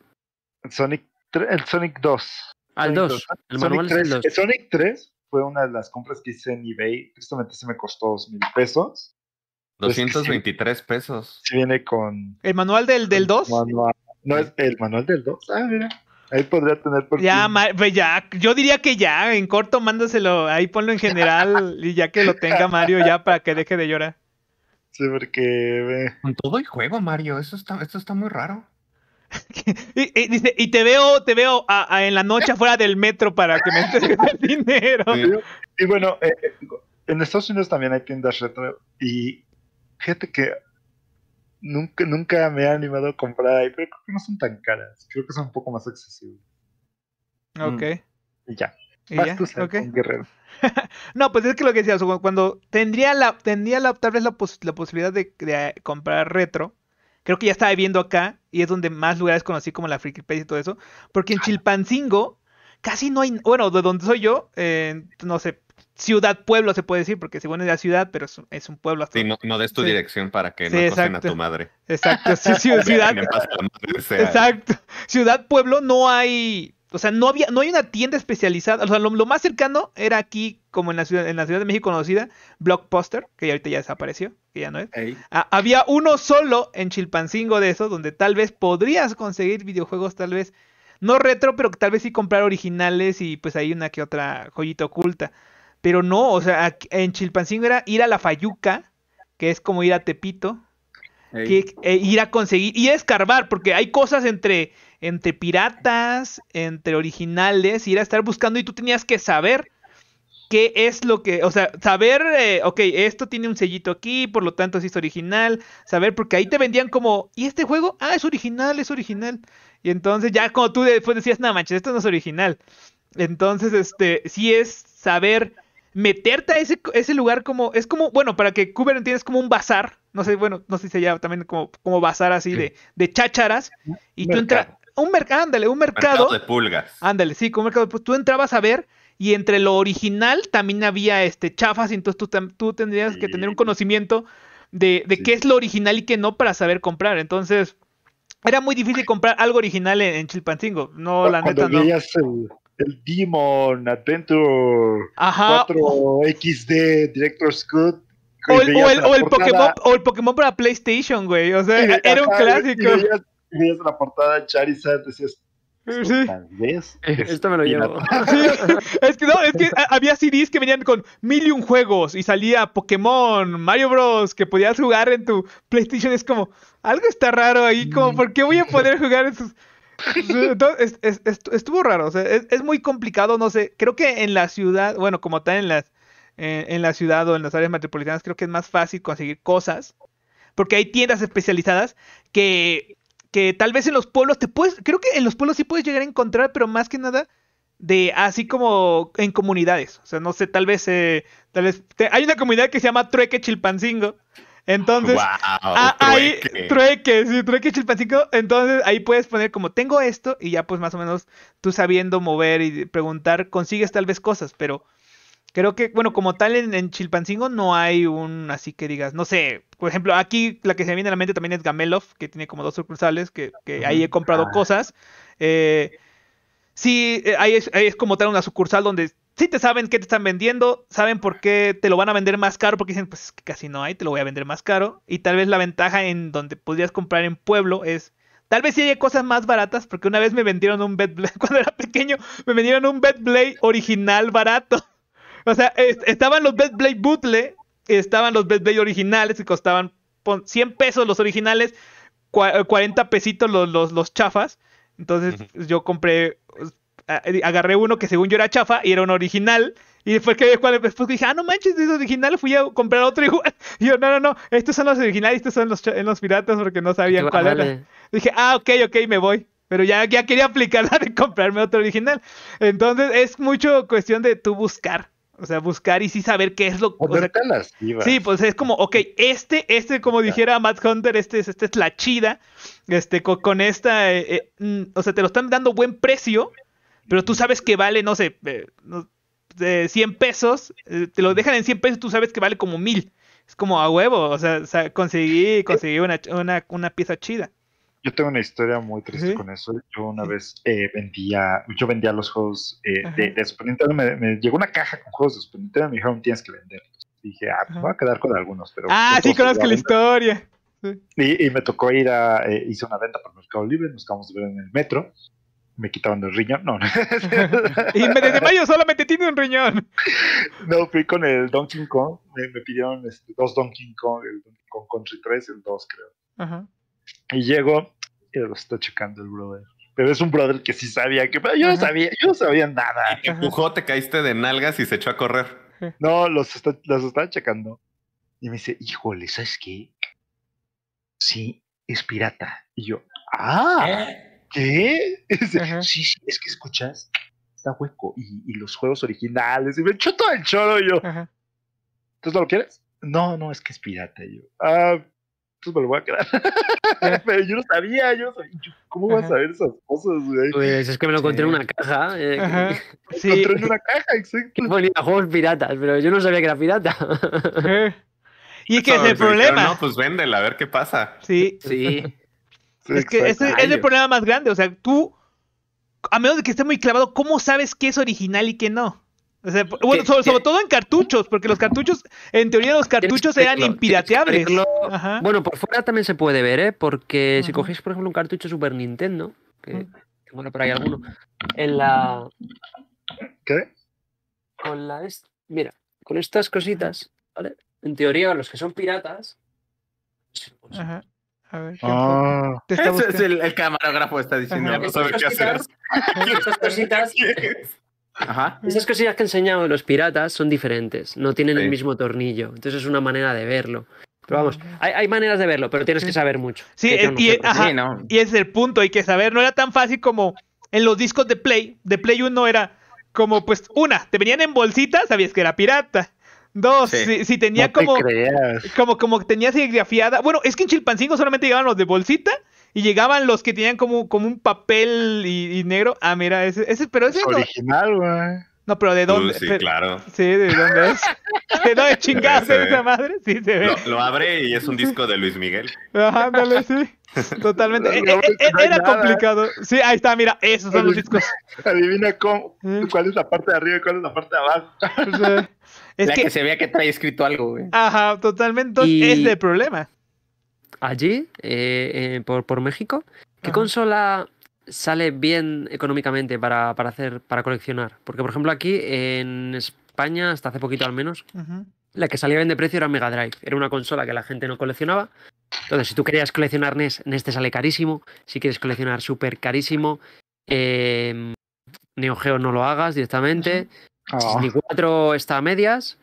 Sonic, el Sonic 2. El Sonic 3, 2. Ah, Sonic 3 fue una de las compras que hice en eBay. Justamente se me costó dos mil pesos. 223 pues pesos. Sí, viene con. ¿El manual del, del 2? no es el manual del 2. Ah, mira. Ahí podría tener por Ya, pues ya, yo diría que ya, en corto mándaselo, ahí ponlo en general y ya que lo tenga Mario ya para que deje de llorar. Sí, porque... Con todo el juego, Mario, eso está, esto está muy raro. y, te veo, te veo en la noche afuera del metro para que me entregues el dinero. Y bueno, eh, en Estados Unidos también hay tiendas retro y gente que nunca, nunca me ha animado a comprar ahí, pero creo que no son tan caras. Creo que son un poco más accesibles. Ok. Mm. ya. ya? no, pues es que lo que decías, cuando tendría la, tendría la tal vez la, la posibilidad de, eh, comprar retro, creo que ya estaba viendo acá, y es donde más lugares conocí como la Freaky Place y todo eso, porque en Chilpancingo casi no hay, bueno, de donde soy yo, eh, no sé, ciudad pueblo se puede decir, porque si bueno es la ciudad, pero es un, pueblo. Sí, no, de des tu dirección para que no acosen a tu madre. Exacto, sí, ciudad. exacto. Ciudad pueblo no hay, o sea, no había, no hay una tienda especializada. O sea, lo, más cercano era aquí, como en la ciudad, en la ciudad de México conocida, Blockbuster, que ya ahorita ya desapareció, que ya no es. Ah, había uno solo en Chilpancingo de eso, donde tal vez podrías conseguir videojuegos, tal vez. No retro, pero tal vez sí comprar originales y pues hay una que otra joyita oculta. Pero no, o sea, en Chilpancingo era ir a la Fayuca, que es como ir a Tepito, eh, ir a conseguir y escarbar, porque hay cosas entre, entre piratas, entre originales, ir a estar buscando y tú tenías que saber qué es lo que, o sea, saber, eh, ok, esto tiene un sellito aquí, por lo tanto sí es original, saber, porque ahí te vendían como, ¿y este juego? Ah, es original, es original. Y entonces ya como tú después decías, no manches, esto no es original. Entonces, este, sí es saber meterte a ese, ese lugar como, es como, bueno, para que Cuber entiendas como un bazar, no sé, bueno, no sé si se llama también como, como bazar así de, de chácharas, y tú entras, un mercado, un mercado. de pulgas. Ándale, sí, como un mercado Pues Tú entrabas a ver y entre lo original también había este chafas, y entonces tú, tú tendrías que tener un conocimiento de, de qué es lo original y qué no para saber comprar. Entonces, era muy difícil comprar algo original en, Chilpancingo. No, la neta el Demon Adventure 4XD Director's Cut. O, o el, Pokémon, para PlayStation, güey. O sea, era un clásico. Y veías, la portada de Charizard, decías, eh, Esto me lo llevo. Sí. Es que no, es que había CDs que venían con mil y un juegos y salía Pokémon, Mario Bros. que podías jugar en tu PlayStation. Es como, algo está raro ahí, como, mm. ¿por qué voy a poder jugar en sus entonces, estuvo raro, o sea, es, muy complicado, no sé, creo que en la ciudad, bueno, como tal en las en, la ciudad o en las áreas metropolitanas, creo que es más fácil conseguir cosas, porque hay tiendas especializadas que, tal vez en los pueblos te puedes, creo que en los pueblos sí puedes llegar a encontrar, pero más que nada de así como en comunidades, o sea, no sé, tal vez, eh, tal vez, hay una comunidad que se llama Trueque Chilpancingo, entonces, ahí, trueque, trueque chilpancingo. Entonces, ahí puedes poner como tengo esto y ya pues más o menos tú sabiendo mover y preguntar, consigues tal vez cosas, pero creo que, bueno, como tal en, Chilpancingo no hay un así que digas, no sé, por ejemplo, aquí la que se me viene a la mente también es Gamelov, que tiene como dos sucursales, que, ahí he comprado ah. cosas. Eh, sí, eh, ahí es, ahí es como tal una sucursal donde sí te saben qué te están vendiendo, saben por qué te lo van a vender más caro, porque dicen, pues casi no hay, te lo voy a vender más caro. Y tal vez la ventaja en donde podrías comprar en pueblo es, tal vez sí hay cosas más baratas, porque una vez me vendieron un Bed cuando era pequeño, me vendieron un Bedblay original barato. O sea, estaban los Bedblay bootle, estaban los Bedblay originales que costaban 100 pesos los originales, 40 pesitos los, los, los chafas. Entonces yo compré agarré uno que según yo era chafa y era un original. Y después que cuál después dije, ah, no manches, es original, fui a comprar otro Y yo, no, no, no, estos son los originales, estos son los, los piratas porque no sabía ah, cuál era. Dije, ah, ok, ok, me voy. Pero ya, ya quería aplicarla de comprarme otro original. Entonces es mucho cuestión de tú buscar. O sea, buscar y sí saber qué es lo que... Sí, pues es como, ok, este, este, como dijera Matt Hunter, este, este es la chida. Este, con, esta, eh, eh, mm, o sea, te lo están dando buen precio pero tú sabes que vale, no sé, eh, de 100 pesos, eh, te lo dejan en 100 pesos, tú sabes que vale como 1000. Es como a huevo, o sea, conseguí, conseguí una, una, pieza chida. Yo tengo una historia muy triste con eso. Yo una vez eh, vendía, yo vendía los juegos de, Super Nintendo. Me, llegó una caja con juegos de Super Nintendo y me dijeron, tienes que venderlos. Dije, ah, me voy a quedar con algunos, pero... Ah, sí, conozco la historia. Y, me tocó ir a, hice una venta por Mercado Libre, nos acabamos de ver en el metro me quitaban el riñón, no. y desde mayo solamente tiene un riñón. No, fui con el Donkey Kong, me, me pidieron este, dos Donkey Kong, el Donkey Kong Country 3 el 2 creo. Ajá. Y llego y lo está checando el brother. Pero es un brother que sí sabía, que pero yo no sabía, yo no sabía nada. Y te empujó, te caíste de nalgas y se echó a correr. No, los, los estaba checando. Y me dice, híjole, ¿sabes qué? Sí, es pirata. Y yo, ah. ¿Eh? ¿qué? Sí, sí, es que escuchas, está hueco. Y, los juegos originales, y me echó todo el choro yo. ¿Entonces no lo quieres? No, no, es que es pirata. yo, ah, entonces pues me lo voy a quedar. Pero yo no sabía, yo ¿Cómo vas a ver esas cosas, güey? Pues es que me lo encontré en una caja. Eh, sí. lo encontré en una caja, exacto. Ponía juegos piratas, pero yo no sabía que era pirata. y es que es el problema. No, pues véndela, a ver qué pasa. Sí. Sí. Es que ese es el problema más grande. O sea, tú, a menos de que esté muy clavado, ¿cómo sabes qué es original y qué no? bueno, sobre, todo en cartuchos, porque los cartuchos, en teoría los cartuchos eran impirateables. Bueno, por fuera también se puede ver, ¿eh? Porque si cogéis, por ejemplo, un cartucho Super Nintendo, que bueno, pero hay alguno, en la... ¿Qué? Con la... Mira, con estas cositas, ¿vale? En teoría, los que son piratas, pues, Ajá. Ah. es el, camarógrafo está diciendo. No sabe qué hacer. Esas cositas. Esas cosillas que enseñado los piratas son diferentes, no tienen el mismo tornillo, entonces es una manera de verlo. Pero vamos, hay, maneras de verlo, pero tienes que saber mucho. Sí, eh, y, es, es el punto, hay que saber, no era tan fácil como en los discos de Play, de Play 1 era como pues una, te venían en bolsitas, sabías que era pirata. No, si, si, tenía no como, como. Como tenía grafiada. Bueno, es que en Chilpancingo solamente llegaban los de bolsita. Y llegaban los que tenían como, como un papel y, negro. Ah, mira, ese, ese pero ese es original, güey. No, pero ¿de pues dónde? sí, claro. Sí, ¿de dónde es? ¿De dónde chingaste esa madre? Sí, se ve. Lo, abre y es un disco de Luis Miguel. Ajá, dale, sí. Totalmente. Eh, eh, eh, era complicado. Sí, ahí está, mira, esos son los discos. Adivina cómo, cuál es la parte de arriba y cuál es la parte de abajo. Es que... se vea que trae escrito algo, Ajá, totalmente. Es el problema. Allí, eh, eh, por, México, ¿qué consola sale bien económicamente para, hacer, para coleccionar? Porque, por ejemplo, aquí en España, hasta hace poquito al menos, la que salía bien de precio era Mega Drive. Era una consola que la gente no coleccionaba. Entonces, si tú querías coleccionar NES, NES te sale carísimo. Si quieres coleccionar súper carísimo. Eh, Neo Geo no lo hagas directamente. 64 ah. está a medias.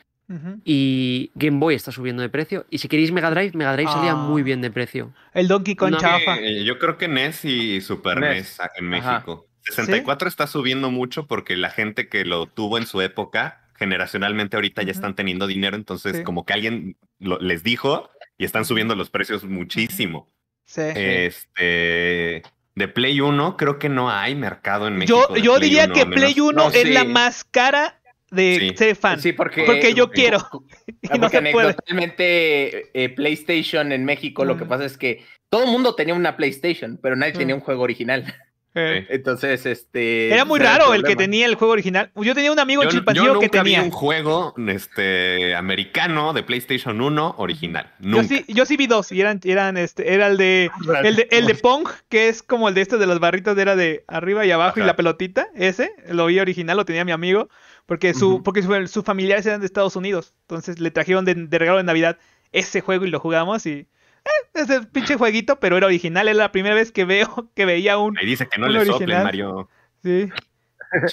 Y Game Boy está subiendo de precio. Y si queréis Mega Drive, Mega Drive salía muy ah. bien de precio. El Donkey Kong eh, eh, Yo creo que NES y Super NES, e en México. 64 está subiendo mucho porque la gente que lo tuvo en su época, generacionalmente ahorita ya están teniendo dinero. Entonces, como que alguien les dijo y están subiendo los precios muchísimo. Sí. Este de Play 1, creo que no hay mercado en México. Yo, diría que Play 1 es la más cara de sí. fan. Sí, porque, yo quiero. Porque, eh, PlayStation en México, lo que mm. pasa es que todo el mundo tenía una PlayStation, pero nadie tenía mm. un juego original. Eh. Entonces, este. Era muy raro el, que tenía el juego original. Yo tenía un amigo en que tenía. un juego este, americano de PlayStation 1 original. Yo, sí, vi dos y eran, eran este, era el de, el de, Pong, que es como el de este de las barritas, era de arriba y abajo y la pelotita. Ese, lo vi original, lo tenía mi amigo, porque, su, porque sus familiares eran de Estados Unidos. Entonces le trajeron de, de regalo de Navidad ese juego y lo jugamos y ese pinche jueguito, pero era original. Es la primera vez que veo que veía un. Me dice que no le soplen, Mario. Sí.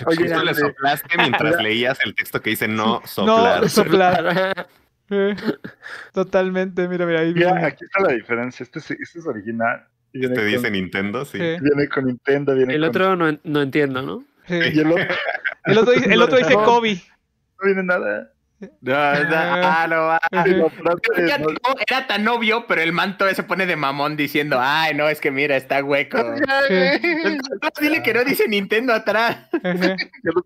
Oye, ¿no le soplaste mientras leías el texto que dice no soplar. No soplar. Totalmente, mira, mira. Ahí mira, aquí está la diferencia. Este, este es original. este dice Nintendo, sí. Viene con Nintendo, viene El otro no, entiendo, ¿no? el otro, el otro dice Kobe. No viene nada. Ah. Ah, ah, era tan obvio, pero el manto se pone de mamón diciendo, ay, no, es que mira, está hueco. Dile que no dice Nintendo atrás.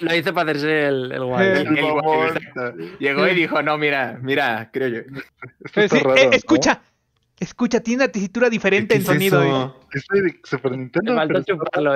Lo hizo para hacerse el, guay. Llegó y dijo, no, mira, mira, creo yo. Eh, escucha, Escucha, tiene una tesitura diferente en sonido. de Super Nintendo.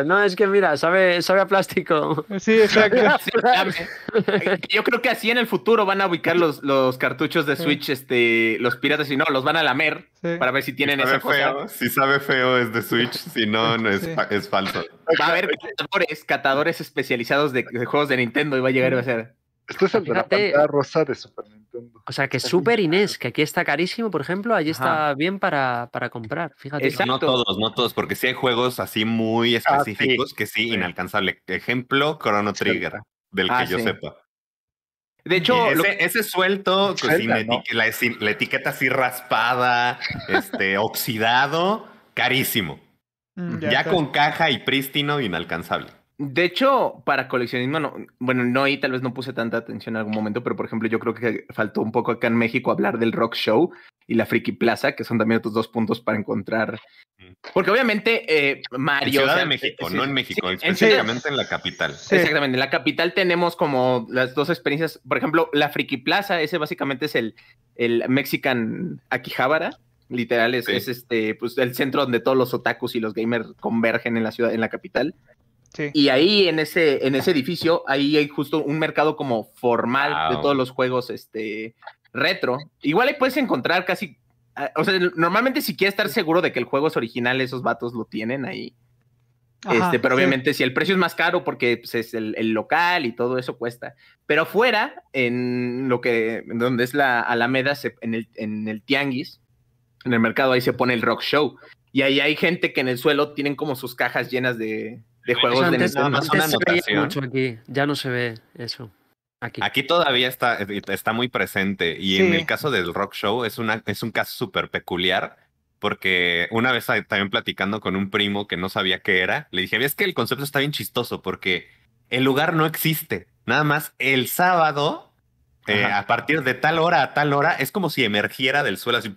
No, es que mira, sabe, sabe a plástico. Sí, exacto. Yo creo que así en el futuro van a ubicar los, los cartuchos de Switch, este, los piratas, y no, los van a lamer para ver si tienen esa feo, cosa. Si sabe feo es de Switch, si no, no es, es falso. Va a haber catadores, catadores especializados de, juegos de Nintendo y va a llegar y va a ser. Esto es el de la pantalla rosa de Super Nintendo. O sea, que es súper Inés, que aquí está carísimo, por ejemplo, allí está bien para, para, comprar, fíjate. No todos, no todos, porque sí hay juegos así muy ah, específicos que sí, inalcanzable. Ejemplo, Chrono Trigger, del ah, que yo sepa. De hecho, ese, suelto, pues la, etiqueta así raspada, este, oxidado, carísimo. ya con caja y prístino, inalcanzable. De hecho, para coleccionismo, no, bueno, no, y tal vez no puse tanta atención en algún momento, pero por ejemplo, yo creo que faltó un poco acá en México hablar del Rock Show y la Friki Plaza, que son también otros dos puntos para encontrar. Porque obviamente, eh, Mario. En Ciudad de México, no en México, específicamente en, la capital. Exactamente, en la capital tenemos como las dos experiencias. Por ejemplo, la Friki Plaza, ese básicamente es el, el Mexican Akihabara literal es, este pues el centro donde todos los otakus y los gamers convergen en la ciudad en la capital y ahí en ese, en ese edificio, ahí hay justo un mercado como formal de todos los juegos este, retro. Igual ahí puedes encontrar casi, ah, o sea, normalmente si quieres estar seguro de que el juego es original, esos vatos lo tienen ahí. este, pero obviamente si el precio es más caro porque pues, es el, local y todo eso cuesta. Pero fuera, en lo que, donde es la Alameda, en el Tianguis, en el mercado ahí se pone el rock show. Y ahí hay gente que en el suelo tienen como sus cajas llenas de, de juegos de aquí. Ya no se ve eso. Aquí. Aquí todavía está, eh, está muy presente. Y en el caso del rock show es, una, es un caso súper peculiar. Porque una vez eh, también platicando con un primo que no sabía qué era, le dije, es que el concepto está bien chistoso porque el lugar no existe. Nada más el sábado, eh, a partir de tal hora a tal hora, es como si emergiera del suelo así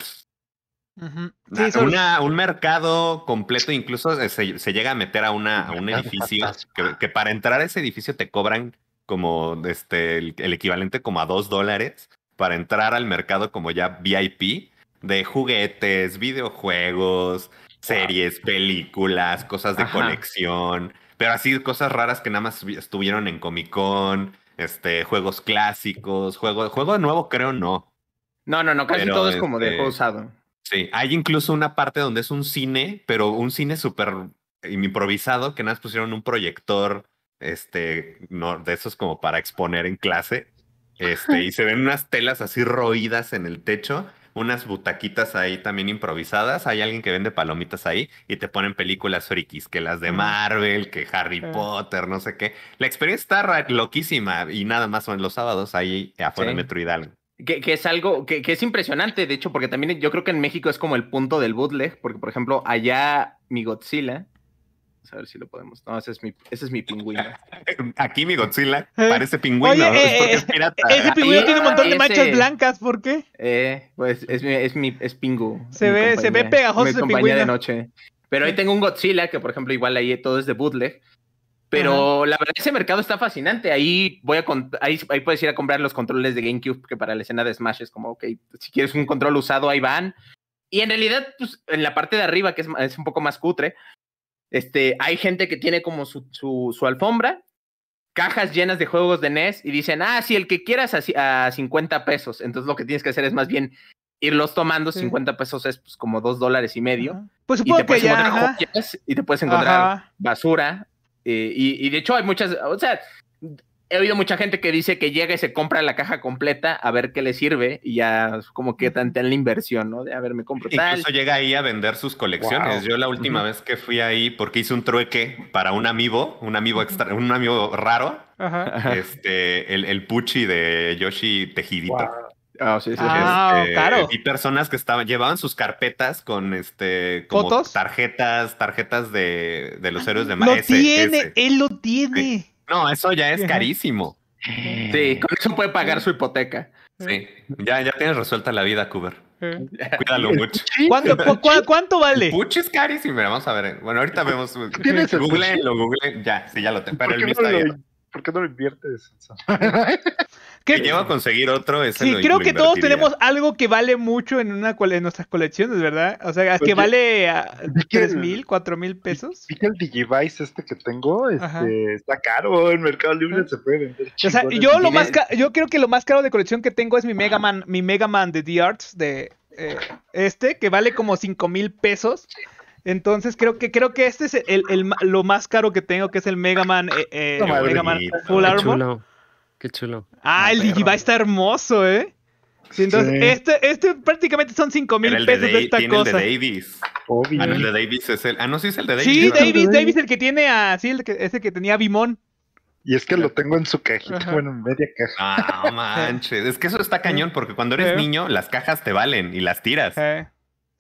una, un mercado completo, incluso eh, se, llega a meter a, una, un edificio que, para entrar a ese edificio te cobran como este, el, equivalente como a dos dólares para entrar al mercado como ya VIP de juguetes, videojuegos, series, películas, cosas de conexión, colección, pero así cosas raras que nada más estuvieron en Comic Con, este, juegos clásicos, juego, juego nuevo creo no. No, no, no, casi todo es como de juego este, usado. Sí, hay incluso una parte donde es un cine, pero un cine súper improvisado, que nada más pusieron un proyector, este, no, de esos como para exponer en clase, este, y se ven unas telas así roídas en el techo, unas butaquitas ahí también improvisadas, hay alguien que vende palomitas ahí y te ponen películas frikis, que las de Marvel, que Harry Potter, no sé qué. La experiencia está loquísima y nada más son los sábados ahí afuera de Metro Hidalgo. Que, es algo que, es impresionante, de hecho, porque también yo creo que en México es como el punto del bootleg, porque por ejemplo, allá mi Godzilla, a ver si lo podemos, no, ese es mi, ese es mi pingüino. Aquí mi Godzilla eh, parece pingüino, eh, eh, Ese pingüino tiene un montón de manchas blancas, ¿por qué? Eh, pues es mi, es mi, es pingu. Se ve, se ve pegajoso de noche. Pero ahí tengo un Godzilla, que por ejemplo igual ahí todo es de bootleg, pero la verdad, ese mercado está fascinante. Ahí voy a ahí, ahí, puedes ir a comprar los controles de GameCube, que para la escena de Smash es como, ok, si quieres un control usado, ahí van. Y en realidad, pues, en la parte de arriba, que es, un poco más cutre, este, hay gente que tiene como su, alfombra, cajas llenas de juegos de NES, y dicen, ah, si el que quieras a, a 50 pesos. Entonces lo que tienes que hacer es más bien irlos tomando, 50 pesos es pues, como 2 dólares y medio. Pues y te puedes que encontrar y te puedes encontrar basura, eh, y, de hecho hay muchas, o sea, he oído mucha gente que dice que llega y se compra la caja completa a ver qué le sirve y ya como que tantean la inversión, ¿no? De a ver, me compro llega ahí a vender sus colecciones. Yo la última vez que fui ahí porque hice un trueque para un amigo, un amigo extra, un amigo raro, este, el, el, puchi de Yoshi tejidito. Ah, sí, sí. Ah, este, claro. personas que estaban, llevaban sus carpetas con este como tarjetas, tarjetas de, de los ah, héroes de Lo tiene, él lo tiene. No, eso ya es carísimo. Sí, eh. con eso puede pagar su hipoteca. Sí, ya, ya tienes resuelta la vida, Cuber. Eh. Cuídalo mucho. ¿Cuánto, ¿Cuánto, vale? Mucho es carísimo, vamos a ver. Bueno, ahorita vemos. ¿Tienes Google, lo Google, ya, sí, ya lo tengo. Pero el no lo, ¿Por qué no lo inviertes? que lleva a conseguir otro. sí, creo que todos tenemos algo que vale mucho en una en nuestras colecciones, ¿verdad? O sea, que vale ah, tres mil, cuatro mil pesos. Fíjate el Digivice este que tengo, este, está caro, en Mercado Libre se puede vender. O sea, yo lo más yo creo que lo más caro de colección que tengo es mi Mega ah. Man, mi Mega Man de The Arts de eh, este, que vale como cinco mil pesos. Entonces creo que creo que este es el, lo más caro que tengo, que es el Mega Man, eh, eh, Mega Man Full Armor. Qué chulo. Ah, el Digibyte está hermoso, ¿eh? Entonces, sí. este, este prácticamente son 5 mil pesos de, esta cosa. El de Davis. Obvio. Ah, el de Davis es el. Ah, no, sí es el de Davis. Sí, Davis, Davis el que tiene a. Sí, el que, es el que tenía a Bimón. Y es que lo tengo en su cajita, bueno, en media caja. Ah, no manches. Es que eso está cañón, porque cuando eres niño, las cajas te valen y las tiras.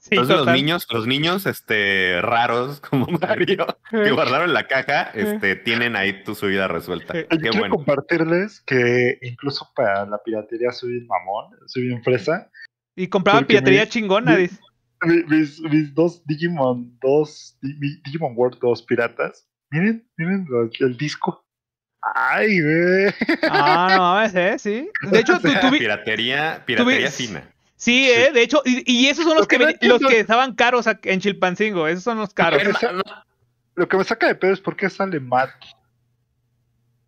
Entonces los niños, los niños este, raros como Mario que guardaron la caja, este, tienen ahí tu subida resuelta. Qué quiero compartirles que incluso para la piratería subí en mamón, subí en fresa. Y compraban piratería chingona, mis, mis, dos Digimon, dos Digimon World dos piratas. Miren, miren el disco. Ay, ve! Ah, no mames, eh, sí. De hecho, o piratería, piratería tú, Sí, Eh, de hecho, y, y, esos son los, que, los que estaban caros en Chilpancingo, esos son los caros. Lo que, me saca de pedo es por qué sale Matt.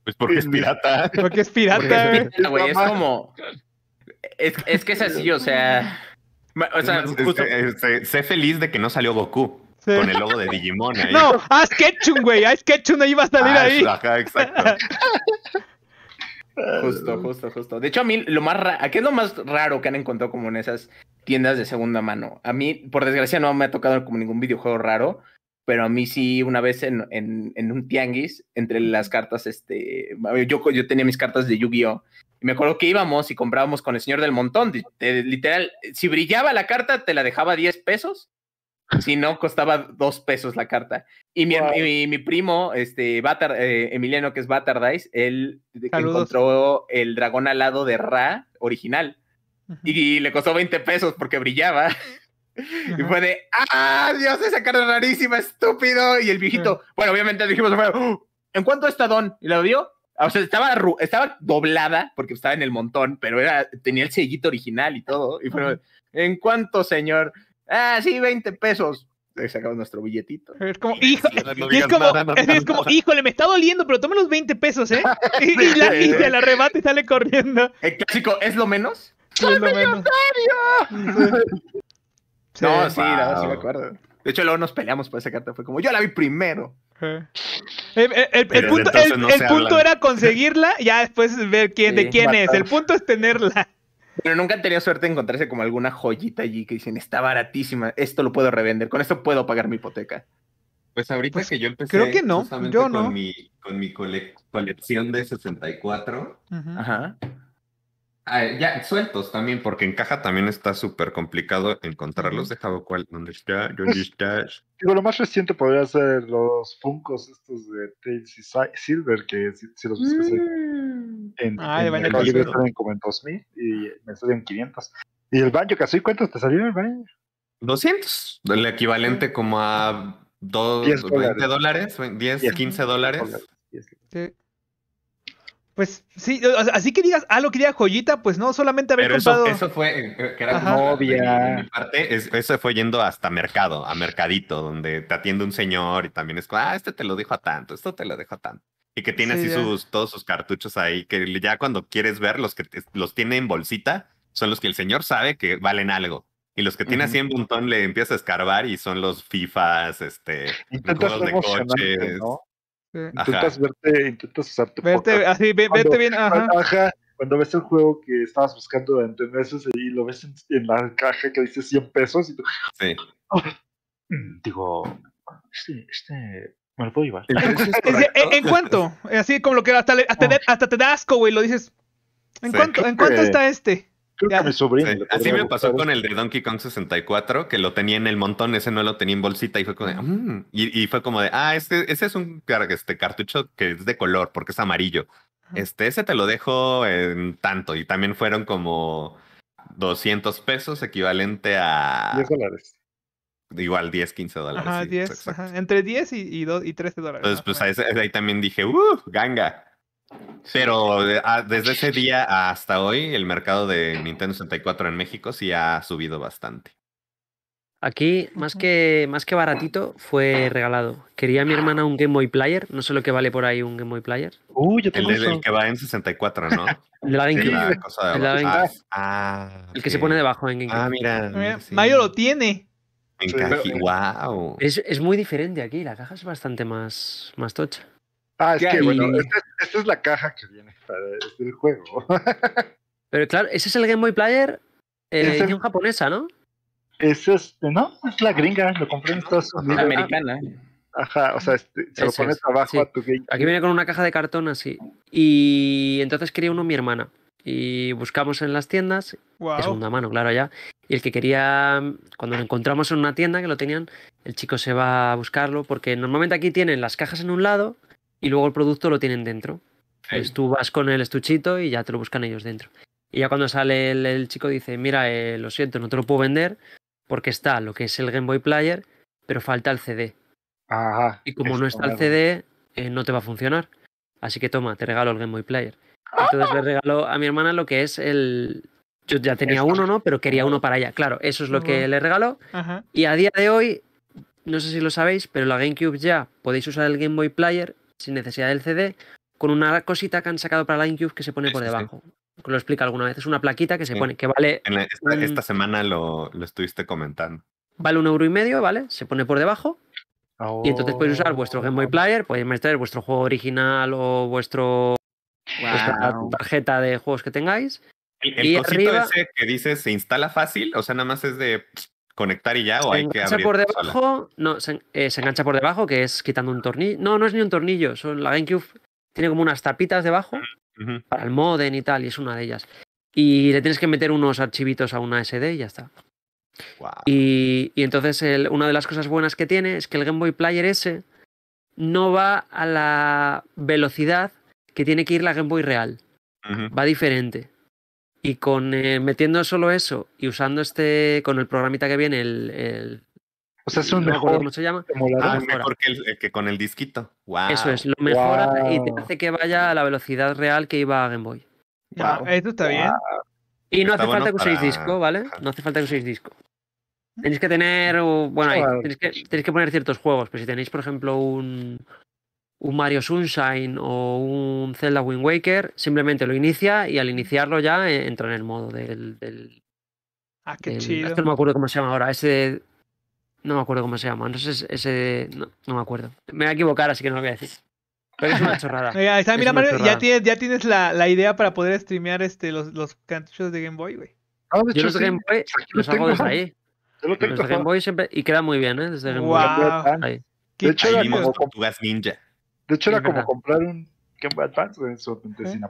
Pues porque es pirata. Porque es pirata, güey. Es, como. Es, que es así, o sea. O sea, justo... Este, este, sé feliz de que no salió Goku. Con el logo de Digimon ahí. No, haz Ketchum, güey. Haz Ketchum, ahí va a salir ah, ahí. exacto. Ah, justo, justo, justo. De hecho, a mí lo más raro, ¿qué es lo más raro que han encontrado como en esas tiendas de segunda mano? A mí, por desgracia, no me ha tocado como ningún videojuego raro, pero a mí sí, una vez en, en, un tianguis, entre las cartas, este, yo, yo tenía mis cartas de Yu-Gi-Oh! me acuerdo que íbamos y comprábamos con el señor del montón, eh, literal, si brillaba la carta, te la dejaba 10 pesos si no, costaba dos pesos la carta. Y mi, mi, primo, este, Batar, eh, Emiliano, que es Batardice, él encontró el dragón alado de Ra original. y, le costó 20 pesos porque brillaba. Y fue de, ¡ah, Dios, esa carta rarísima, estúpido! Y el viejito, bueno, obviamente dijimos, oh, ¿en cuánto está Don? ¿Y la vio? O sea, estaba, estaba doblada porque estaba en el montón, pero era, tenía el sellito original y todo. Y fue, ¿en cuánto, señor? Ah, sí, 20 pesos. Sacamos nuestro billetito. Es como, hijo, es como, híjole, me está doliendo, pero toma los 20 pesos, ¿eh? Y, la, se la rebate y sale corriendo. El clásico, ¿es lo menos? ¡Soy millonario! no, sí, nada, sí me acuerdo. De hecho, luego nos peleamos por esa carta. Fue como, yo la vi primero. El, punto, era conseguirla, ya después ver quién, de quién es. El punto es tenerla. Pero nunca han tenido suerte de encontrarse como alguna joyita allí que dicen, está baratísima, esto lo puedo revender, con esto puedo pagar mi hipoteca. Pues ahorita es pues que yo empecé creo que no, yo no. con mi, colección de 64. Ajá. Ah, ya, sueltos también, porque en caja también está súper complicado encontrarlos. Dejado cuál, dónde está, pues, está. Digo, lo más reciente podría ser los Funcos estos de Tails y Silver, que si, los ves. En, ah, en el en como en 2000 y me en 500. ¿Y el Banjo soy cuántos te salió el baño? 200, el equivalente ah. como a 10 20 dólares, 10, 15 dólares. Sí. Pues sí, así que digas, ah, lo quería joyita, pues no, solamente haber Pero comprado. Eso, eso fue, eh, eh, que era novia. como obvia. mi parte, eso fue yendo hasta mercado, a mercadito, donde te atiende un señor y también es como, ah, este te lo dijo a tanto, esto te lo dejo a tanto. Y que tiene así sus, todos sus cartuchos ahí, que ya cuando quieres ver, los que los tiene en bolsita son los que el señor sabe que valen algo. Y los que tiene así en montón le empieza a escarbar y son los FIFAs, este, de coches. Intentas verte, intentas usar tu así, vete bien, ajá. ajá. Cuando ves el juego que estabas buscando durante meses y lo ves en, la caja que dice 100 pesos y tú... Sí. digo, este, este me lo puedo llevar. Eh, ¿En, cuánto? Eh, así como lo que hasta, hasta, te, hasta, da asco, güey, lo dices. ¿En cuánto, está este? Creo que sobrino. así me pasó con el de Donkey Kong 64, que lo tenía en el montón, ese no lo tenía en bolsita y fue como de, mm", y, fue como de, ah, este, ese es un este cartucho que es de color porque es amarillo. Este, ese te lo dejo en tanto y también fueron como 200 pesos equivalente a 10 dólares. Igual 10, 15 dólares. 10, Entre 10 y, 13 dólares. Entonces, pues ahí, también dije, ¡uh! ¡Ganga! Pero ah, desde ese día hasta hoy, el mercado de Nintendo 64 en México sí ha subido bastante. Aquí, más que, más que baratito, fue regalado. Quería mi hermana un Game Boy Player. No sé lo que vale por ahí un Game Boy Player. uh, yo tengo el, que va en 64, ¿no? Ah, el, que se pone debajo en GameCube. Ah, mira. Mayo lo tiene wow. Eh, es, es, muy diferente aquí, la caja es bastante más, más tocha. Ah, es que bueno, esta, es la caja que viene para el juego. Pero claro, ese es el Game Boy Player eh, edición japonesa, ¿no? Es es, eh, no, es la gringa, lo compré en Estados Unidos. americana. Ajá, o sea, este, se lo pones abajo a tu Game Aquí viene con una caja de cartón así. Y entonces quería uno mi hermana y buscamos en las tiendas es una segunda mano, claro, ya. Y el que quería, cuando lo encontramos en una tienda que lo tenían, el chico se va a buscarlo porque normalmente aquí tienen las cajas en un lado y luego el producto lo tienen dentro. tú vas con el estuchito y ya te lo buscan ellos dentro. Y ya cuando sale el, chico dice, mira, eh, lo siento, no te lo puedo vender porque está lo que es el Game Boy Player, pero falta el CD. y como no está el CD, eh, no te va a funcionar. Así que toma, te regalo el Game Boy Player. Entonces le regaló a mi hermana lo que es el... Yo ya tenía uno, ¿no? Pero quería uno para allá. Claro, eso es lo que le regaló. Y a día de hoy, no sé si lo sabéis, pero la GameCube ya podéis usar el Game Boy Player sin necesidad del CD con una cosita que han sacado para la GameCube que se pone por debajo. Lo explica alguna vez. Es una plaquita que se pone, que vale... esta, semana lo, lo estuviste comentando. Vale un euro y medio, ¿vale? Se pone por debajo y entonces podéis usar oh. vuestro Game Boy Player, podéis meter vuestro juego original o vuestro pues la tarjeta de juegos que tengáis. El, el ese que dice se instala fácil, o sea, nada más es de conectar y ya, o hay que abrir. por debajo, no, eh, se, engancha por debajo, que es quitando un tornillo. No, no es ni un tornillo, son la GameCube tiene como unas tapitas debajo para el modem y tal, y es una de ellas. Y le tienes que meter unos archivitos a una SD y ya está. Y, entonces una de las cosas buenas que tiene es que el Game Boy Player S no va a la velocidad que tiene que ir la Game Boy real. Va diferente. Y con eh, metiendo solo eso y usando este, con el programita que viene, el. o sea, es un mejor. ¿Cómo se llama? Ah, mejor eh, que, con el disquito. Eso es, lo mejora y te hace que vaya a la velocidad real que iba a Game Boy. esto está bien. Y no hace falta que uséis disco, ¿vale? No hace falta que uséis disco. Tenéis que tener, bueno, ahí, que, tenéis que poner ciertos juegos, pero si tenéis, por ejemplo, un, un Mario Sunshine o un Zelda Wind Waker, simplemente lo inicia y al iniciarlo ya eh, entra en el modo del. del ah, qué chido. no me acuerdo cómo se llama ahora. Ese. No me acuerdo cómo se llama. No sé, ese. No, me acuerdo. Me voy a equivocar, así que no lo voy a decir. Pero es una chorrada. ya tienes, ya tienes la, la, idea para poder streamear este, los, los de Game Boy, güey. Ah, Yo los de Game Boy los hago desde ahí. los de Game Boy siempre. Y queda muy bien, ¿eh? Desde Game wow. Boy. Ahí. De hecho, tu Ninja. De hecho, era como comprar un Game Boy Advance en su sin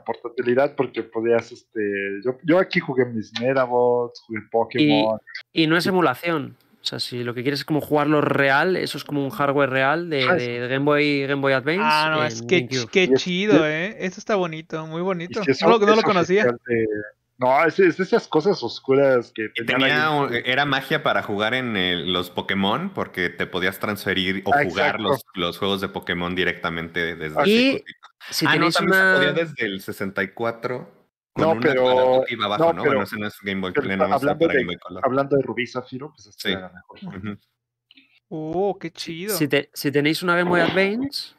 porque podías, este, yo, yo aquí jugué mis Metabots, jugué Pokémon. Y, no es emulación. O sea, si lo que quieres es como jugarlo real, eso es como un hardware real de, ah, Game Boy Game Boy Advance. Ah, no, es que, chido, ¿eh? Eso está bonito, muy bonito. no, lo, conocía. No, es, es, esas cosas oscuras que era magia para jugar en eh, los Pokémon, porque te podías transferir o ah, jugar los, los, juegos de Pokémon directamente desde ah, y si ah, tenéis una... desde el 64. no, pero, abajo, no, ¿no? bueno, no es Game Boy Color. Hablando, de, Rubí Zafiro, pues así este era mejor. Oh, qué chido. Si, te, si tenéis una Game Boy Advance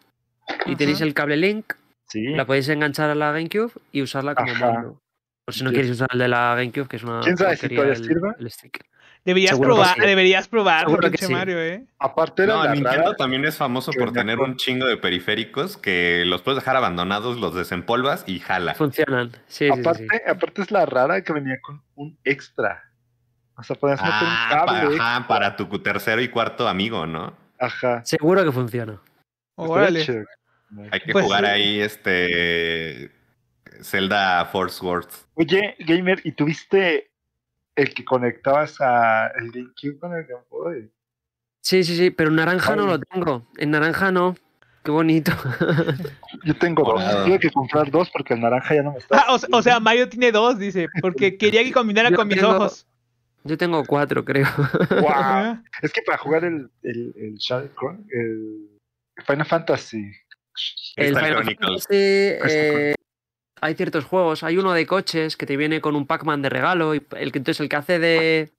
y tenéis el cable Link, la podéis enganchar a la GameCube y usarla como mando. Por si no quieres usar el de la GameCube, que es una. ¿Quién sabe si todavía sirve? Deberías, probar, deberías probar, Mario, ¿eh? Aparte de no, la Nintendo también es famoso por tener un chingo de periféricos que los puedes dejar abandonados, los desempolvas y jala. Funcionan, sí, aparte, sí, Aparte es la rara que venía con un extra. O sea, podías meter un ah, cable. Para, ajá, para tu tercero y cuarto amigo, ¿no? Ajá. Seguro que funciona. Órale. Hay que pues jugar ahí este Zelda Force Wars. Oye, gamer, ¿y tuviste el que conectabas a el GameCube con el Game Boy? Sí, sí, sí, pero en naranja no lo tengo. En naranja no. Qué bonito. Yo tengo dos. que comprar dos porque el naranja ya no me está. Ah, o, sea, Mario tiene dos, dice, porque quería que combinara con mis ojos. Yo tengo cuatro, creo. es que para jugar el, el, el, el Final Fantasy. El Final Fantasy, hay ciertos juegos. Hay uno de coches que te viene con un Pac-Man de regalo. Y el, entonces el que hace de.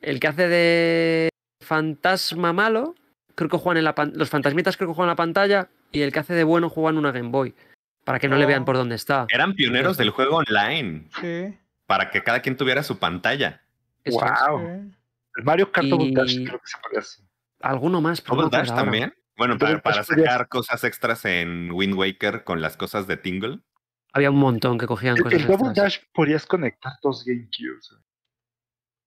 El que hace de fantasma malo, creo que juegan en la los fantasmitas creo que juegan en la pantalla y el que hace de bueno juegan una Game Boy para que no, le ah. vean por dónde está. Eran pioneros del juego online. Sí. Para que cada quien tuviera su pantalla. wow. Pues Mario Kart creo que se hacer. Alguno más, pero también. Bueno, para, sacar cosas extras en Wind Waker con las cosas de Tingle. Había un montón que cogían el, cosas. El Double Dash podrías conectar dos GameCubes.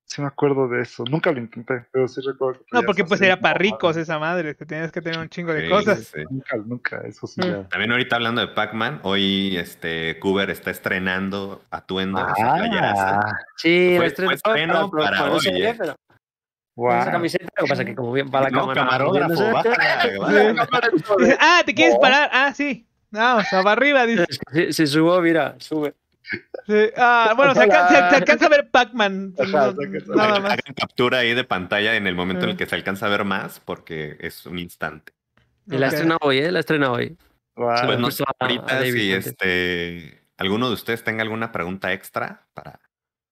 Sí me acuerdo de eso. Nunca lo intenté, pero sí recuerdo. Que no, porque pues era para ricos esa madre, que tenías que tener un chingo de cosas. Nunca, nunca, eso sí. Mm. También ahorita hablando de Pac-Man, hoy este Cooper está estrenando atuendo. Ah, sí, fue, estrenó, para, hoy. Eh. Esa camiseta, lo que pasa que como bien para la no, Camarógrafo, ah, te quieres parar. Ah, sí. No, o arriba, dice. Si, subo, mira, sube. Ah, bueno, se alcanza, a ver Pac-Man. Hagan captura ahí de pantalla en el momento en el que se alcanza a ver más, porque es un instante. la estrena hoy, ¿eh? La estrena hoy. bueno pues ahorita si este, alguno de ustedes tenga alguna pregunta extra para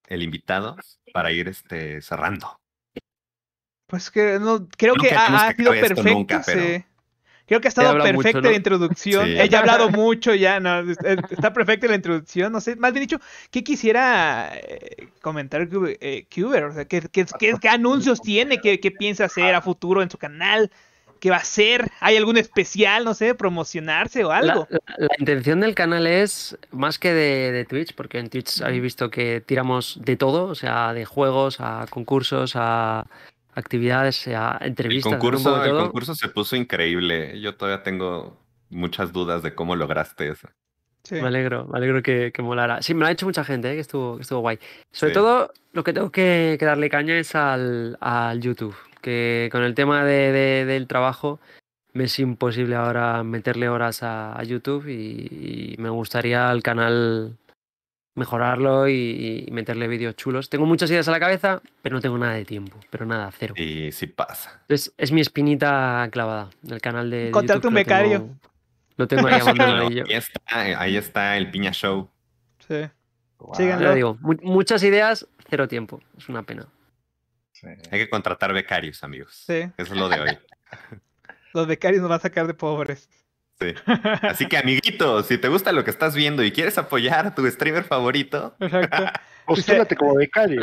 el invitado, para ir este, cerrando. Pues que no, creo que, ha, sido perfecto. Creo que ha estado perfecta la introducción. Ella ha hablado mucho ya, no, está perfecta la introducción, no sé, más bien dicho, ¿qué quisiera eh, comentar Cuber? Eh, ¿qué, anuncios tiene? ¿Qué, piensa hacer a futuro en su canal? ¿Qué va a hacer? ¿Hay algún especial, no sé, promocionarse o algo? La, intención del canal es, más que de, de, Twitch, porque en Twitch habéis visto que tiramos de todo, o sea, de juegos a concursos, a actividades, entrevistas. El concurso, se puso increíble. Yo todavía tengo muchas dudas de cómo lograste eso. Me alegro, me alegro que, que, molara. Sí, me lo ha hecho mucha gente, ¿eh? que, estuvo, que estuvo guay. Sobre todo, lo que tengo que, darle caña es al, YouTube, que con el tema del trabajo me es imposible ahora meterle horas a, YouTube y, y, me gustaría el canal mejorarlo y, meterle vídeos chulos. Tengo muchas ideas a la cabeza, pero no tengo nada de tiempo, pero nada, cero. Y si pasa. es mi espinita clavada el canal de. YouTube un becario. lo tengo ahí abandonado. ahí, está, ahí está el Piña Show. Sí. digo, muchas ideas, cero tiempo. Es una pena. Hay que contratar becarios, amigos. Sí. Eso es lo de hoy. Los becarios nos van a sacar de pobres. Así que amiguito, si te gusta lo que estás viendo y quieres apoyar a tu streamer favorito, postúlate pues como becario.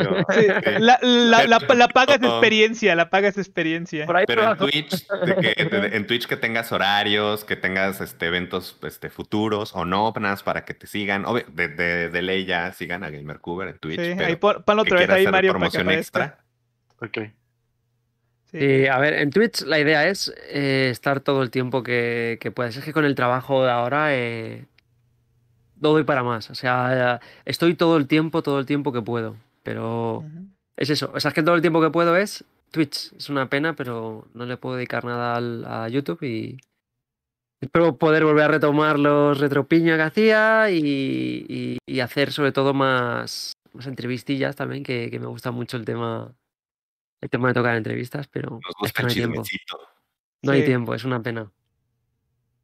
La, la, la, pagas experiencia, la pagas experiencia. Pero en Twitch, que, en Twitch que tengas horarios, que tengas este, eventos este, futuros o no, para que te sigan. de, de, de, ley ya sigan a Gamercuber en Twitch. Sí, pero ahí otra vez promoción extra a ver, en Twitch la idea es eh, estar todo el tiempo que, que puedas. Es que con el trabajo de ahora eh, no doy para más. O sea, eh, estoy todo el tiempo, todo el tiempo que puedo. Pero es eso. O sea, es que todo el tiempo que puedo es Twitch. Es una pena, pero no le puedo dedicar nada a YouTube y espero poder volver a retomar los retropiña que hacía y, hacer sobre todo más, más entrevistillas también, que, que me gusta mucho el tema el tema de tocar entrevistas, pero. no hay tiempo, es una pena.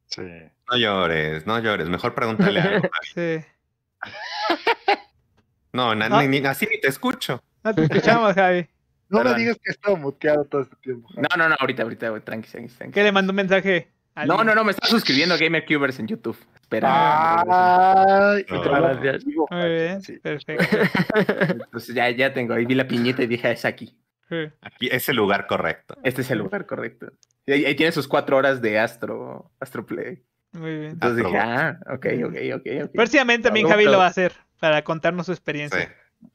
Sí. No llores, no llores. Mejor pregúntale algo. sí. No, ah. así ni te escucho. No te escuchamos, Javi. No le digas que he estado muteado todo este tiempo. No, no, no, ahorita, ahorita, tranqui, tranqui, ¿Qué le mando un mensaje? No, no, no, me está suscribiendo a GamerCubers en YouTube. Espera. Muy bien, sí. perfecto. Entonces ya, ya tengo, ahí vi la piñeta y dije, ah, es aquí. Aquí es el lugar correcto. Este es el lugar correcto. Y ahí, tiene sus cuatro horas de Astro, Astro Play. Muy bien. Entonces dije, ah, ok, ok, ok. okay. Próximamente también Javi lo va a hacer para contarnos su experiencia. Sí.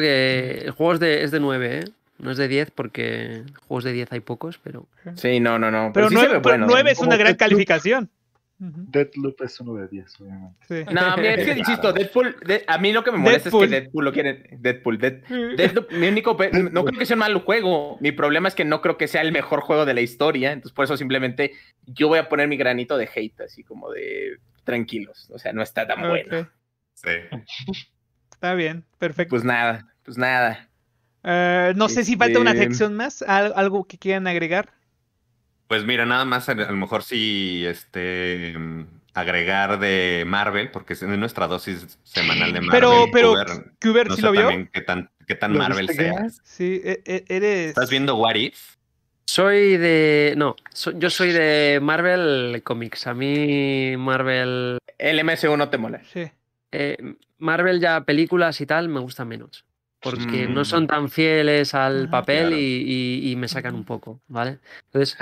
que el juego es de, es de nueve, ¿eh? No es de 10 porque juegos de 10 hay pocos, pero... Sí, no, no, no. Pero, nueve ¿eh? es una gran calificación. Deadloop es uno de 10, obviamente. No, a mí es que insisto, Deadpool, a mí lo que me molesta es que Deadpool lo quieren. Deadpool, Dead, Deadpool, mi único, no creo que sea un mal juego. Mi problema es que no creo que sea el mejor juego de la historia. Entonces, por eso simplemente yo voy a poner mi granito de hate, así como de tranquilos. O sea, no está tan bueno. Sí. Está bien, perfecto. Pues nada, pues nada. Eh, no sé si falta una este, sección más, algo que quieran agregar. Pues mira, nada más a, lo mejor sí este agregar de Marvel, porque es nuestra dosis semanal de Marvel. Pero, pero, no También qué tan, tan Marvel seas. Sí, e, e, eres... ¿Estás viendo What If? Soy de... No, yo soy de Marvel Comics. A mí Marvel... El uno no te mola. Sí. Eh, Marvel ya películas y tal me gustan menos porque no mm. son tan fieles al ah, papel y, me sacan un poco, ¿vale? Entonces,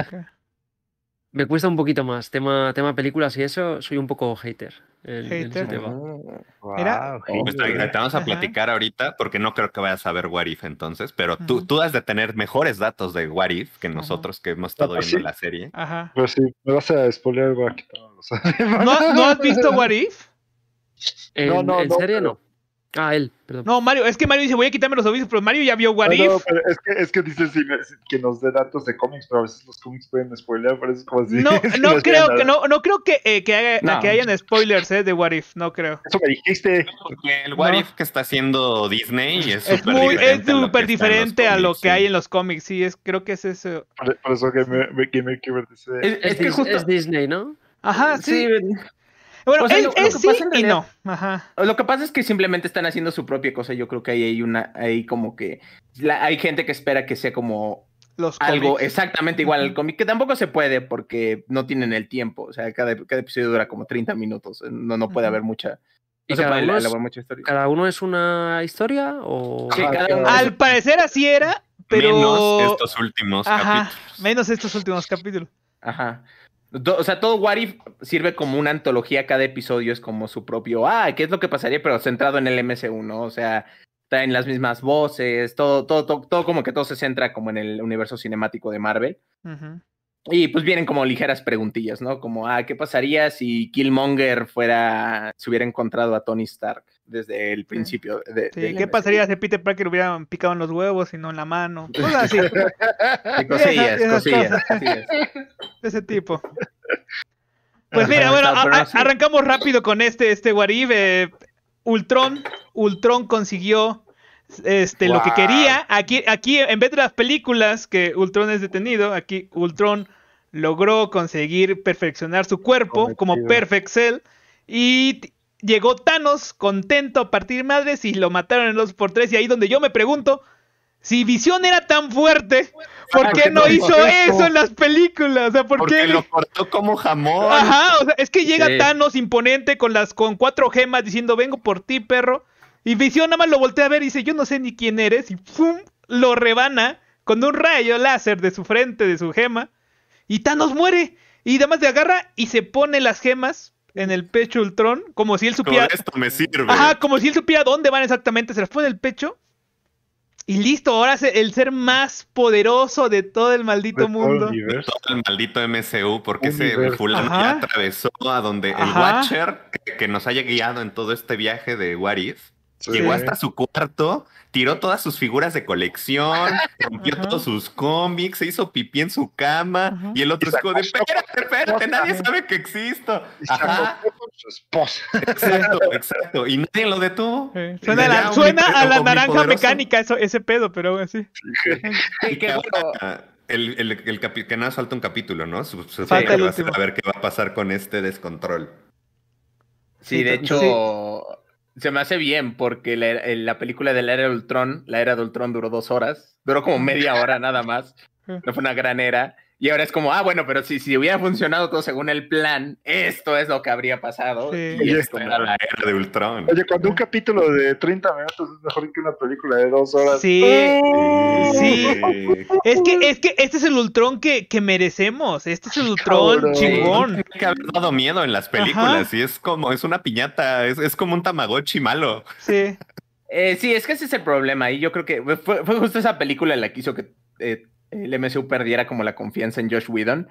me cuesta un poquito más. Tema, tema películas y eso, soy un poco hater. hater. Pues, te, vamos a platicar ahorita, porque no creo que vayas a ver What If entonces, pero tú, tú has de tener mejores datos de What If que nosotros que hemos estado ah, pues viendo la serie. Ajá. Pero pues sí, me vas a spoiler ¿No, ¿No has visto What If? no, no, ¿en serio no. Ah, él, perdón. No, Mario, es que Mario dice, voy a quitarme los avisos, pero Mario ya vio What ah, If. No, pero es que, es que dice que nos dé datos de cómics, pero a veces los cómics pueden spoiler, por es como así. No, no, creo, que, no, no creo que, eh, que, hayan spoilers eh, de What If, no creo. Eso me dijiste. Porque el What If que está haciendo Disney es súper diferente. Es a lo, que, hay en los cómics, sí, es, creo que es eso. Por, eso que me, me, que me, que Es, que justo... es Disney, ¿no? Ajá, sí. sí. Bueno, lo, y no. Lo que pasa es que simplemente están haciendo su propia cosa. Yo creo que ahí hay una, ahí como que hay gente que espera que sea como Los algo exactamente igual al cómic, que tampoco se puede porque no tienen el tiempo. O sea, cada, episodio dura como 30 minutos. Eh, no, no puede haber mucha. cada, uno es, historia. cada uno es una historia o ah, al parecer así era pero menos estos últimos capítulos menos estos últimos capítulos Ajá o sea, todo What If sirve como una antología, cada episodio es como su propio, ah, ¿qué es lo que pasaría? Pero centrado en el ms o sea, traen las mismas voces, todo, todo, todo, como que todo se centra como en el universo cinemático de Marvel. Y pues vienen como ligeras preguntillas, ¿no? Como, ah, ¿qué pasaría si Killmonger fuera, se hubiera encontrado a Tony Stark? desde el principio. De, ¿Qué pasaría si Peter Parker hubiera picado en los huevos y no en la mano? cosillas, cosillas, ese tipo. Pues ah, mira, bueno, arrancamos rápido con este, este Guaribe. Eh, Ultron, Ultron consiguió este, lo que quería. Aquí, aquí, en vez de las películas que Ultron es detenido, aquí Ultron logró conseguir perfeccionar su cuerpo como Perfect Cell y llegó Thanos contento a partir madres y lo mataron en 2x3. Y ahí donde yo me pregunto, si Visión era tan fuerte, ¿por qué no hizo eso en las películas? O sea, ¿por Porque qué? lo cortó como jamón. Ajá, es que llega Thanos imponente con las con cuatro gemas diciendo, vengo por ti, perro. Y Visión nada más lo voltea a ver y dice, yo no sé ni quién eres. Y ¡pum! lo rebana con un rayo láser de su frente, de su gema. Y Thanos muere. Y además de agarra y se pone las gemas en el pecho Ultron, como si él supiera. esto me sirve. Ajá, como si él supiera dónde van exactamente. Se las fue en el pecho. Y listo, ahora el ser más poderoso de todo el maldito mundo. Todo el, maldito MCU, porque ese fulano atravesó a donde el Watcher, que, nos haya guiado en todo este viaje de What llegó hasta su cuarto tiró todas sus figuras de colección, rompió todos sus cómics, se hizo pipí en su cama y el otro es como de, espérate, espérate, nadie sabe que existo. Y Ajá. Con su esposa. Exacto, exacto. Y nadie lo detuvo. Suena, a la naranja mecánica ese pedo, pero así. Sí, El, el, el que nada falta un capítulo, ¿no? Su, falta A ver qué va a pasar con este descontrol. Sí, de hecho, se me hace bien porque la, eh, película de la era de Ultron, la era de Ultron duró dos horas, duró como media hora nada más, no fue una gran era. Y ahora es como, ah, bueno, pero si, si hubiera funcionado todo según el plan, esto es lo que habría pasado. Y, esto era la era de Ultron. Oye, cuando un capítulo de 30 minutos es mejor que una película de dos horas. Sí. Sí. Es que, es que este es el Ultron que, merecemos. Este es el Ultron chingón. que haber dado miedo en las películas. Y es como, es una piñata, es, como un tamagotchi malo. Sí. Eh, sí, es que ese es el problema. Y yo creo que fue, justo esa película la que hizo que eh, el MCU perdiera como la confianza en Josh Whedon,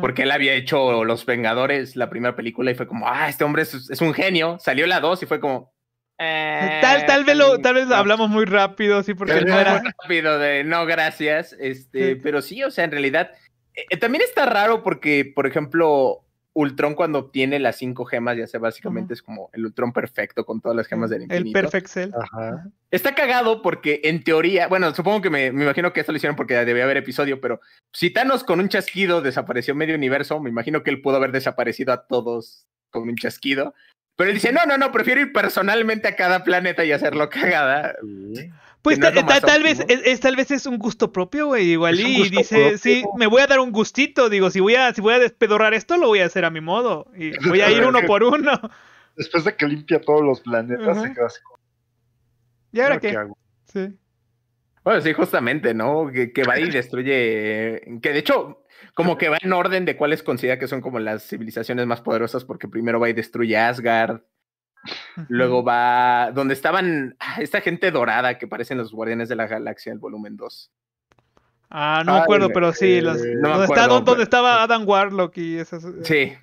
porque él había hecho Los Vengadores, la primera película, y fue como, ah, este hombre es, un genio. Salió la 2 y fue como... Eh, tal, tal vez, tal vez hablamos muy rápido, sí, porque no era... rápido de no, gracias. Este, Pero sí, o sea, en realidad, eh, eh, también está raro porque, por ejemplo, Ultron cuando obtiene las cinco gemas ya se básicamente es como el Ultron perfecto con todas las gemas del infinito. El Perfect Cell. Está cagado porque en teoría, bueno, supongo que me, imagino que esto lo hicieron porque debía haber episodio, pero si Thanos con un chasquido desapareció medio universo, me imagino que él pudo haber desaparecido a todos con un chasquido. Pero él dice, no, no, no, prefiero ir personalmente a cada planeta y hacerlo cagada. Pues tal vez es, tal vez es un gusto propio, güey, igual y dice, sí, me voy a dar un gustito, digo, si voy a si voy a despedorrar esto lo voy a hacer a mi modo y voy a ir uno por uno. Después de que limpia todos los planetas se ¿Y ahora qué? Bueno, sí, justamente, ¿no? Que, que va y destruye. Que de hecho, como que va en orden de cuáles considera que son como las civilizaciones más poderosas, porque primero va y destruye Asgard, Luego va donde estaban ah, esta gente dorada que parecen los Guardianes de la Galaxia, el volumen 2. Ah, no me acuerdo, pero sí. Los, eh, donde, estaba Adam Warlock y esas. Eh, sí,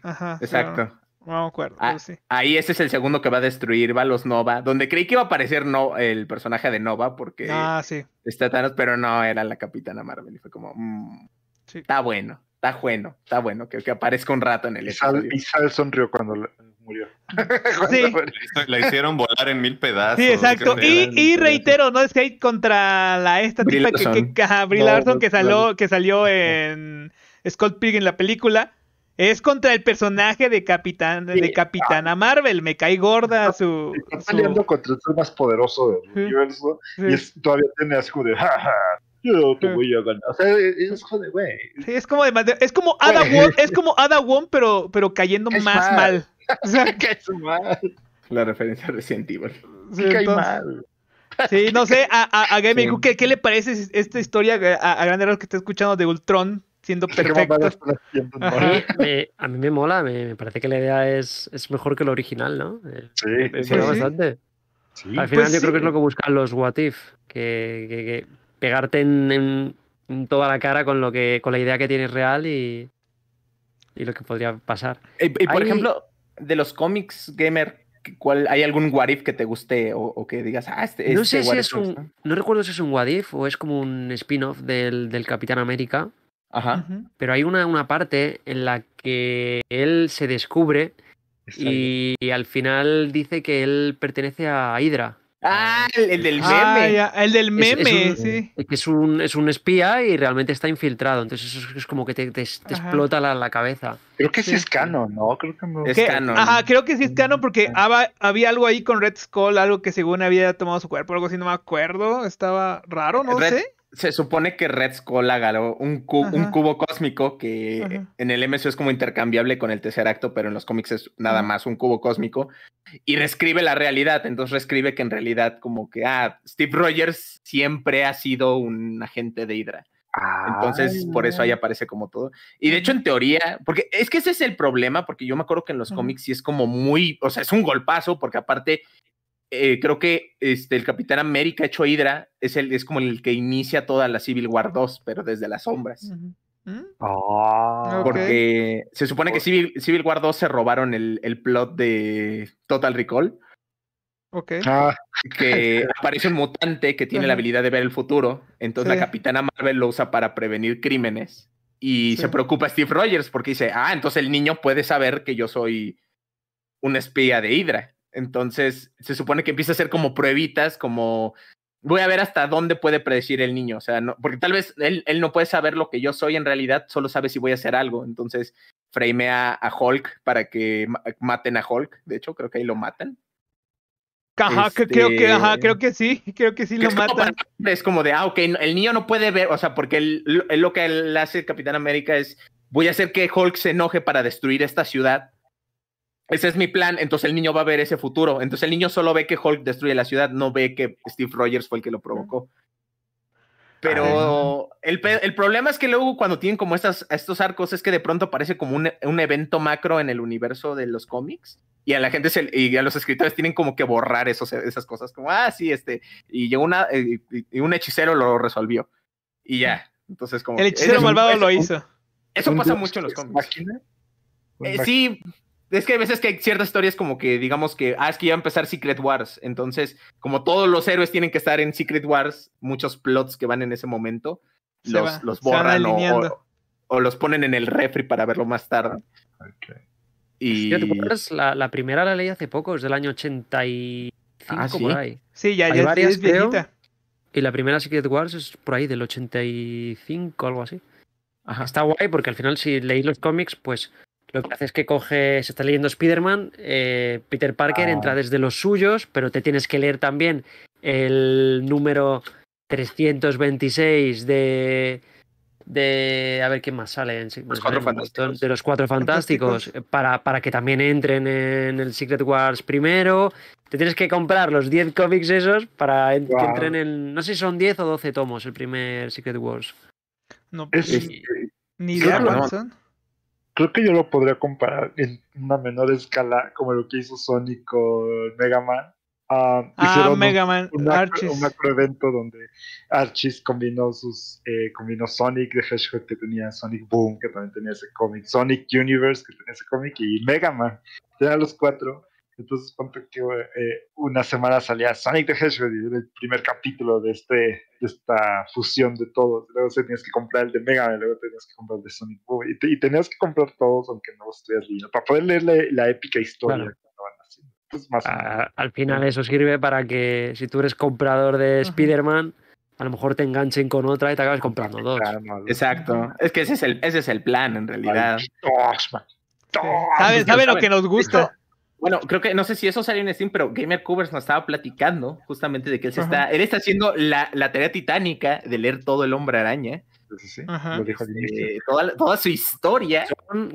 exacto. No me acuerdo, ah, Ahí ese es el segundo que va a destruir, va los Nova, donde creí que iba a aparecer no, el personaje de Nova, porque ah, está Thanos, pero no era la Capitana Marvel. Y fue como, mm, está bueno, está bueno, está bueno que, aparezca un rato en el y Sal, y Sal sonrió cuando murió. Sí. la hicieron volar en mil pedazos. exacto. Y, reitero, no es hate contra la esta tipa que, Larson que salió, que salió en Scott Pig en la película. Es contra el personaje de Capitán, de Capitana Marvel. Me cae gorda su. Está saliendo contra el ser más poderoso del sí, universo. Y todavía tiene asco de jaja. yo te voy a ganar. O sea, es como güey. es como es como Ada Wong, es como Ada Wong, pero, pero cayendo más mal. La referencia reciente igual. Sí, no sé, a, a, ¿qué, le parece esta historia eh, a, a Grande que está escuchando de Ultron siendo perfecto? a mí me mola, me, parece que la idea es, mejor que lo original, ¿no? Eh, sí, bastante. Al pues final yo creo que es lo que buscan los What If, que, pegarte en, toda la cara con, lo que, con la idea que tienes real y, y lo que podría pasar. Y, por ejemplo, de los cómics gamer, ¿cuál, ¿hay algún what que te guste o, que digas, ah, este, no este sé si es un, no recuerdo si es un what if o es como un spin-off del, Capitán América. Ajá. Pero hay una, una parte en la que él se descubre y, al final dice que él pertenece a Hydra, Ah, el, del ah, meme. el del meme, es, es un, Es un, es un espía y realmente está infiltrado. Entonces eso es como que te, explota la, cabeza. Creo que sí, es canon, ¿no? Creo que no. Es Ajá, creo que sí es canon porque había, algo ahí con Red Skull, algo que según había tomado su cuerpo, algo así, no me acuerdo. Estaba raro, no sé se supone que Red Skull agarró un, un cubo cósmico que en el MCU es como intercambiable con el tercer acto, pero en los cómics es nada más un cubo cósmico y reescribe la realidad. Entonces reescribe que en realidad, como que, ah, Steve Rogers siempre ha sido un agente de Hydra. Entonces, ah. por eso ahí aparece como todo. Y de hecho, en teoría, porque es que ese es el problema, porque yo me acuerdo que en los cómics sí es como muy, o sea, es un golpazo, porque aparte eh, creo que este, el Capitán América hecho Hydra es, el, es como el que inicia toda la Civil War 2, pero desde las sombras. ¿Mm? Ah. porque se supone que Civil, Civil, War 2 se robaron el, plot de Total Recall. Ok. Ah. Que aparece un mutante que tiene la habilidad de ver el futuro. Entonces la capitana Marvel lo usa para prevenir crímenes. Y se preocupa Steve Rogers porque dice: Ah, entonces el niño puede saber que yo soy un espía de Hydra. Entonces, se supone que empieza a hacer como pruebitas, como voy a ver hasta dónde puede predecir el niño. O sea, no, porque tal vez él, no puede saber lo que yo soy en realidad, solo sabe si voy a hacer algo. Entonces, framea a Hulk para que maten a Hulk. De hecho, creo que ahí lo matan. Este, creo que, creo que sí, creo que sí lo matan. es como de, ah, ok, el niño no puede ver, o sea, porque lo que él hace, Capitán América, es voy a hacer que Hulk se enoje para destruir esta ciudad ese es mi plan, entonces el niño va a ver ese futuro. Entonces el niño solo ve que Hulk destruye la ciudad, no ve que Steve Rogers fue el que lo provocó. Pero ah, el, problema es que luego cuando tienen como estas, estos arcos es que de pronto aparece como un, evento macro en el universo de los cómics y a la gente y a los escritores tienen como que borrar esas cosas como, ah, sí, este, y, llegó una, eh, y, un hechicero lo resolvió y ya. Entonces como... El hechicero malvado lo hizo. eso pasa mucho en los cómics. Eh, sí, es que a veces que hay ciertas historias como que, digamos que, ah, es que iba a empezar Secret Wars. Entonces, como todos los héroes tienen que estar en Secret Wars, muchos plots que van en ese momento los, borran o, los ponen en el refri para verlo más tarde. Y... La, primera la leí hace poco, es del año 85 ah, por ahí. Sí, ya, ya varias, es Y la primera Secret Wars es por ahí del 85, algo así. Ajá. Está guay porque al final si leí los cómics, pues lo que hace es que coge, se está leyendo Spider-Man, eh, Peter Parker ah. entra desde los suyos, pero te tienes que leer también el número 326 de... de a ver qué más sale. En, De los cuatro fantásticos, para, para que también entren en el Secret Wars primero. Te tienes que comprar los 10 cómics esos para que entren en... No sé si son 10 o 12 tomos el primer Secret Wars. No, ni idea, creo que yo lo podría comparar en una menor escala como lo que hizo Sonic con Mega Man. Uh, ah, ah Mega Man, un, Archis. Un evento donde Archis combinó sus eh, combinó Sonic de Hedgehog que tenía Sonic Boom que también tenía ese cómic, Sonic Universe que tenía ese cómic y Mega Man. Eran los cuatro entonces, eh, una semana salía Sonic the Hedgehog y era el primer capítulo de, este, de esta fusión de todos. Luego tenías que comprar el de Mega Man, luego tenías que comprar el de Sonic Boom. Y, tenías que comprar todos, aunque no estuvieras leyendo, para poder leer la, épica historia más ah, al final, eso sirve para que si tú eres comprador de Spider-Man a lo mejor te enganchen con otra y te acabas comprando dos. Exacto. Es que ese es el, ese es el plan, en realidad. ¿Sabes, lo que nos gusta? Bueno, creo que no sé si eso salió en Steam, pero Gamer Covers nos estaba platicando justamente de que él está, él está haciendo la, tarea titánica de leer todo el hombre araña. Sí, sí, lo dijo este, toda, toda, su historia.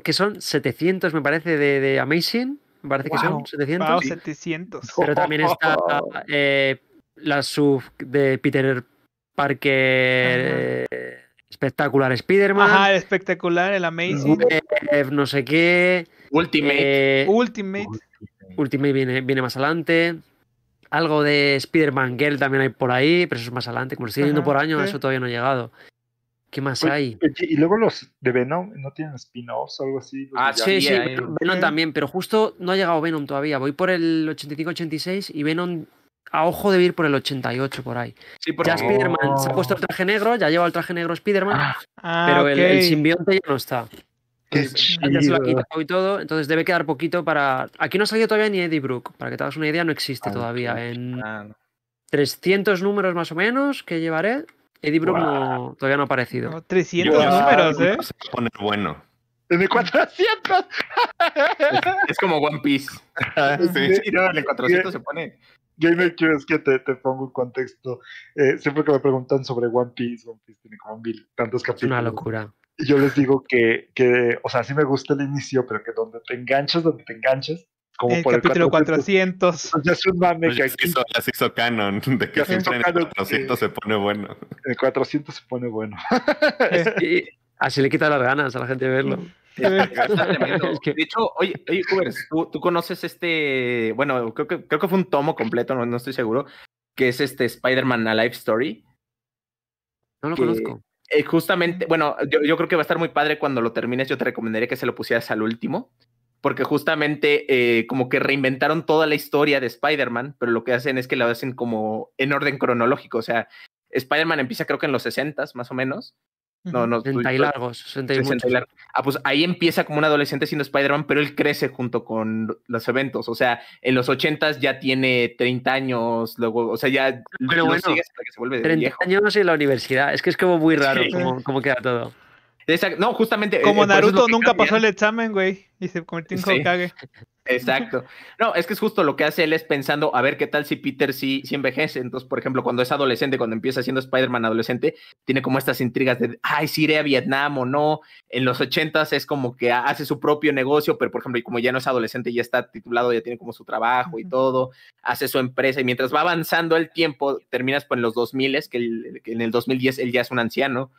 que son 700, me parece, de, Amazing. Me parece que son 700. 700. Pero también está eh, la sub de Peter Parker. Eh, espectacular Spider-Man. Ajá, espectacular, el Amazing. no sé qué. Ultimate. Eh, Ultimate. Ultimate viene, viene más adelante. Algo de Spider-Man Girl también hay por ahí, pero eso es más adelante. Como lo estoy viendo por año, eso todavía no ha llegado. ¿Qué más hay? Y luego los de Venom, ¿no tienen spin-offs o algo así? Ah, sí, sí, Venom también, pero justo no ha llegado Venom todavía. Voy por el 85-86 y Venom a ojo de ir por el 88 por ahí. ya Spider-Man se ha oh. puesto el traje negro, ya lleva el traje negro Spider-Man, ah, pero el simbionte ya no está ya se lo ha quitado y todo, entonces debe quedar poquito para. Aquí no ha salido todavía ni Eddie Brook, para que te hagas una idea, no existe ah, todavía. En 300 ah, números más o menos que llevaré, Eddie Brook todavía no ha aparecido. 300 números, ¿eh? Se pone bueno. 400! es, como One Piece. en sí, 400 se pone. quiero es que te, te, pongo un contexto. Eh, siempre que me preguntan sobre One Piece, One Piece tiene como mil tantos capítulos. Es una locura yo les digo que, o sea, sí me gusta el inicio, pero que donde te enganches, donde te enganchas... como el por capítulo el 400. 400. Ya hizo, canon, de que siempre en el 400 se pone bueno. el 400 se pone bueno. así le quita las ganas a la gente de verlo. De hecho, oye, oye ¿tú, conoces este, bueno, creo que, creo que fue un tomo completo, no, estoy seguro, que es este Spider-Man A Life Story. No lo conozco. Eh, justamente, bueno, yo, creo que va a estar muy padre cuando lo termines. Yo te recomendaría que se lo pusieras al último, porque justamente eh, como que reinventaron toda la historia de Spider-Man, pero lo que hacen es que la hacen como en orden cronológico. O sea, Spider-Man empieza creo que en los 60 más o menos, no, no. 60 y largos, 60 y, largos. Ah, pues ahí empieza como un adolescente siendo Spider-Man, pero él crece junto con los eventos. O sea, en los 80 ya tiene 30 años, luego, o sea, ya pero bueno, hasta que se vuelve 30 años en la universidad. Es que es como muy raro cómo como, queda todo. no, justamente. Como eh, Naruto nunca pasó el examen, güey, y se convirtió en Hokage. Exacto. No, es que es justo lo que hace él es pensando a ver qué tal si Peter sí, sí envejece. Entonces, por ejemplo, cuando es adolescente, cuando empieza siendo Spider-Man adolescente, tiene como estas intrigas de, ay, si iré a Vietnam o no. En los ochentas es como que hace su propio negocio, pero por ejemplo, y como ya no es adolescente, ya está titulado, ya tiene como su trabajo y todo, hace su empresa y mientras va avanzando el tiempo, terminas pues en los dos es que, que en el 2010 él ya es un anciano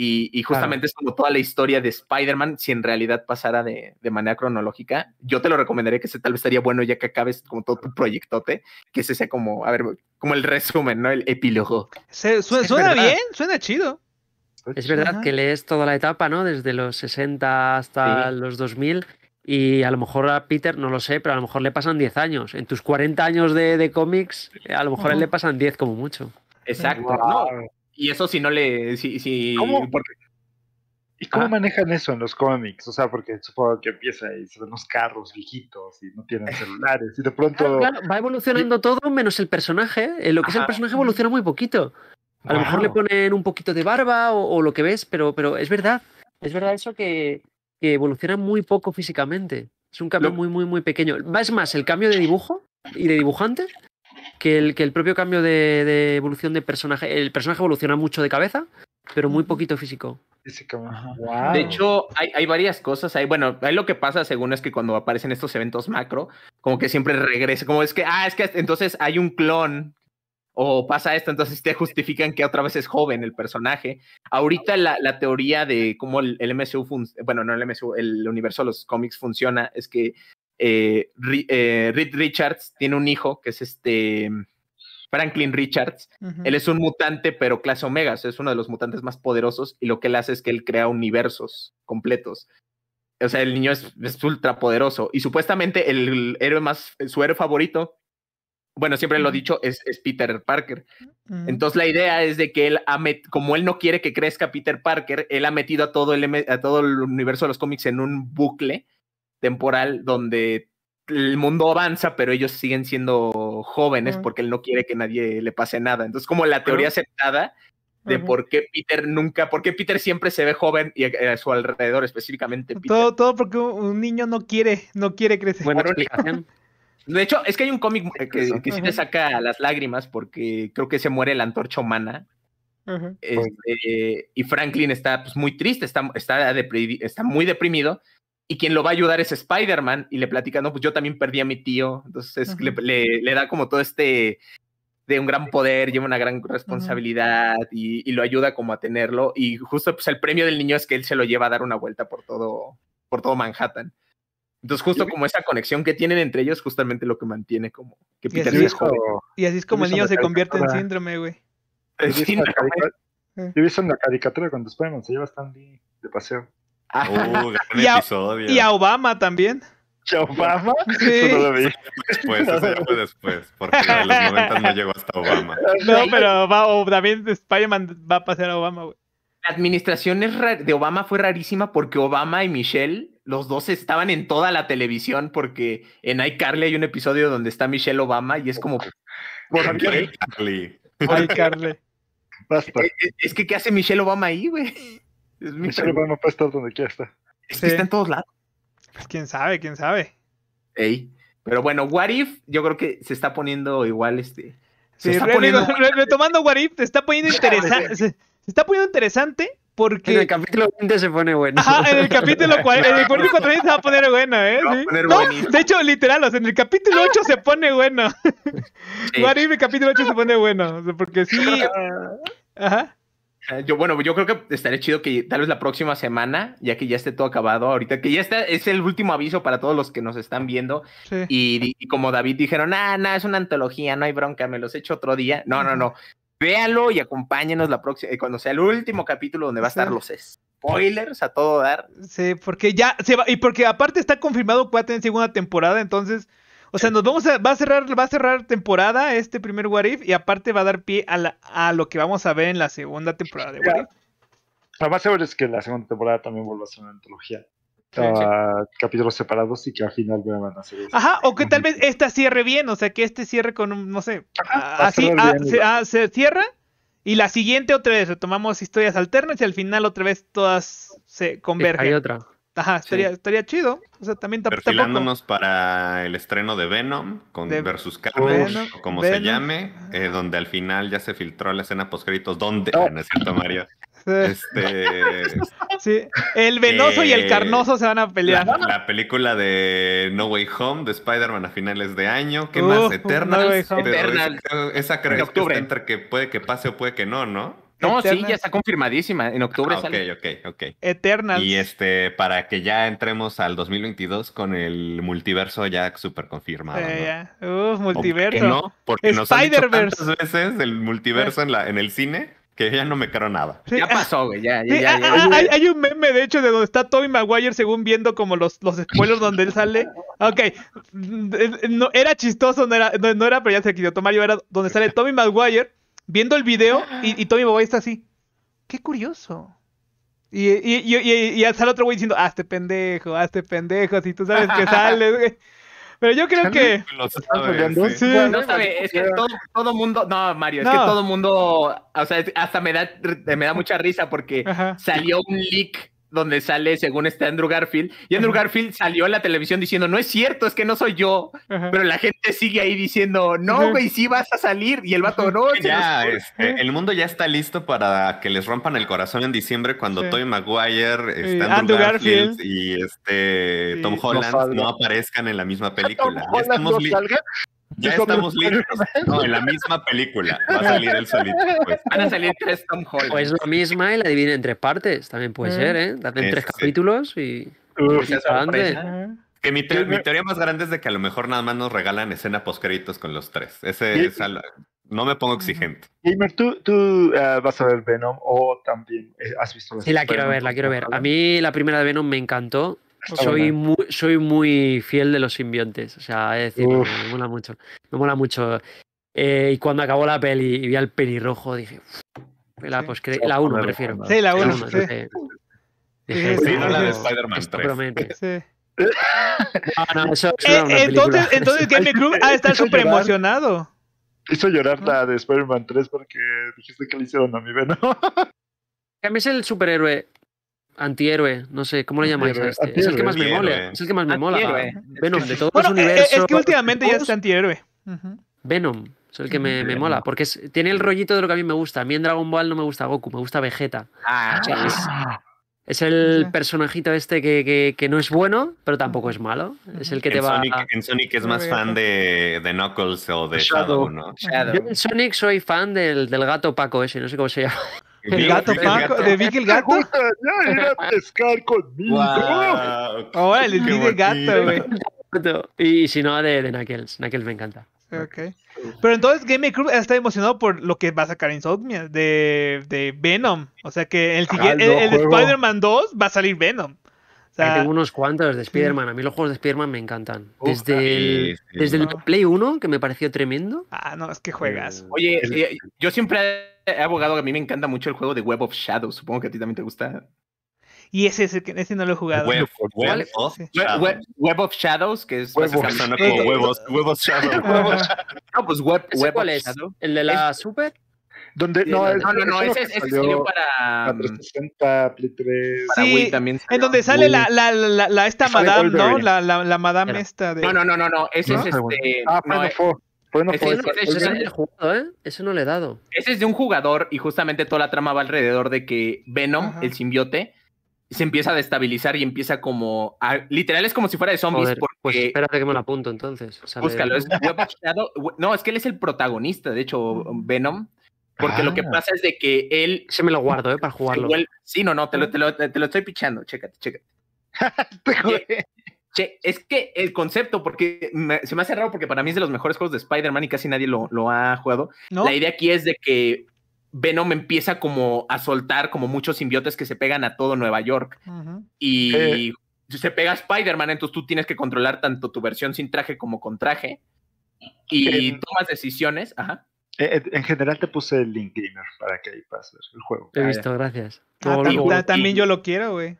y, justamente es como toda la historia de Spider-Man, si en realidad pasara de, manera cronológica, yo te lo recomendaría que ese tal vez estaría bueno ya que acabes como todo tu proyectote, que ese sea como, a ver, como el resumen, ¿no? El epílogo. suena bien, suena chido. Es verdad que lees toda la etapa, ¿no? Desde los 60 hasta los 2000 y a lo mejor a Peter, no lo sé, pero a lo mejor le pasan 10 años. En tus 40 años de, cómics, a lo mejor a él le pasan 10 como mucho. Exacto. Y eso si no le. ¿Y cómo manejan eso en los cómics? O sea, porque supongo que empieza y se unos carros viejitos y no tienen celulares y de ah, pronto... va evolucionando todo menos el personaje. Eh, lo que es el personaje evoluciona muy poquito. A lo mejor le ponen un poquito de barba o, lo que ves, pero, pero es verdad. Es verdad eso que, evoluciona muy poco físicamente. Es un cambio muy, muy, muy pequeño. Es más, el cambio de dibujo y de dibujante que el, que el propio cambio de, evolución de personaje, el personaje evoluciona mucho de cabeza, pero muy poquito físico. De hecho, hay, varias cosas. Hay, bueno, hay lo que pasa según es que cuando aparecen estos eventos macro, como que siempre regresa, como es que, ah, es que entonces hay un clon o pasa esto, entonces te justifican que otra vez es joven el personaje. Ahorita la, teoría de cómo el, MSU... MCU, bueno, no el MCU, el universo de los cómics funciona es que eh, eh Richards tiene un hijo que es este Franklin Richards. Él es un mutante, pero clase Omega, es uno de los mutantes más poderosos y lo que él hace es que él crea universos completos. O sea, el niño es, ultra poderoso y supuestamente el, héroe más, su héroe favorito, bueno, siempre lo he dicho, es, Peter Parker. Entonces la idea es de que él, ha como él no quiere que crezca Peter Parker, él ha metido a todo el, a todo el universo de los cómics en un bucle temporal donde el mundo avanza, pero ellos siguen siendo jóvenes porque él no quiere que nadie le pase nada. Entonces, como la teoría aceptada de por qué Peter nunca, por qué Peter siempre se ve joven y a, su alrededor específicamente. Todo, todo porque un niño no quiere, no quiere crecer. De hecho, es que hay un cómic que, sí te saca las lágrimas porque creo que se muere la antorcha humana. Este, y Franklin está pues, muy triste, está, está, está muy deprimido y quien lo va a ayudar es Spider-Man y le platica, no, pues yo también perdí a mi tío, entonces le, da como todo este de un gran poder, lleva una gran responsabilidad y, lo ayuda como a tenerlo y justo pues el premio del niño es que él se lo lleva a dar una vuelta por todo, por todo Manhattan. Entonces justo como esa conexión que tienen entre ellos justamente lo que mantiene como que Peter y es como, y así es como el niño se convierte en síndrome, güey. Yo he visto eh. una caricatura cuando Spider-Man se lleva a Stanley de paseo. Uh, y A, Obama también. a Obama? Sí. Después, después, porque en los momentos no llegó hasta Obama. No, pero también Spider-Man va a pasar a Obama, güey. La administración de Obama fue rarísima porque Obama y Michelle, los dos estaban en toda la televisión porque en iCarly hay un episodio donde está Michelle Obama y es como... ¿Por iCarly. iCarly. Eh, eh, es que, ¿qué hace Michelle Obama ahí, güey? Es mi donde quiera está. está en todos lados. Pues quién sabe, quién sabe. Ey. Pero bueno, What If, yo creo que se está poniendo igual este. Se está poniendo... retomando What If, se está poniendo interesante. se, está poniendo interesante porque... En el capítulo 20 se pone bueno. Ajá, en el capítulo 40, se va a poner bueno, ¿eh? ¿Sí? Poner no, de hecho, literal, o sea, en el capítulo 8 se pone bueno. Warif What if el capítulo 8 se pone bueno, porque sí... Ajá. Ah, yo, bueno, yo creo que estaría chido que tal vez la próxima semana, ya que ya esté todo acabado ahorita, que ya está, es el último aviso para todos los que nos están viendo. Y, como David dijeron, nada ah, no, es una antología, no hay bronca, me los he hecho otro día. No, no, no. Véalo y acompáñenos la próxima, eh, cuando sea el último capítulo donde va a estar los spoilers a todo dar. Sí, porque ya se va, y porque aparte está confirmado que va a tener segunda temporada, entonces o sea, nos vamos a, va a cerrar, va a cerrar temporada este primer What If y aparte va a dar pie a, lo que vamos a ver en la segunda temporada de What If. Lo más es que la segunda temporada también vuelva a ser una antología. Ah, capítulos separados y que al final vuelvan a ser este. Ajá, o que tal vez esta cierre bien, o sea, que este cierre con un, no sé, así se, cierra y la siguiente otra vez retomamos historias alternas y al final otra vez todas se convergen. hay otra. Ajá, estaría, chido. O sea, también Perfilándonos para el estreno de Venom con versus Carnage, o como se llame, eh, donde al final ya se filtró la escena post ¿Dónde? donde, no Mario. Este, el venoso y el eh, carnoso se van a pelear. La, película de No Way Home de Spider-Man a finales de año. ¿Qué más? eterna esa, esa, esa entre que puede que pase o puede que no, ¿no? No, sí, ya está confirmadísima. En octubre ah, sale. Ok, ok, ok. Eternals. Y este, para que ya entremos al 2022 con el multiverso ya súper confirmado. Eh, ¿no? Uh, multiverso. ¿Por no? Porque nos han tantas veces el multiverso eh. en, la, en el cine que ya no me creo nada. ya pasó, güey, ya, ya, ya, ah, ah, hay, hay, un meme, de hecho, de donde está Tommy Maguire según viendo como los, los spoilers donde él sale. Ok, no, era chistoso, no era, no, era pero ya se quitó Mario, era donde sale Tommy Maguire viendo el video y, y mi mamá está así. Qué curioso. Y, y, y, y, sale otro güey diciendo, hazte pendejo, hazte pendejo, si tú sabes que sales, Pero yo creo que. no sabe, es que todo, todo mundo. No, Mario, es que todo mundo. O sea, hasta me da, me da mucha risa porque salió un leak donde sale, según este Andrew Garfield, y Andrew Garfield salió a la televisión diciendo, no es cierto, es que no soy yo, pero la gente sigue ahí diciendo, no, güey, sí vas a salir, y el vato, no. Ya, este, el mundo ya está listo para que les rompan el corazón en diciembre cuando Maguire, este, Andrew, Garfield, y este Tom Holland no, aparezcan en la misma película. Ya estamos ya estamos listos. No, en la misma película va a salir el solito. Pues. Van a salir tres Tom Holland. es pues la misma y la dividen en tres partes. También puede mm. ser, ¿eh? Date en tres capítulos y. Pues, que mi, mi, teoría más grande es de que a lo mejor nada más nos regalan escena post con los tres. Ese no me pongo exigente. Gamer, ¿tú, tú eh, vas a ver Venom o también eh, has visto la Sí, la quiero ver, la quiero ver. A mí la primera de Venom me encantó soy muy, soy muy fiel de los simbiontes. O sea, es decir, me mola mucho. Me mola mucho. Eh, y cuando acabó la peli y vi al pelirrojo, dije. La, pues, la 1 prefiero. Sí, la 1. Sí. Dije, no la de Spider-Man 3. Sí. entonces, entonces Game Club ha súper emocionado. Hizo llorar la de Spider-Man 3 porque dijiste que le hicieron a mi Que A mí es el superhéroe antihéroe, no sé, ¿cómo le llamáis a este? Es el que más me mola. Es el que más me mola. Venom, de todos los eh, eh, universos. Es que últimamente ya está antihéroe. Venom, es el que me, mola, porque tiene el rollito de lo que a mí me gusta. A mí en Dragon Ball no me gusta Goku, me gusta Vegeta. Ah. Ah. es, el personajito este que, no es bueno, pero tampoco es malo. Es el que te va. Sonic, en Sonic es más fan de, Knuckles o de Shadow. ¿no? Yo en Sonic soy fan del, del gato Paco ese, no sé cómo se llama. El gato Paco, de Vicky el gato. Ya ir pescar con Wow, oh, el el gato, güey. Y, si no, de, de Knuckles. Knuckles me encanta. Pero entonces Game Group está emocionado por lo que va a sacar Insomnia de, de Venom. O sea que el, ah, el, el Spider-Man 2 va a salir Venom unos cuantos de Spider-Man. Mm. A mí los juegos de Spider-Man me encantan. desde, el, desde el Play 1, que me pareció tremendo. Ah, no, es que juegas. Oye, eh, yo siempre he abogado que a mí me encanta mucho el juego de Web of Shadows. Supongo que a ti también te gusta. Y ese es el que ese no lo he jugado. Web, of, Shadows, que es web of, Shadows. no, pues Web, es? ¿El de la Super? no, no, no, ese, es salió para. Mm, para 360, Play 3. también. En donde sale la, esta madame, ¿no? La, madame esta. De... No, no, no, no, no. Ese es ah, este. Ah, no, eh, es... ese, no, ¿eh? Eso no le he dado. Ese es de un jugador y justamente toda la trama va alrededor de que Venom, el simbiote, se empieza a destabilizar y empieza como. A, literal es como si fuera de zombies. Pues porque, espérate que me lo apunto entonces. O sea, búscalo. no, es que él es el protagonista, de hecho, Venom. Porque lo que ah. pasa es de que él. Se me lo guardo, ¿eh? Para jugarlo. Sí, no, no, te lo, te lo, estoy pichando. Chécate, chécate. che, es que el concepto, porque se me hace raro porque para mí es de los mejores juegos de Spider-Man y casi nadie lo, ha jugado. La idea aquí es de que Venom empieza como a soltar como muchos simbiotes que se pegan a todo Nueva York. Y eh. se pega Spider-Man, entonces tú tienes que controlar tanto tu versión sin traje como con traje. Y eh. tomas decisiones. Ajá. Eh, eh, en general te puse el link gamer para que ahí pases el juego. Te he ah, visto, gracias. Ah, también, yo lo quiero, güey.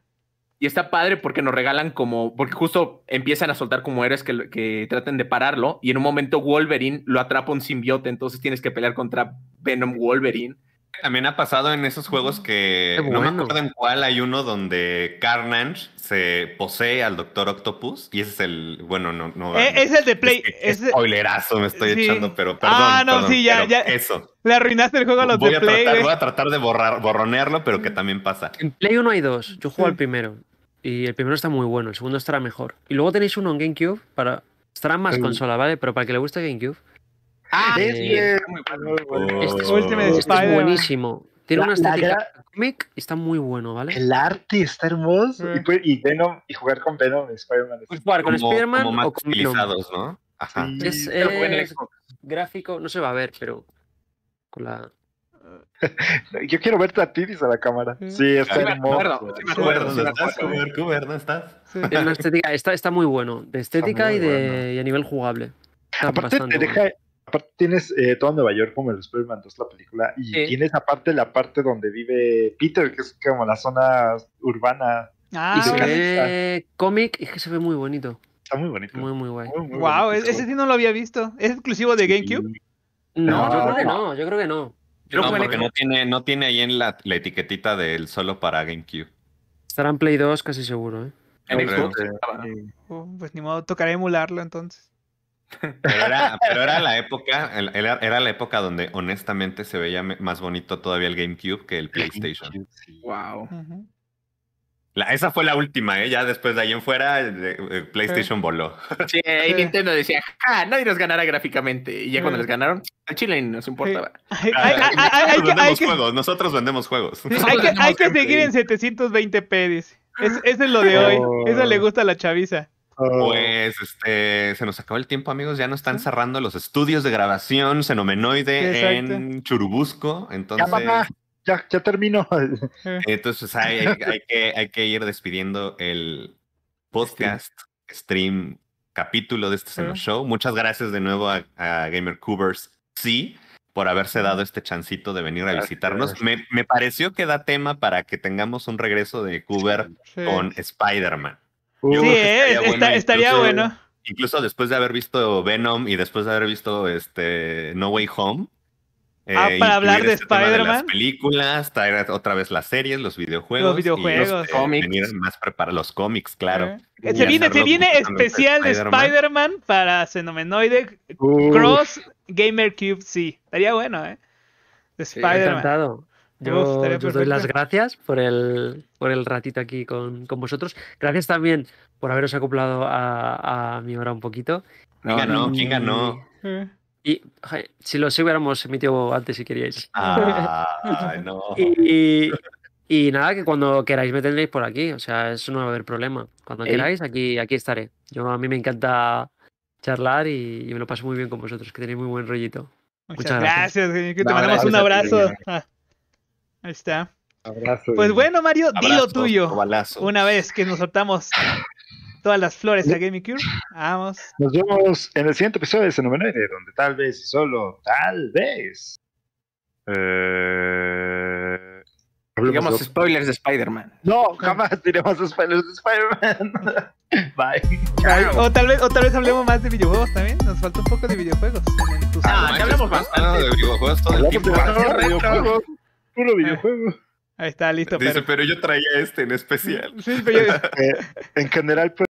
Y está padre porque nos regalan como, porque justo empiezan a soltar como eres que, que traten de pararlo y en un momento Wolverine lo atrapa un simbiote, entonces tienes que pelear contra Venom Wolverine también ha pasado en esos juegos que no me acuerdo en cuál hay uno donde Carnage se posee al Doctor Octopus y ese es el bueno no no eh, es el de Play es, spoilerazo me estoy echando pero perdón ah no sí ya ya eso le arruinaste el juego a los dos Play voy a tratar de borrar borronearlo pero que también pasa en Play 1 hay dos yo juego al primero y el primero está muy bueno el segundo estará mejor y luego tenéis uno en GameCube para estará más consola vale pero para que le guste GameCube Ah, es, bien. Este, oh. este es, buenísimo. Tiene una estética cómic, y está muy bueno, ¿vale? El arte está hermoso. Y, pues, y, y jugar con Venom Spider-Man. Pues jugar con Spider-Man o con Venom. ¿no? Ajá. es, gráfico, no se va a ver, pero con la... Yo quiero verte a ti, a la cámara. Sí, está hermoso. Sí, estás? está, muy bueno, de estética y, de, a nivel jugable. Está Aparte te deja, aparte tienes eh, todo Nueva York como el Spider-Man la película, y tienes aparte la parte donde vive Peter, que es como la zona urbana. Ah, y se ve cómic, es que se ve muy bonito. Está muy bonito. Muy, muy guay. wow, e-, ese sí no lo había visto. ¿Es exclusivo de GameCube? No, yo creo que no, yo creo que no. no, porque no tiene, ahí en la, etiquetita del solo para GameCube. Estará en Play 2 casi seguro, ¿eh? En Xbox. Ah, oh, pues ni modo, tocaré emularlo entonces. Pero era, la época, era, la época donde honestamente se veía más bonito todavía el GameCube que el PlayStation. Wow. esa fue la última, ¿eh? Ya después de ahí en fuera, eh, eh, PlayStation voló. Sí, y Nintendo decía, Nadie nos ganará gráficamente. Y ya cuando les ganaron, a Chile no nos importaba. nosotros vendemos juegos, nosotros vendemos juegos. hay que, seguir en 720p, Es, es lo de hoy. esa le gusta a la chaviza. Oh. Pues este, se nos acabó el tiempo, amigos. Ya no están cerrando los estudios de grabación Xenomenoide en Churubusco. Entonces. Ya, ya, Entonces hay, que, ir despidiendo el podcast, stream, capítulo de este Seno ah. Show. Muchas gracias de nuevo a, Gamer Coovers, Sí por haberse dado este chancito de venir a visitarnos. Me, pareció que da tema para que tengamos un regreso de Cooper con Spider-Man sí, eh, estaría, bueno, incluso, después de haber visto Venom y después de haber visto este No Way Home. Eh, ah, para hablar de este Spider-Man. Las películas, otra vez las series, los videojuegos. Los videojuegos. los, este, cómics. más para los cómics, claro. Eh, se viene, especial de Spider-Man para Xenomenoide Cross Gamer Cube, sí. Estaría bueno, ¿eh? De Spider-Man. Yo, os doy las gracias por el, por el ratito aquí con, con vosotros. Gracias también por haberos acoplado a, a mi hora un poquito. No, ganó? ¿quién ganó? Si Y si hubiéramos emitido antes si queríais. Ah, no. y, y, nada, que cuando queráis me tendréis por aquí. O sea, eso no va a haber problema. Cuando queráis, aquí, aquí estaré. Yo a mí me encanta charlar y, me lo paso muy bien con vosotros, que tenéis muy buen rollito. Muchas, gracias. gracias. Te mandamos un abrazo. Ahí está. Pues bueno, Mario, dilo tuyo. Una vez que nos soltamos todas las flores a Gamecube. Vamos. Nos vemos en el siguiente episodio de 9, eh, donde tal vez y solo tal vez. Eh... Digamos spoilers de Spider-Man. No, jamás diremos spoilers de Spider-Man. Bye. O tal, vez, o tal vez hablemos más de videojuegos también. Nos falta un poco de videojuegos. ah, ya hablamos más. Ah, de videojuegos todo el tiempo. Puro videojuego. Ahí está, listo. Dice, pero, yo traía este en especial. Sí, pero yo... Eh, en general, pues